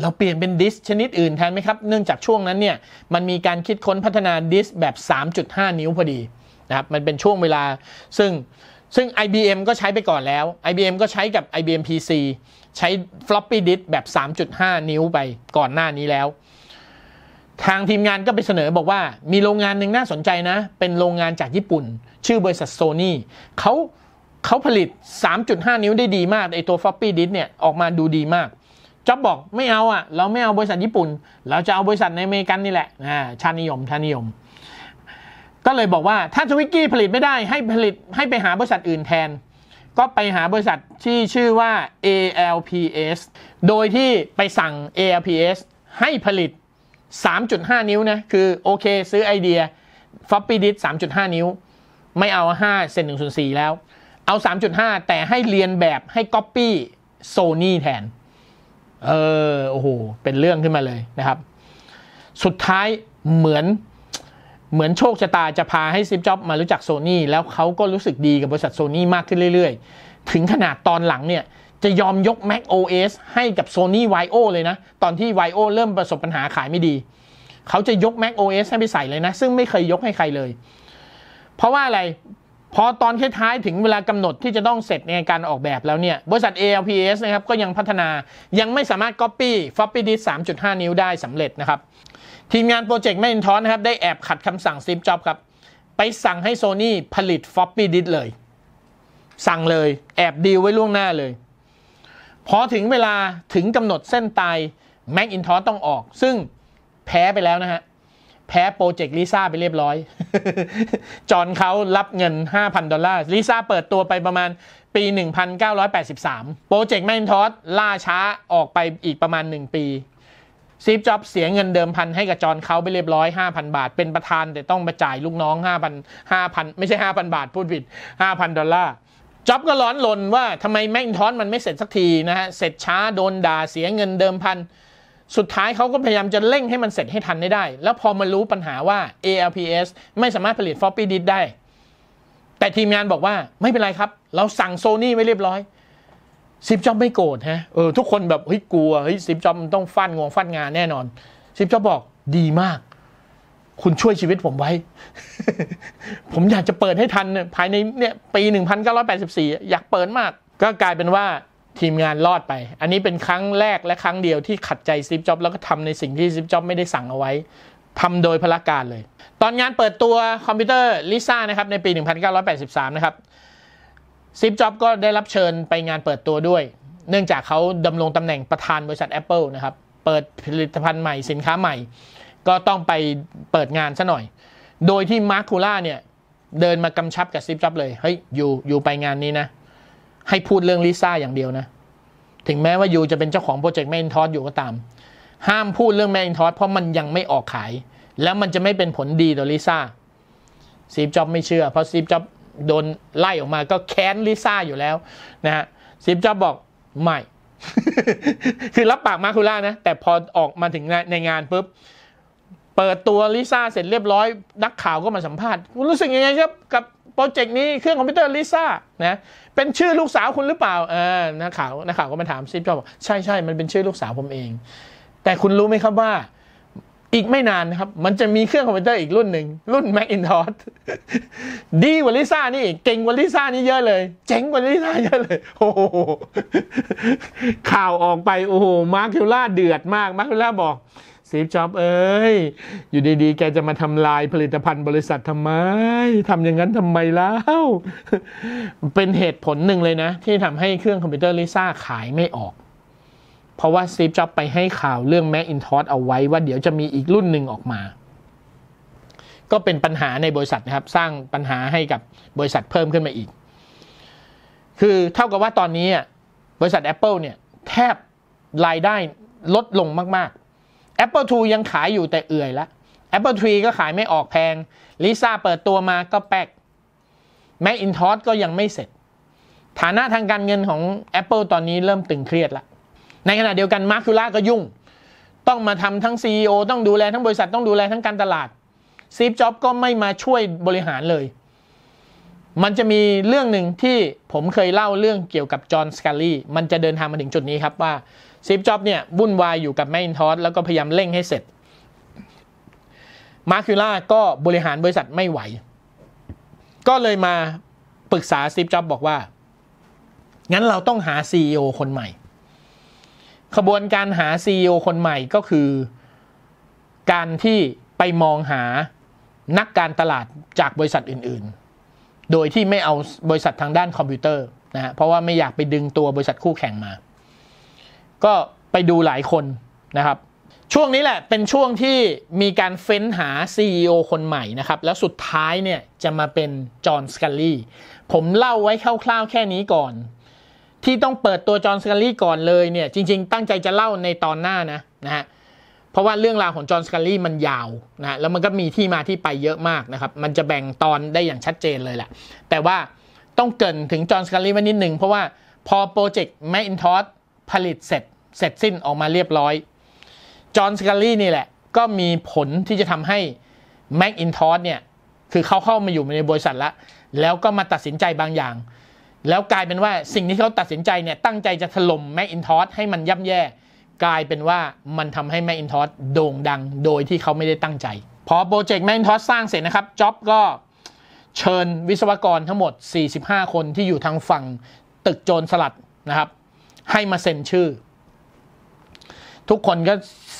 S1: เราเปลี่ยนเป็นดิสชนิดอื่นแทนไหมครับ เนื่องจากช่วงนั้นเนี่ยมันมีการคิดค้นพัฒนาดิสแบบ 3.5 นิ้วพอดีนะครับมันเป็นช่วงเวลา ซึ่งซึ่ง IBM ก็ใช้ไปก่อนแล้ว IBM ก็ใช้กับ IBM PC ใช้ floppy disk แบบ 3.5 นิ้วไปก่อนหน้านี้แล้ว ทางทีมงานก็ไปเสนอบอกว่า มีโรงงานหนึ่งน่าสนใจนะ เป็นโรงงานจากญี่ปุ่น ชื่อบริษัทโซนี่เขาเขาผลิต 3.5 นิ้วได้ดีมากไอตัว floppy disk เนี่ยออกมาดูดีมากจ็อบบอกไม่เอาอ่ะ เราไม่เอาบริษัทญี่ปุ่น เราจะเอาบริษัทในอเมริกันนี่แหละอ่าชานิยม ชานิยม ก็เลยบอกว่าถ้าสวิกกี้ผลิตไม่ได้ให้ผลิต ให้ไปหาบริษัทอื่นแทน ก็ไปหาบริษัทที่ชื่อว่า ALPS โดยที่ไปสั่ง ALPS ให้ผลิต 3.5 นิ้วนะ คือ โอเคซื้อไอเดียฟอปปี้ดิส3.5 นิ้ว ไม่เอา5เซน1 4 แล้ว เอา 3.5 แต่ให้เรียนแบบให้ก๊อปปี้โซนี่แทนเออโอ้โห เป็นเรื่องขึ้นมาเลยนะครับ สุดท้ายเหมือน เหมือนโชคชะตาจะพาให้ซิฟจ็อบมารู้จักโซนี่ แล้วเขาก็รู้สึกดีกับบริษัทโซนี่มากขึ้นเรื่อยๆ ถึงขนาดตอนหลังเนี่ย จะยอมยก Mac OS ให้กับ Sony YO เลยนะ ตอนที่ YO เริ่มประสบปัญหาขายไม่ดี เขาจะยก Mac OS ให้ไปใส่เลยนะ ซึ่งไม่เคยยกให้ใครเลย เพราะว่าอะไรพอตอนท้ายๆถึงเวลากำหนดที่จะต้องเสร็จในการออกแบบแล้วเนี่ยบริษัท ALPS นะครับ ก็ยังพัฒนายังไม่สามารถ Copy Floppy Disk 3.5 นิ้วได้สำเร็จนะครับ ทีมงานโปรเจกต์แมนทอนนะครับได้แอบขัดคำสั่งซีฟจ็อบครับ ไปสั่งให้โซนี่ผลิต Floppy d i s เลย สั่งเลยแอบดีลไว้ล่วงหน้าเลย พอถึงเวลาถึงกำหนดเส้นตาย Macintosh ต้องออก ซึ่งแพ้ไปแล้วนะฮะแพ้โปรเจกต์ลิซ่าไปเรียบร้อย จอนเขารับเงิน5,000ดอลลาร์ ลิซ่าเปิดตัวไปประมาณปี 1983โปรเจกต์แมนทอสล่าช้าออกไปอีกประมาณ 1 ปีซีฟจ็อบเสียเงินเดิมพันให้กับจอนเขาไปเรียบร้อย5,000 บาทเป็นประธาน แต่ต้องมาจ่ายลูกน้อง5,000 5,000 ไม่ใช่ 5,000 บาทพูดผิด 5,000ดอลลาร์จ็อบก็ร้อนลนว่าทำไมแมนทอสมันไม่เสร็จสักทีนะฮะเสร็จช้าโดนด่าเสียเงินเดิมพันสุดท้ายเขาก็พยายามจะเร่งให้มันเสร็จให้ทันได้ แล้วพอมารู้ปัญหาว่า ALPS ไม่สามารถผลิตฟอปปี้ดิสได้ แต่ทีมงานบอกว่าไม่เป็นไรครับ เราสั่งโซนี่ไว้เรียบร้อยซิปจอมไม่โกรธฮะเออทุกคนแบบเฮ้ยกลัวเฮ้ยซิปจอมต้องฟันงวงฟันงานแน่นอนซิปจอมบอกดีมาก คุณช่วยชีวิตผมไว้ ผมอยากจะเปิดให้ทันภายในเนี่ย ปี1984อยากเปิดมาก ก็กลายเป็นว่าทีมงานรอดไป อันนี้เป็นครั้งแรกและครั้งเดียวที่ขัดใจซิฟจ็อบแล้วก็ทำในสิ่งที่ซิฟจ็อบไม่ได้สั่งเอาไว้ ทำโดยพละการเลย ตอนงานเปิดตัวคอมพิวเตอร์ลิซ่านะครับ ในปี 1983 นะครับ ซิฟจ็อบก็ได้รับเชิญไปงานเปิดตัวด้วย เนื่องจากเขาดำรงตำแหน่งประธานบริษัท Apple นะครับ เปิดผลิตภัณฑ์ใหม่สินค้าใหม่ ก็ต้องไปเปิดงานซะหน่อย โดยที่มาร์คคูล่าเนี่ย เดินมากำชับกับซิฟจ็อบเลย เฮ้ย อยู่ อยู่ไปงานนี้นะให้พูดเรื่องลิซ่าอย่างเดียวนะ ถึงแม้ว่ายูจะเป็นเจ้าของโปรเจกต์แมนทอสอยู่ก็ตาม ห้ามพูดเรื่องแมนทอสเพราะมันยังไม่ออกขาย แล้วมันจะไม่เป็นผลดีต่อลิซ่าซีฟจ็อบไม่เชื่อ เพราะซีฟจ็อบโดนไล่ออกมาก็แค้นลิซ่าอยู่แล้วนะฮะซีฟจ็อบบอก ไม่ คือรับปากมาคุล่านะ แต่พอออกมาถึงในงานปุ๊บเปิดตัวลิซ่าเสร็จเรียบร้อยนักข่าวก็มาสัมภาษณ์รู้สึกยังไงครับกับโปรเจกต์นี้เครื่องคอมพิวเตอร์ลิซ่านะเป็นชื่อลูกสาวคุณหรือเปล่า เออนักข่าวนักข่าวก็มาถามซิปจอบอกใช่ใช่มันเป็นชื่อลูกสาวผมเอง แต่คุณรู้ไหมครับว่า อีกไม่นานนะครับมันจะมีเครื่องคอมพิวเตอร์อีกรุ่นหนึ่งรุ่น Macintosh ดีกว่าลิซ่านี่ เก่งกว่าลิซ่านี่เยอะเลยเจ๋งกว่าลิซ่าเยอะเลยโอ้โหข่าวออกไปโอ้โหมาร์คิล่าเดือดมากมาร์คิล่าบอกสีฟจ็อบเอ้ย อยู่ดีๆ แกจะมาทำลายผลิตภัณฑ์บริษัททำไม ทำอย่างนั้นทำไมแล้ว เป็นเหตุผลหนึ่งเลยนะ ที่ทำให้เครื่องคอมพิวเตอร์ลิซ่าขายไม่ออก เพราะว่าซีฟจ็อบไปให้ข่าวเรื่องแม c อินทอสเอาไว้ว่าเดี๋ยวจะมีอีกรุ่นหนึ่งออกมา ก็เป็นปัญหาในบริษัทนะครับ สร้างปัญหาให้กับบริษัทเพิ่มขึ้นมาอีก คือเท่ากับว่าตอนนี้บริษัท Apple เนี่ยแทบรายได้ลดลงมาก ๆ Apple 2ยังขายอยู่แต่เอื่อยละ Apple 3ก็ขายไม่ออกแพงลิซ่าเปิดตัวมาก็แป๊ก Mac i n t o s ก็ยังไม่เสร็จ ฐานะทางการเงินของ Apple ตอนนี้เริ่มตึงเครียดละ ในขณะเดียวกัน m a r c u l a ก็ยุ่ง ต้องมาทำทั้ง CEO ต้องดูแลทั้งบริษัทต้องดูแลทั้งการตลาดซีฟจ็อบก็ไม่มาช่วยบริหารเลย มันจะมีเรื่องหนึ่งที่ผมเคยเล่าเรื่องเกี่ยวกับจอห์นสกาลีมันจะเดินทางมาถึงจุดนี้ครับว่าซีฟจ็อบเนี่ยวุ่นวายอยู่กับแมคอินทอสแล้วก็พยายามเร่งให้เสร็จมาร์คิล่าก็บริหารบริษัทไม่ไหว ก็เลยมาปรึกษาซีฟจ็อบบอกว่า งั้นเราต้องหา CEO คนใหม่ขบวนการหา CEO คนใหม่ก็คือการที่ไปมองหานักการตลาดจากบริษัทอื่นๆ โดยที่ไม่เอาบริษัททางด้านคอมพิวเตอร์นะเพราะว่าไม่อยากไปดึงตัวบริษัทคู่แข่งมาก็ไปดูหลายคนนะครับ ช่วงนี้แหละ เป็นช่วงที่มีการเฟ้นหา CEO คนใหม่นะครับ แล้วสุดท้ายเนี่ยจะมาเป็นจอห์นสกัลลี่ผมเล่าไว้คร่าวๆ แค่นี้ก่อน ที่ต้องเปิดตัวจอห์นสกัลลี่ก่อนเลยเนี่ย จริงๆตั้งใจจะเล่าในตอนหน้านะนะฮะเพราะว่าเรื่องราวของจอห์นสกัลลี่มันยาวนะแล้วมันก็มีที่มาที่ไปเยอะมากนะครับ มันจะแบ่งตอนได้อย่างชัดเจนเลยแหละแต่ว่าต้องเกินถึงจอห์นสกัลลี่ไว้นิดหนึ่งเพราะว่าพอโปรเจกต์แมคอินทอสผลิตเสร็จเสร็จสิ้นออกมาเรียบร้อยจอห์นสกาลี่นี่แหละ ก็มีผลที่จะทำให้ม็กอินทอสเนี่ย คือเขาเข้ามาอยู่ในบริษัทละแล้วก็มาตัดสินใจบางอย่าง แล้วกลายเป็นว่าสิ่งที่เขาตัดสินใจเนี่ยตั้งใจจะถล่มม็กอินทอสให้มันย่ำแย่ กลายเป็นว่ามันทำให้ม็กอินทอสโด่งดังโดยที่เขาไม่ได้ตั้งใจ พอโปรเจกต์ม็กอินทอสสร้างเสร็จนะครับจ็อบก็เชิญวิศวกรทั้งหมด45 คนที่อยู่ทางฝั่งตึกโจรสลัดนะครับให้มาเซ็นชื่อ ทุกคนก็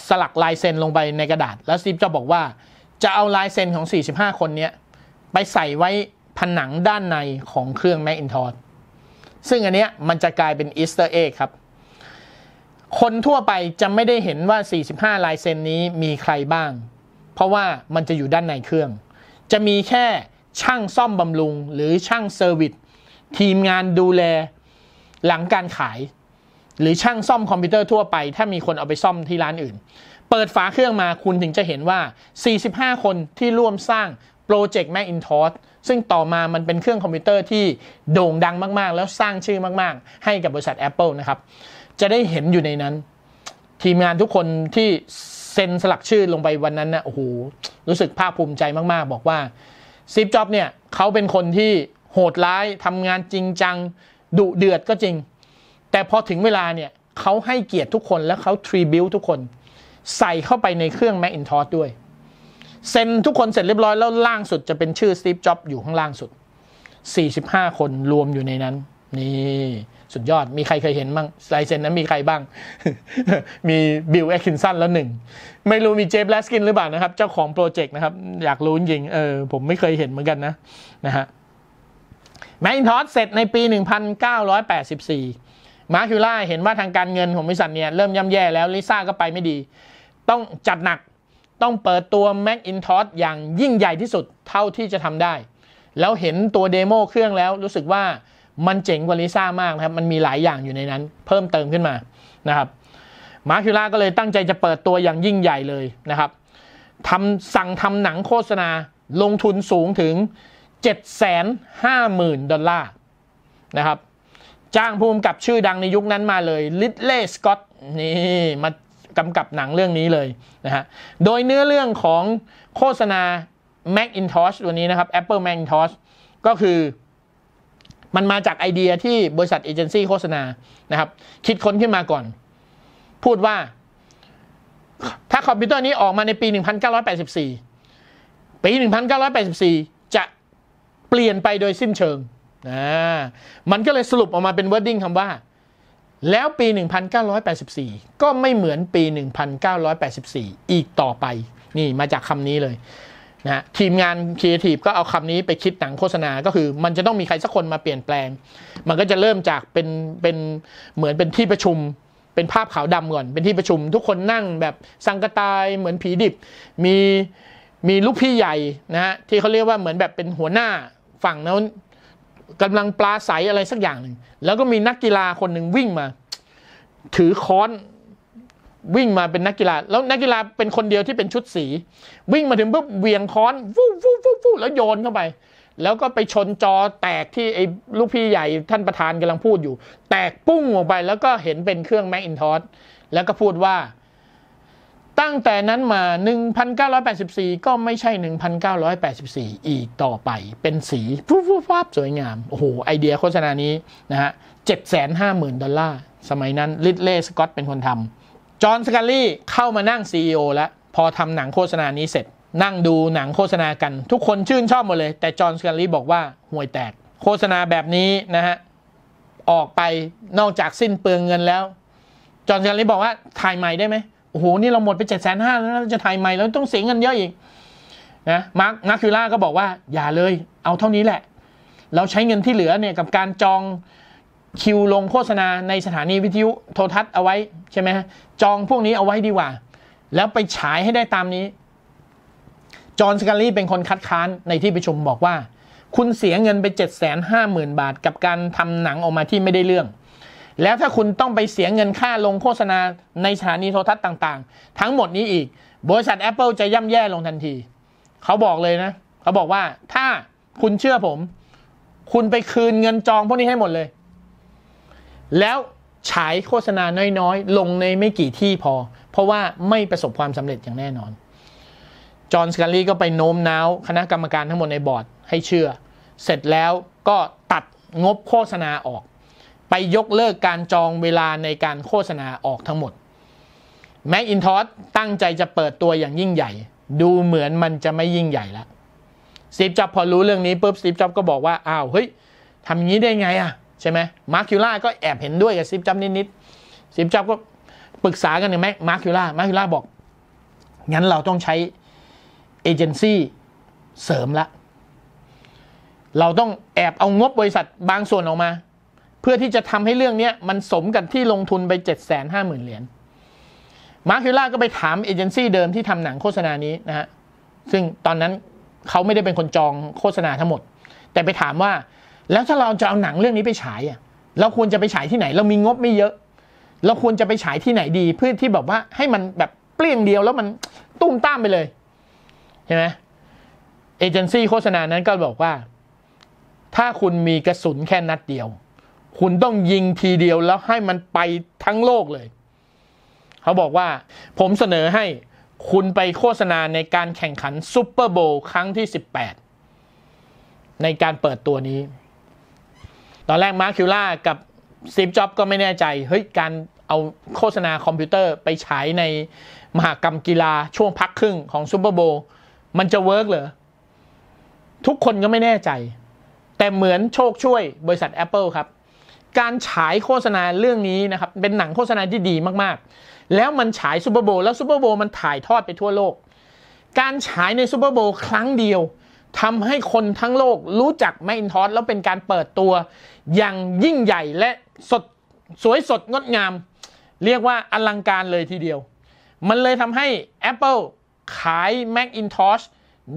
S1: สลักลายเซ็นลงไปในกระดาษแล้วซีฟจะบอกว่า จะเอาลายเซ็นของ 45 คนนี้ไปใส่ไว้ผนังด้านในของเครื่อง Macintosh ซึ่งอันเนี้ยมันจะกลายเป็นอีสเตอร์เอ็กครับ คนทั่วไปจะไม่ได้เห็นว่า 45ลายเซ็นนี้มีใครบ้าง เพราะว่ามันจะอยู่ด้านในเครื่อง จะมีแค่ช่างซ่อมบำรุงหรือช่างเซอร์วิสทีมงานดูแลหลังการขายหรือช่างซ่อมคอมพิวเตอร์ทั่วไป ถ้ามีคนเอาไปซ่อมที่ร้านอื่น เปิดฝาเครื่องมาคุณถึงจะเห็นว่า 45 คนที่ร่วมสร้างโปรเจกต์ Macintosh ซึ่งต่อมามันเป็นเครื่องคอมพิวเตอร์ที่โด่งดังมาก ๆ แล้วสร้างชื่อมาก ๆ ให้กับบริษัท Apple นะครับ จะได้เห็นอยู่ในนั้น ทีมงานทุกคนที่ เซ็นสลักชื่อลงไปวันนั้นนะโอ้โหรู้สึกภาคภูมิใจมาก ๆ บอกว่าซิฟจ็อบเนี่ยเขาเป็นคนที่โหดร้ายทำงานจริงจังดุเดือดก็จริงแต่พอถึงเวลาเนี่ยเขาให้เกียรติทุกคนและเขาทรีบิลทุกคน ใส่เข้าไปในเครื่อง Macintosh ด้วย เซ็นทุกคนเสร็จเรียบร้อย แล้วล่างสุดจะเป็นชื่อ Steve Jobs อยู่ข้างล่างสุด 45 คนรวมอยู่ในนั้น นี่ สุดยอดมีใครเคยเห็นบ้างลายเซ็นนั้นมีใครบ้างมีบิลแอคคินสันแล้วหนึ่งไม่รู้มีเจฟแลสกินหรือเปล่านะครับ เจ้าของโปรเจกต์นะครับอยากรู้จริงเออผมไม่เคยเห็นเหมือนกันนะนะฮะแมคอินทอสเสร็จในปี1984มาร์คิล่าเห็นว่าทางการเงินของบริษัทเนี่ยเริ่มย่ำแย่แล้วลิซ่าก็ไปไม่ดี ต้องจัดหนักต้องเปิดตัว Mac i n t o s สอย่างยิ่งใหญ่ที่สุดเท่าที่จะทำได้ แล้วเห็นตัวเดโมเครื่องแล้วรู้สึกว่ามันเจ๋งกว่าลิซ่ามากนะครับมันมีหลายอย่างอยู่ในนั้นเพิ่มเติมขึ้นมานะครับมาร์คิล่าก็เลยตั้งใจจะเปิดตัวอย่างยิ่งใหญ่เลยนะครับทำสั่งทำหนังโฆษณาลงทุนสูงถึง750,000ดอลลาร์นะครับจ้างภูมิกับชื่อดังในยุคนั้นมาเลยลิตเล่สกอตนี่มากำกับหนังเรื่องนี้เลยนะฮะโดยเนื้อเรื่องของโฆษณา Macintosh ตัวนี้นะครับ Apple Macintosh ก็คือมันมาจากไอเดียที่บริษัทเอเจนซี่โฆษณานะครับคิดค้นขึ้นมาก่อน พูดว่า ถ้าคอมพิวเตอร์นี้ออกมาในปี 1984 ปี 1984 จะเปลี่ยนไปโดยสิ้นเชิงนะมันก็เลยสรุปออกมาเป็นวอร์ดิ้งคำว่า แล้วปี 1984 ก็ไม่เหมือนปี 1984 อีกต่อไป นี่มาจากคำนี้เลยนะทีมงานครีเอทีฟก็เอาคำนี้ไปคิดหนังโฆษณาก็คือมันจะต้องมีใครสักคนมาเปลี่ยนแปลง มันก็จะเริ่มจากเป็นเป็นเหมือนเป็นที่ประชุม เป็นภาพขาวดำก่อนเป็นที่ประชุม ทุกคนนั่งแบบสังกตายเหมือนผีดิบ มีมีลูกพี่ใหญ่นะฮะที่เขาเรียกว่าเหมือนแบบเป็นหัวหน้าฝั่งนั้นกำลังปลาใสอะไรสักอย่างหนึ่งแล้วก็มีนักกีฬาคนหนึ่งวิ่งมา ถือค้อนวิ่งมาเป็นนักกีฬา แล้วนักกีฬาเป็นคนเดียวที่เป็นชุดสี วิ่งมาถึงปุ๊บเวียงค้อนวู้วู้วูู้แล้วโยนเข้าไป แล้วก็ไปชนจอแตกที่ไอ้ลูกพี่ใหญ่ท่านประธานกำลังพูดอยู่ แตกปุ้งออกไป แล้วก็เห็นเป็นเครื่องแมคอินทอสแล้วก็พูดว่าตั้งแต่นั้นมา 1984 ก็ไม่ใช่ 1984 อีกต่อไป เป็นสีฟฟูฟาบสวยงาม โอ้โห ไอเดียโฆษณานี้นะฮะ 750,000 ดอลลาร์ สมัยนั้นลิตเล่สกอตเป็นคนทำจอห์นสกัลลี่เข้ามานั่ง CEO แล้ว พอทำหนังโฆษณานี้เสร็จ นั่งดูหนังโฆษณากันทุกคนชื่นชอบหมดเลย แต่จอห์นสกัลลี่บอกว่าห่วยแตก โฆษณาแบบนี้นะฮะ ออกไปนอกจากสิ้นเปลืองเงินแล้ว จอห์นสกัลลี่บอกว่าถ่ายใหม่ได้ไหมโอ้โห นี่เราหมดไปเจ็ดแสนห้าแล้วจะถ่ายใหม่ แล้วต้องเสียเงินเยอะอีกนะ มาร์คนากคิล่าก็บอกว่า อย่าเลย เอาเท่านี้แหละ เราใช้เงินที่เหลือเนี่ยกับการจองคิวลงโฆษณาในสถานีวิทยุโทรทัศน์เอาไว้ใช่ไหมฮะจองพวกนี้เอาไว้ดีกว่า แล้วไปฉายให้ได้ตามนี้ จอห์นสกาลี่เป็นคนคัดค้านในที่ประชุมบอกว่า คุณเสียเงินไป 7 5 0 0 0 0 บาทกับการทำหนังออกมาที่ไม่ได้เรื่องแล้วถ้าคุณต้องไปเสียเงินค่าลงโฆษณาในสถานีโทรทัศน์ต่างๆ ทั้งหมดนี้อีก บริษัท Apple จะย่ำแย่ลงทันที เขาบอกเลยนะ เขาบอกว่าถ้าคุณเชื่อผม คุณไปคืนเงินจองพวกนี้ให้หมดเลย แล้ว ฉายโฆษณาน้อย ๆ ลงในไม่กี่ที่พอ เพราะว่าไม่ประสบความสำเร็จอย่างแน่นอนจอห์นสกาลี่ก็ไปโน้มน้าวคณะกรรมการทั้งหมดในบอร์ดให้เชื่อ เสร็จแล้วก็ตัดงบโฆษณาออกไปยกเลิกการจองเวลาในการโฆษณาออกทั้งหมด m a c i n t o s สตั้งใจจะเปิดตัวอย่างยิ่งใหญ่ ดูเหมือนมันจะไม่ยิ่งใหญ่แล้วสตีฟจ็อบพอรู้เรื่องนี้ปุ๊บสิีฟจ็อบก็บอกว่า อ้าวเฮ้ยทำอย่างนี้ได้ไงอะใช่ไหมมาร์คิวล่าก็แอบเห็นด้วยกับสิีฟจ็อบนิดนิสซีฟจ็อบก็ปรึกษากันหน่แมไหมาร์คิวล่ามาร์คิวล่าบอก งั้นเราต้องใช้เอเจนซี่เสริมละเราต้องแอบเอางบบริษัทบางส่วนออกมาเพื่อที่จะทำให้เรื่องนี้มันสมกับที่ลงทุนไป 7 5 0 0 0 0 เหรียญ มาร์คิล่าก็ไปถามเอเจนซี่เดิมที่ทำหนังโฆษณานี้นะฮะ ซึ่งตอนนั้นเขาไม่ได้เป็นคนจองโฆษณาทั้งหมด แต่ไปถามว่าแล้วถ้าเราจะเอาหนังเรื่องนี้ไปฉายอ่ะเราควรจะไปฉายที่ไหนเรามีงบไม่เยอะ เราควรจะไปฉายที่ไหนดีเพื่อที่แบบว่าให้มันแบบเปลี่ยงเดียว แล้วมันตุ้มต้ามไปเลยใช่ไหมเอเจนซี่โฆษณานั้นก็บอกว่าถ้าคุณมีกระสุนแค่นัดเดียวคุณต้องยิงทีเดียวแล้วให้มันไปทั้งโลกเลย เขาบอกว่าผมเสนอให้คุณไปโฆษณาในการแข่งขันซูเปอร์โบว์ครั้งที่ 18 ในการเปิดตัวนี้ ตอนแรกมาร์คิวล่ากับซีฟจ็อบก็ไม่แน่ใจเฮ้ยการเอาโฆษณาคอมพิวเตอร์ไปฉายในมหากรรมกีฬาช่วงพักครึ่งของซูเปอร์โบมันจะเวิร์กเหรอ ทุกคนก็ไม่แน่ใจ แต่เหมือนโชคช่วยบริษัท Apple ครับการฉายโฆษณาเรื่องนี้นะครับ เป็นหนังโฆษณาที่ดีมาก ๆ แล้วมันฉายซูเปอร์โบแล้วซูเปอร์โบมันถ่ายทอดไปทั่วโลก การฉายในซูเปอร์โบครั้งเดียวทำให้คนทั้งโลกรู้จักแมคอินทอสแล้วเป็นการเปิดตัวอย่างยิ่งใหญ่และสดสวยสดงดงาม เรียกว่าอลังการเลยทีเดียว มันเลยทำให้ Apple ขาย Macintosh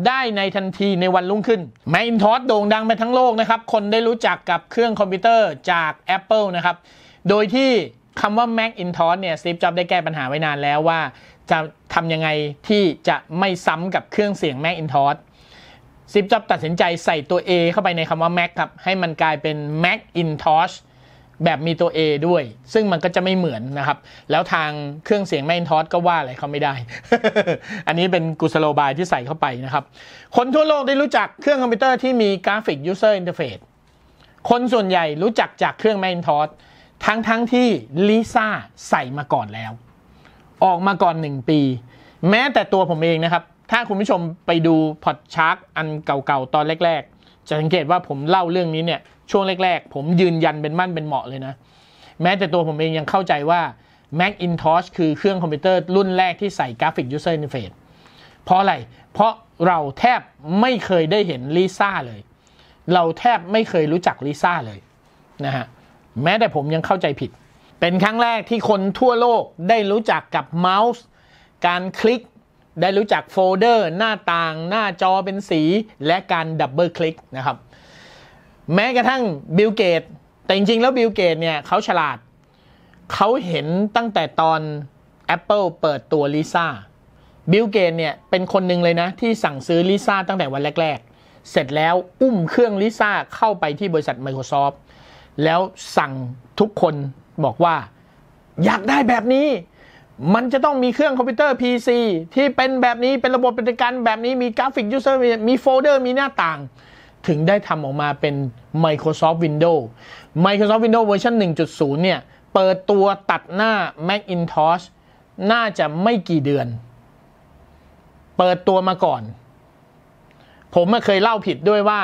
S1: ได้ในทันทีในวันรุ่งขึ้น Macintosh โด่งดังไปทั้งโลกนะครับ คนได้รู้จักกับเครื่องคอมพิวเตอร์จาก Apple นะครับ โดยที่คำว่า Macintosh เนี่ยซีฟจ็อบได้แก้ปัญหาไว้นานแล้วว่า จะทำยังไงที่จะไม่ซ้ำกับเครื่องเสียง Macintosh สซีฟจ็อบตัดสินใจใส่ตัว A เข้าไปในคำว่า Mac ครับ ให้มันกลายเป็น Macintosh แบบมีตัว A ด้วย ซึ่งมันก็จะไม่เหมือนนะครับ แล้วทางเครื่องเสียงแมนทอสก็ว่าอะไรเขาไม่ได้ อันนี้เป็นกุสโลบายที่ใส่เข้าไปนะครับ คนทั่วโลกได้รู้จักเครื่องคอมพิวเตอร์ที่มีกราฟิก User Interface คนส่วนใหญ่รู้จักจากเครื่องแมนทอสทั้งทั้งที่ลิซ่าใส่มาก่อนแล้ว ออกมาก่อน 1 ปี แม้แต่ตัวผมเองนะครับ ถ้าคุณผู้ชมไปดูพอดชาร์กอันเก่าๆตอนแรก ๆจะสังเกตว่าผมเล่าเรื่องนี้เนี่ย ช่วงแรกๆ ผมยืนยันเป็นมั่นเป็นเหมาะเลยนะ แม้แต่ตัวผมเองยังเข้าใจว่า Macintosh คือเครื่องคอมพิวเตอร์รุ่นแรกที่ใส่กราฟิก User Interface เพราะอะไร เพราะเราแทบไม่เคยได้เห็นลิซ่าเลย เราแทบไม่เคยรู้จักลิซ่าเลยนะฮะแม้แต่ผมยังเข้าใจผิด เป็นครั้งแรกที่คนทั่วโลกได้รู้จักกับเมาส์ การคลิกได้รู้จักโฟลเดอร์หน้าต่างหน้าจอเป็นสีและการดับเบิลคลิกนะครับ แม้กระทั่งบิลเกตแต่จริง ๆ แล้วบิลเกตเนี่ยเขาฉลาด เขาเห็นตั้งแต่ตอน Apple เปิดตัวลิซ่าบิลเกตเนี่ยเป็นคนหนึ่งเลยนะที่สั่งซื้อลิซ่าตั้งแต่วันแรก ๆ เสร็จแล้วอุ้มเครื่องลิซ่าเข้าไปที่บริษัท Microsoft แล้วสั่งทุกคนบอกว่าอยากได้แบบนี้มันจะต้องมีเครื่องคอมพิวเตอร์ PC ที่เป็นแบบนี้เป็นระบบปฏิการแบบนี้มีกราฟิกยูเซอร์มีโฟลเดอร์มีหน้าต่าง ถึงได้ทำออกมาเป็น Microsoft Windows Microsoft Windows เวอร์ชัน1.0 เนี่ย เปิดตัวตัดหน้า Macintosh น่าจะไม่กี่เดือน เปิดตัวมาก่อน ผมเคยเล่าผิดด้วยว่า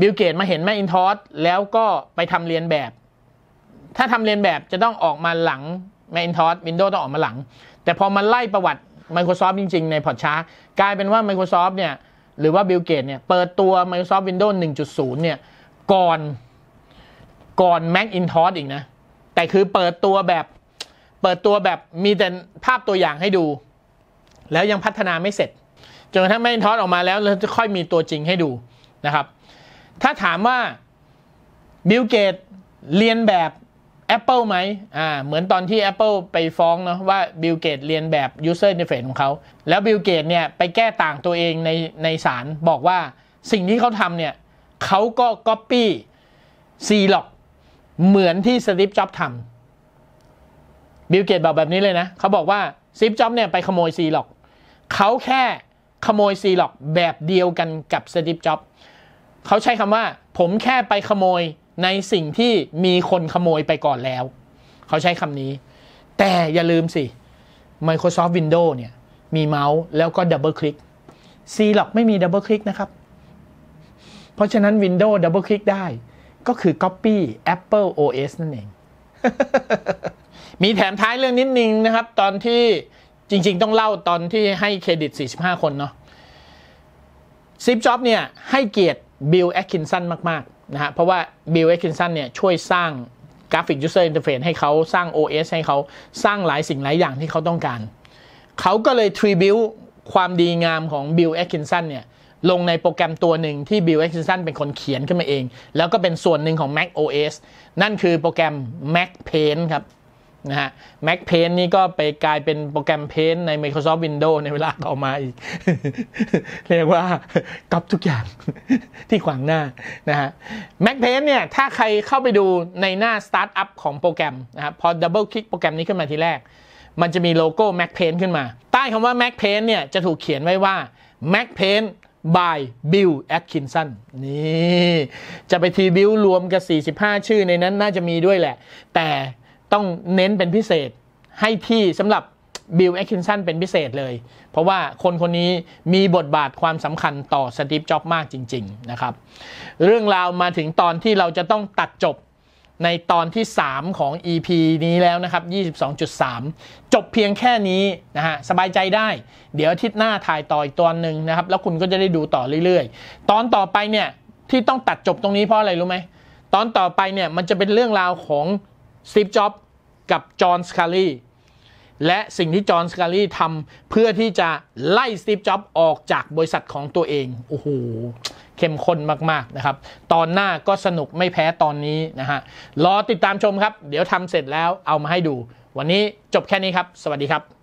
S1: บิลเกตมาเห็น Macintosh แล้วก็ไปทำเรียนแบบ ถ้าทำเรียนแบบจะต้องออกมาหลัง Macintosh Windows ต้องออกมาหลัง แต่พอมันไล่ประวัติ Microsoft จริง ๆ ในพอร์ตชาร์กกลายเป็นว่า Microsoft เนี่ยหรือว่า Bill Gates เนี่ย เปิดตัว Microsoft Windows 1.0 เนี่ย ก่อนก่อน Macintosh อีกนะ แต่คือเปิดตัวแบบ เปิดตัวแบบมีแต่ภาพตัวอย่างให้ดู แล้วยังพัฒนาไม่เสร็จ จนกระทั่ง Macintosh ออกมาแล้วเราจะค่อยมีตัวจริงให้ดูนะครับ ถ้าถามว่า Bill Gates เรียนแบบ Apple ไหมอ่า เหมือนตอนที่ Apple ไปฟ้องเนาะว่าบิลเกตเรียนแบบ User Interface ของเขา แล้วบิลเกตเนี่ย ไปแก้ต่างตัวเองในในศาลบอกว่าสิ่งที่เขาทำเนี่ยเขาก็ Copy c ีลอก เหมือนที่สติปจ็อบทำบิลเกตบอกแบบนี้เลยนะเขาบอกว่าสติปจ็อบเนี่ย ไปขโมย c ีลอกเขาแค่ขโมย c ีลอกแบบเดียวกันกับสติปจ็อบเขาใช้คำว่า ผมแค่ไปขโมยในสิ่งที่มีคนขโมยไปก่อนแล้ว เขาใช้คำนี้ แต่อย่าลืมสิ Microsoft Windows เนี่ย มีเมาส์แล้วก็ดับเบิลคลิก C หลอกไม่มีดับเบิลคลิกนะครับ เพราะฉะนั้น Windows ดับเบิลคลิกได้ ก็คือ Copy Apple OS นั่นเองมีแถมท้ายเรื่องนิดนึงนะครับ ตอนที่จริงๆ ต้องเล่าตอนที่ให้เครดิต 45 คนเนาะซิฟจ็อบเนี่ย ให้เกียรติบิลแอคคินสันมากๆนะฮะเพราะว่าิลเอ็กซ i นสันเนี่ยช่วยสร้างกราฟิกูเซอร์อินเทอร์เฟซให้เขาสร้าง OS ให้เขาสร้างหลายสิ่งหลายอย่างที่เขาต้องการ เขาก็เลยทริบิวความดีงามของิลเอ็กซ i นสันเนี่ยลงในโปรแกรมตัวหนึ่งที่ิลเอ็กซ i นสันเป็นคนเขียนขึ้นมาเอง แล้วก็เป็นส่วนหนึ่งของ Mac OS นั่นคือโปรแกรม Mac Paint ครับนะฮะ Mac Paint นี่ก็ไปกลายเป็นโปรแกรม Paint ใน Microsoft Windows ในเวลาต่อมาอีก เรียกว่ากอบทุกอย่างที่ขวางหน้านะฮะ Mac Paint เนี่ยถ้าใครเข้าไปดูในหน้า Startup ของโปรแกรมนะฮะพอ Double Click โปรแกรมนี้ขึ้นมาทีแรก มันจะมีโลโก้ Mac Paint ขึ้นมา ใต้คำว่า Mac Paint เนี่ยจะถูกเขียนไว้ว่า Mac Paint by Bill Atkinson นี่จะไปทีบิลรวมกับ 45 ชื่อในนั้นน่าจะมีด้วยแหละ แต่ต้องเน้นเป็นพิเศษให้ที่สำหรับบิลแอคคินสันเป็นพิเศษเลย เพราะว่าคนคนนี้มีบทบาทความสำคัญต่อสตีฟจ็อบมากจริงๆนะครับเรื่องราวมาถึงตอนที่เราจะต้องตัดจบในตอนที่ 3 ของ EP นี้แล้วนะครับ 22.3 จบเพียงแค่นี้นะฮะ สบายใจได้ เดี๋ยวอาทิตย์หน้าถ่ายต่ออีกตอนหนึ่งนะครับ แล้วคุณก็จะได้ดูต่อเรื่อยๆ ตอนต่อไปเนี่ยที่ต้องตัดจบตรงนี้เพราะอะไรรู้ไหมตอนต่อไปเนี่ยมันจะเป็นเรื่องราวของสตีฟจ็อบกับจอห์นสคารีและสิ่งที่จอห์นสคารีทำเพื่อที่จะไล่สตีฟจ็อบออกจากบริษัทของตัวเอง โอ้โห เข้มข้นมากๆ นะครับ ตอนหน้าก็สนุกไม่แพ้ตอนนี้นะฮะ รอติดตามชมครับเดี๋ยวทำเสร็จแล้วเอามาให้ดู วันนี้จบแค่นี้ครับ สวัสดีครับ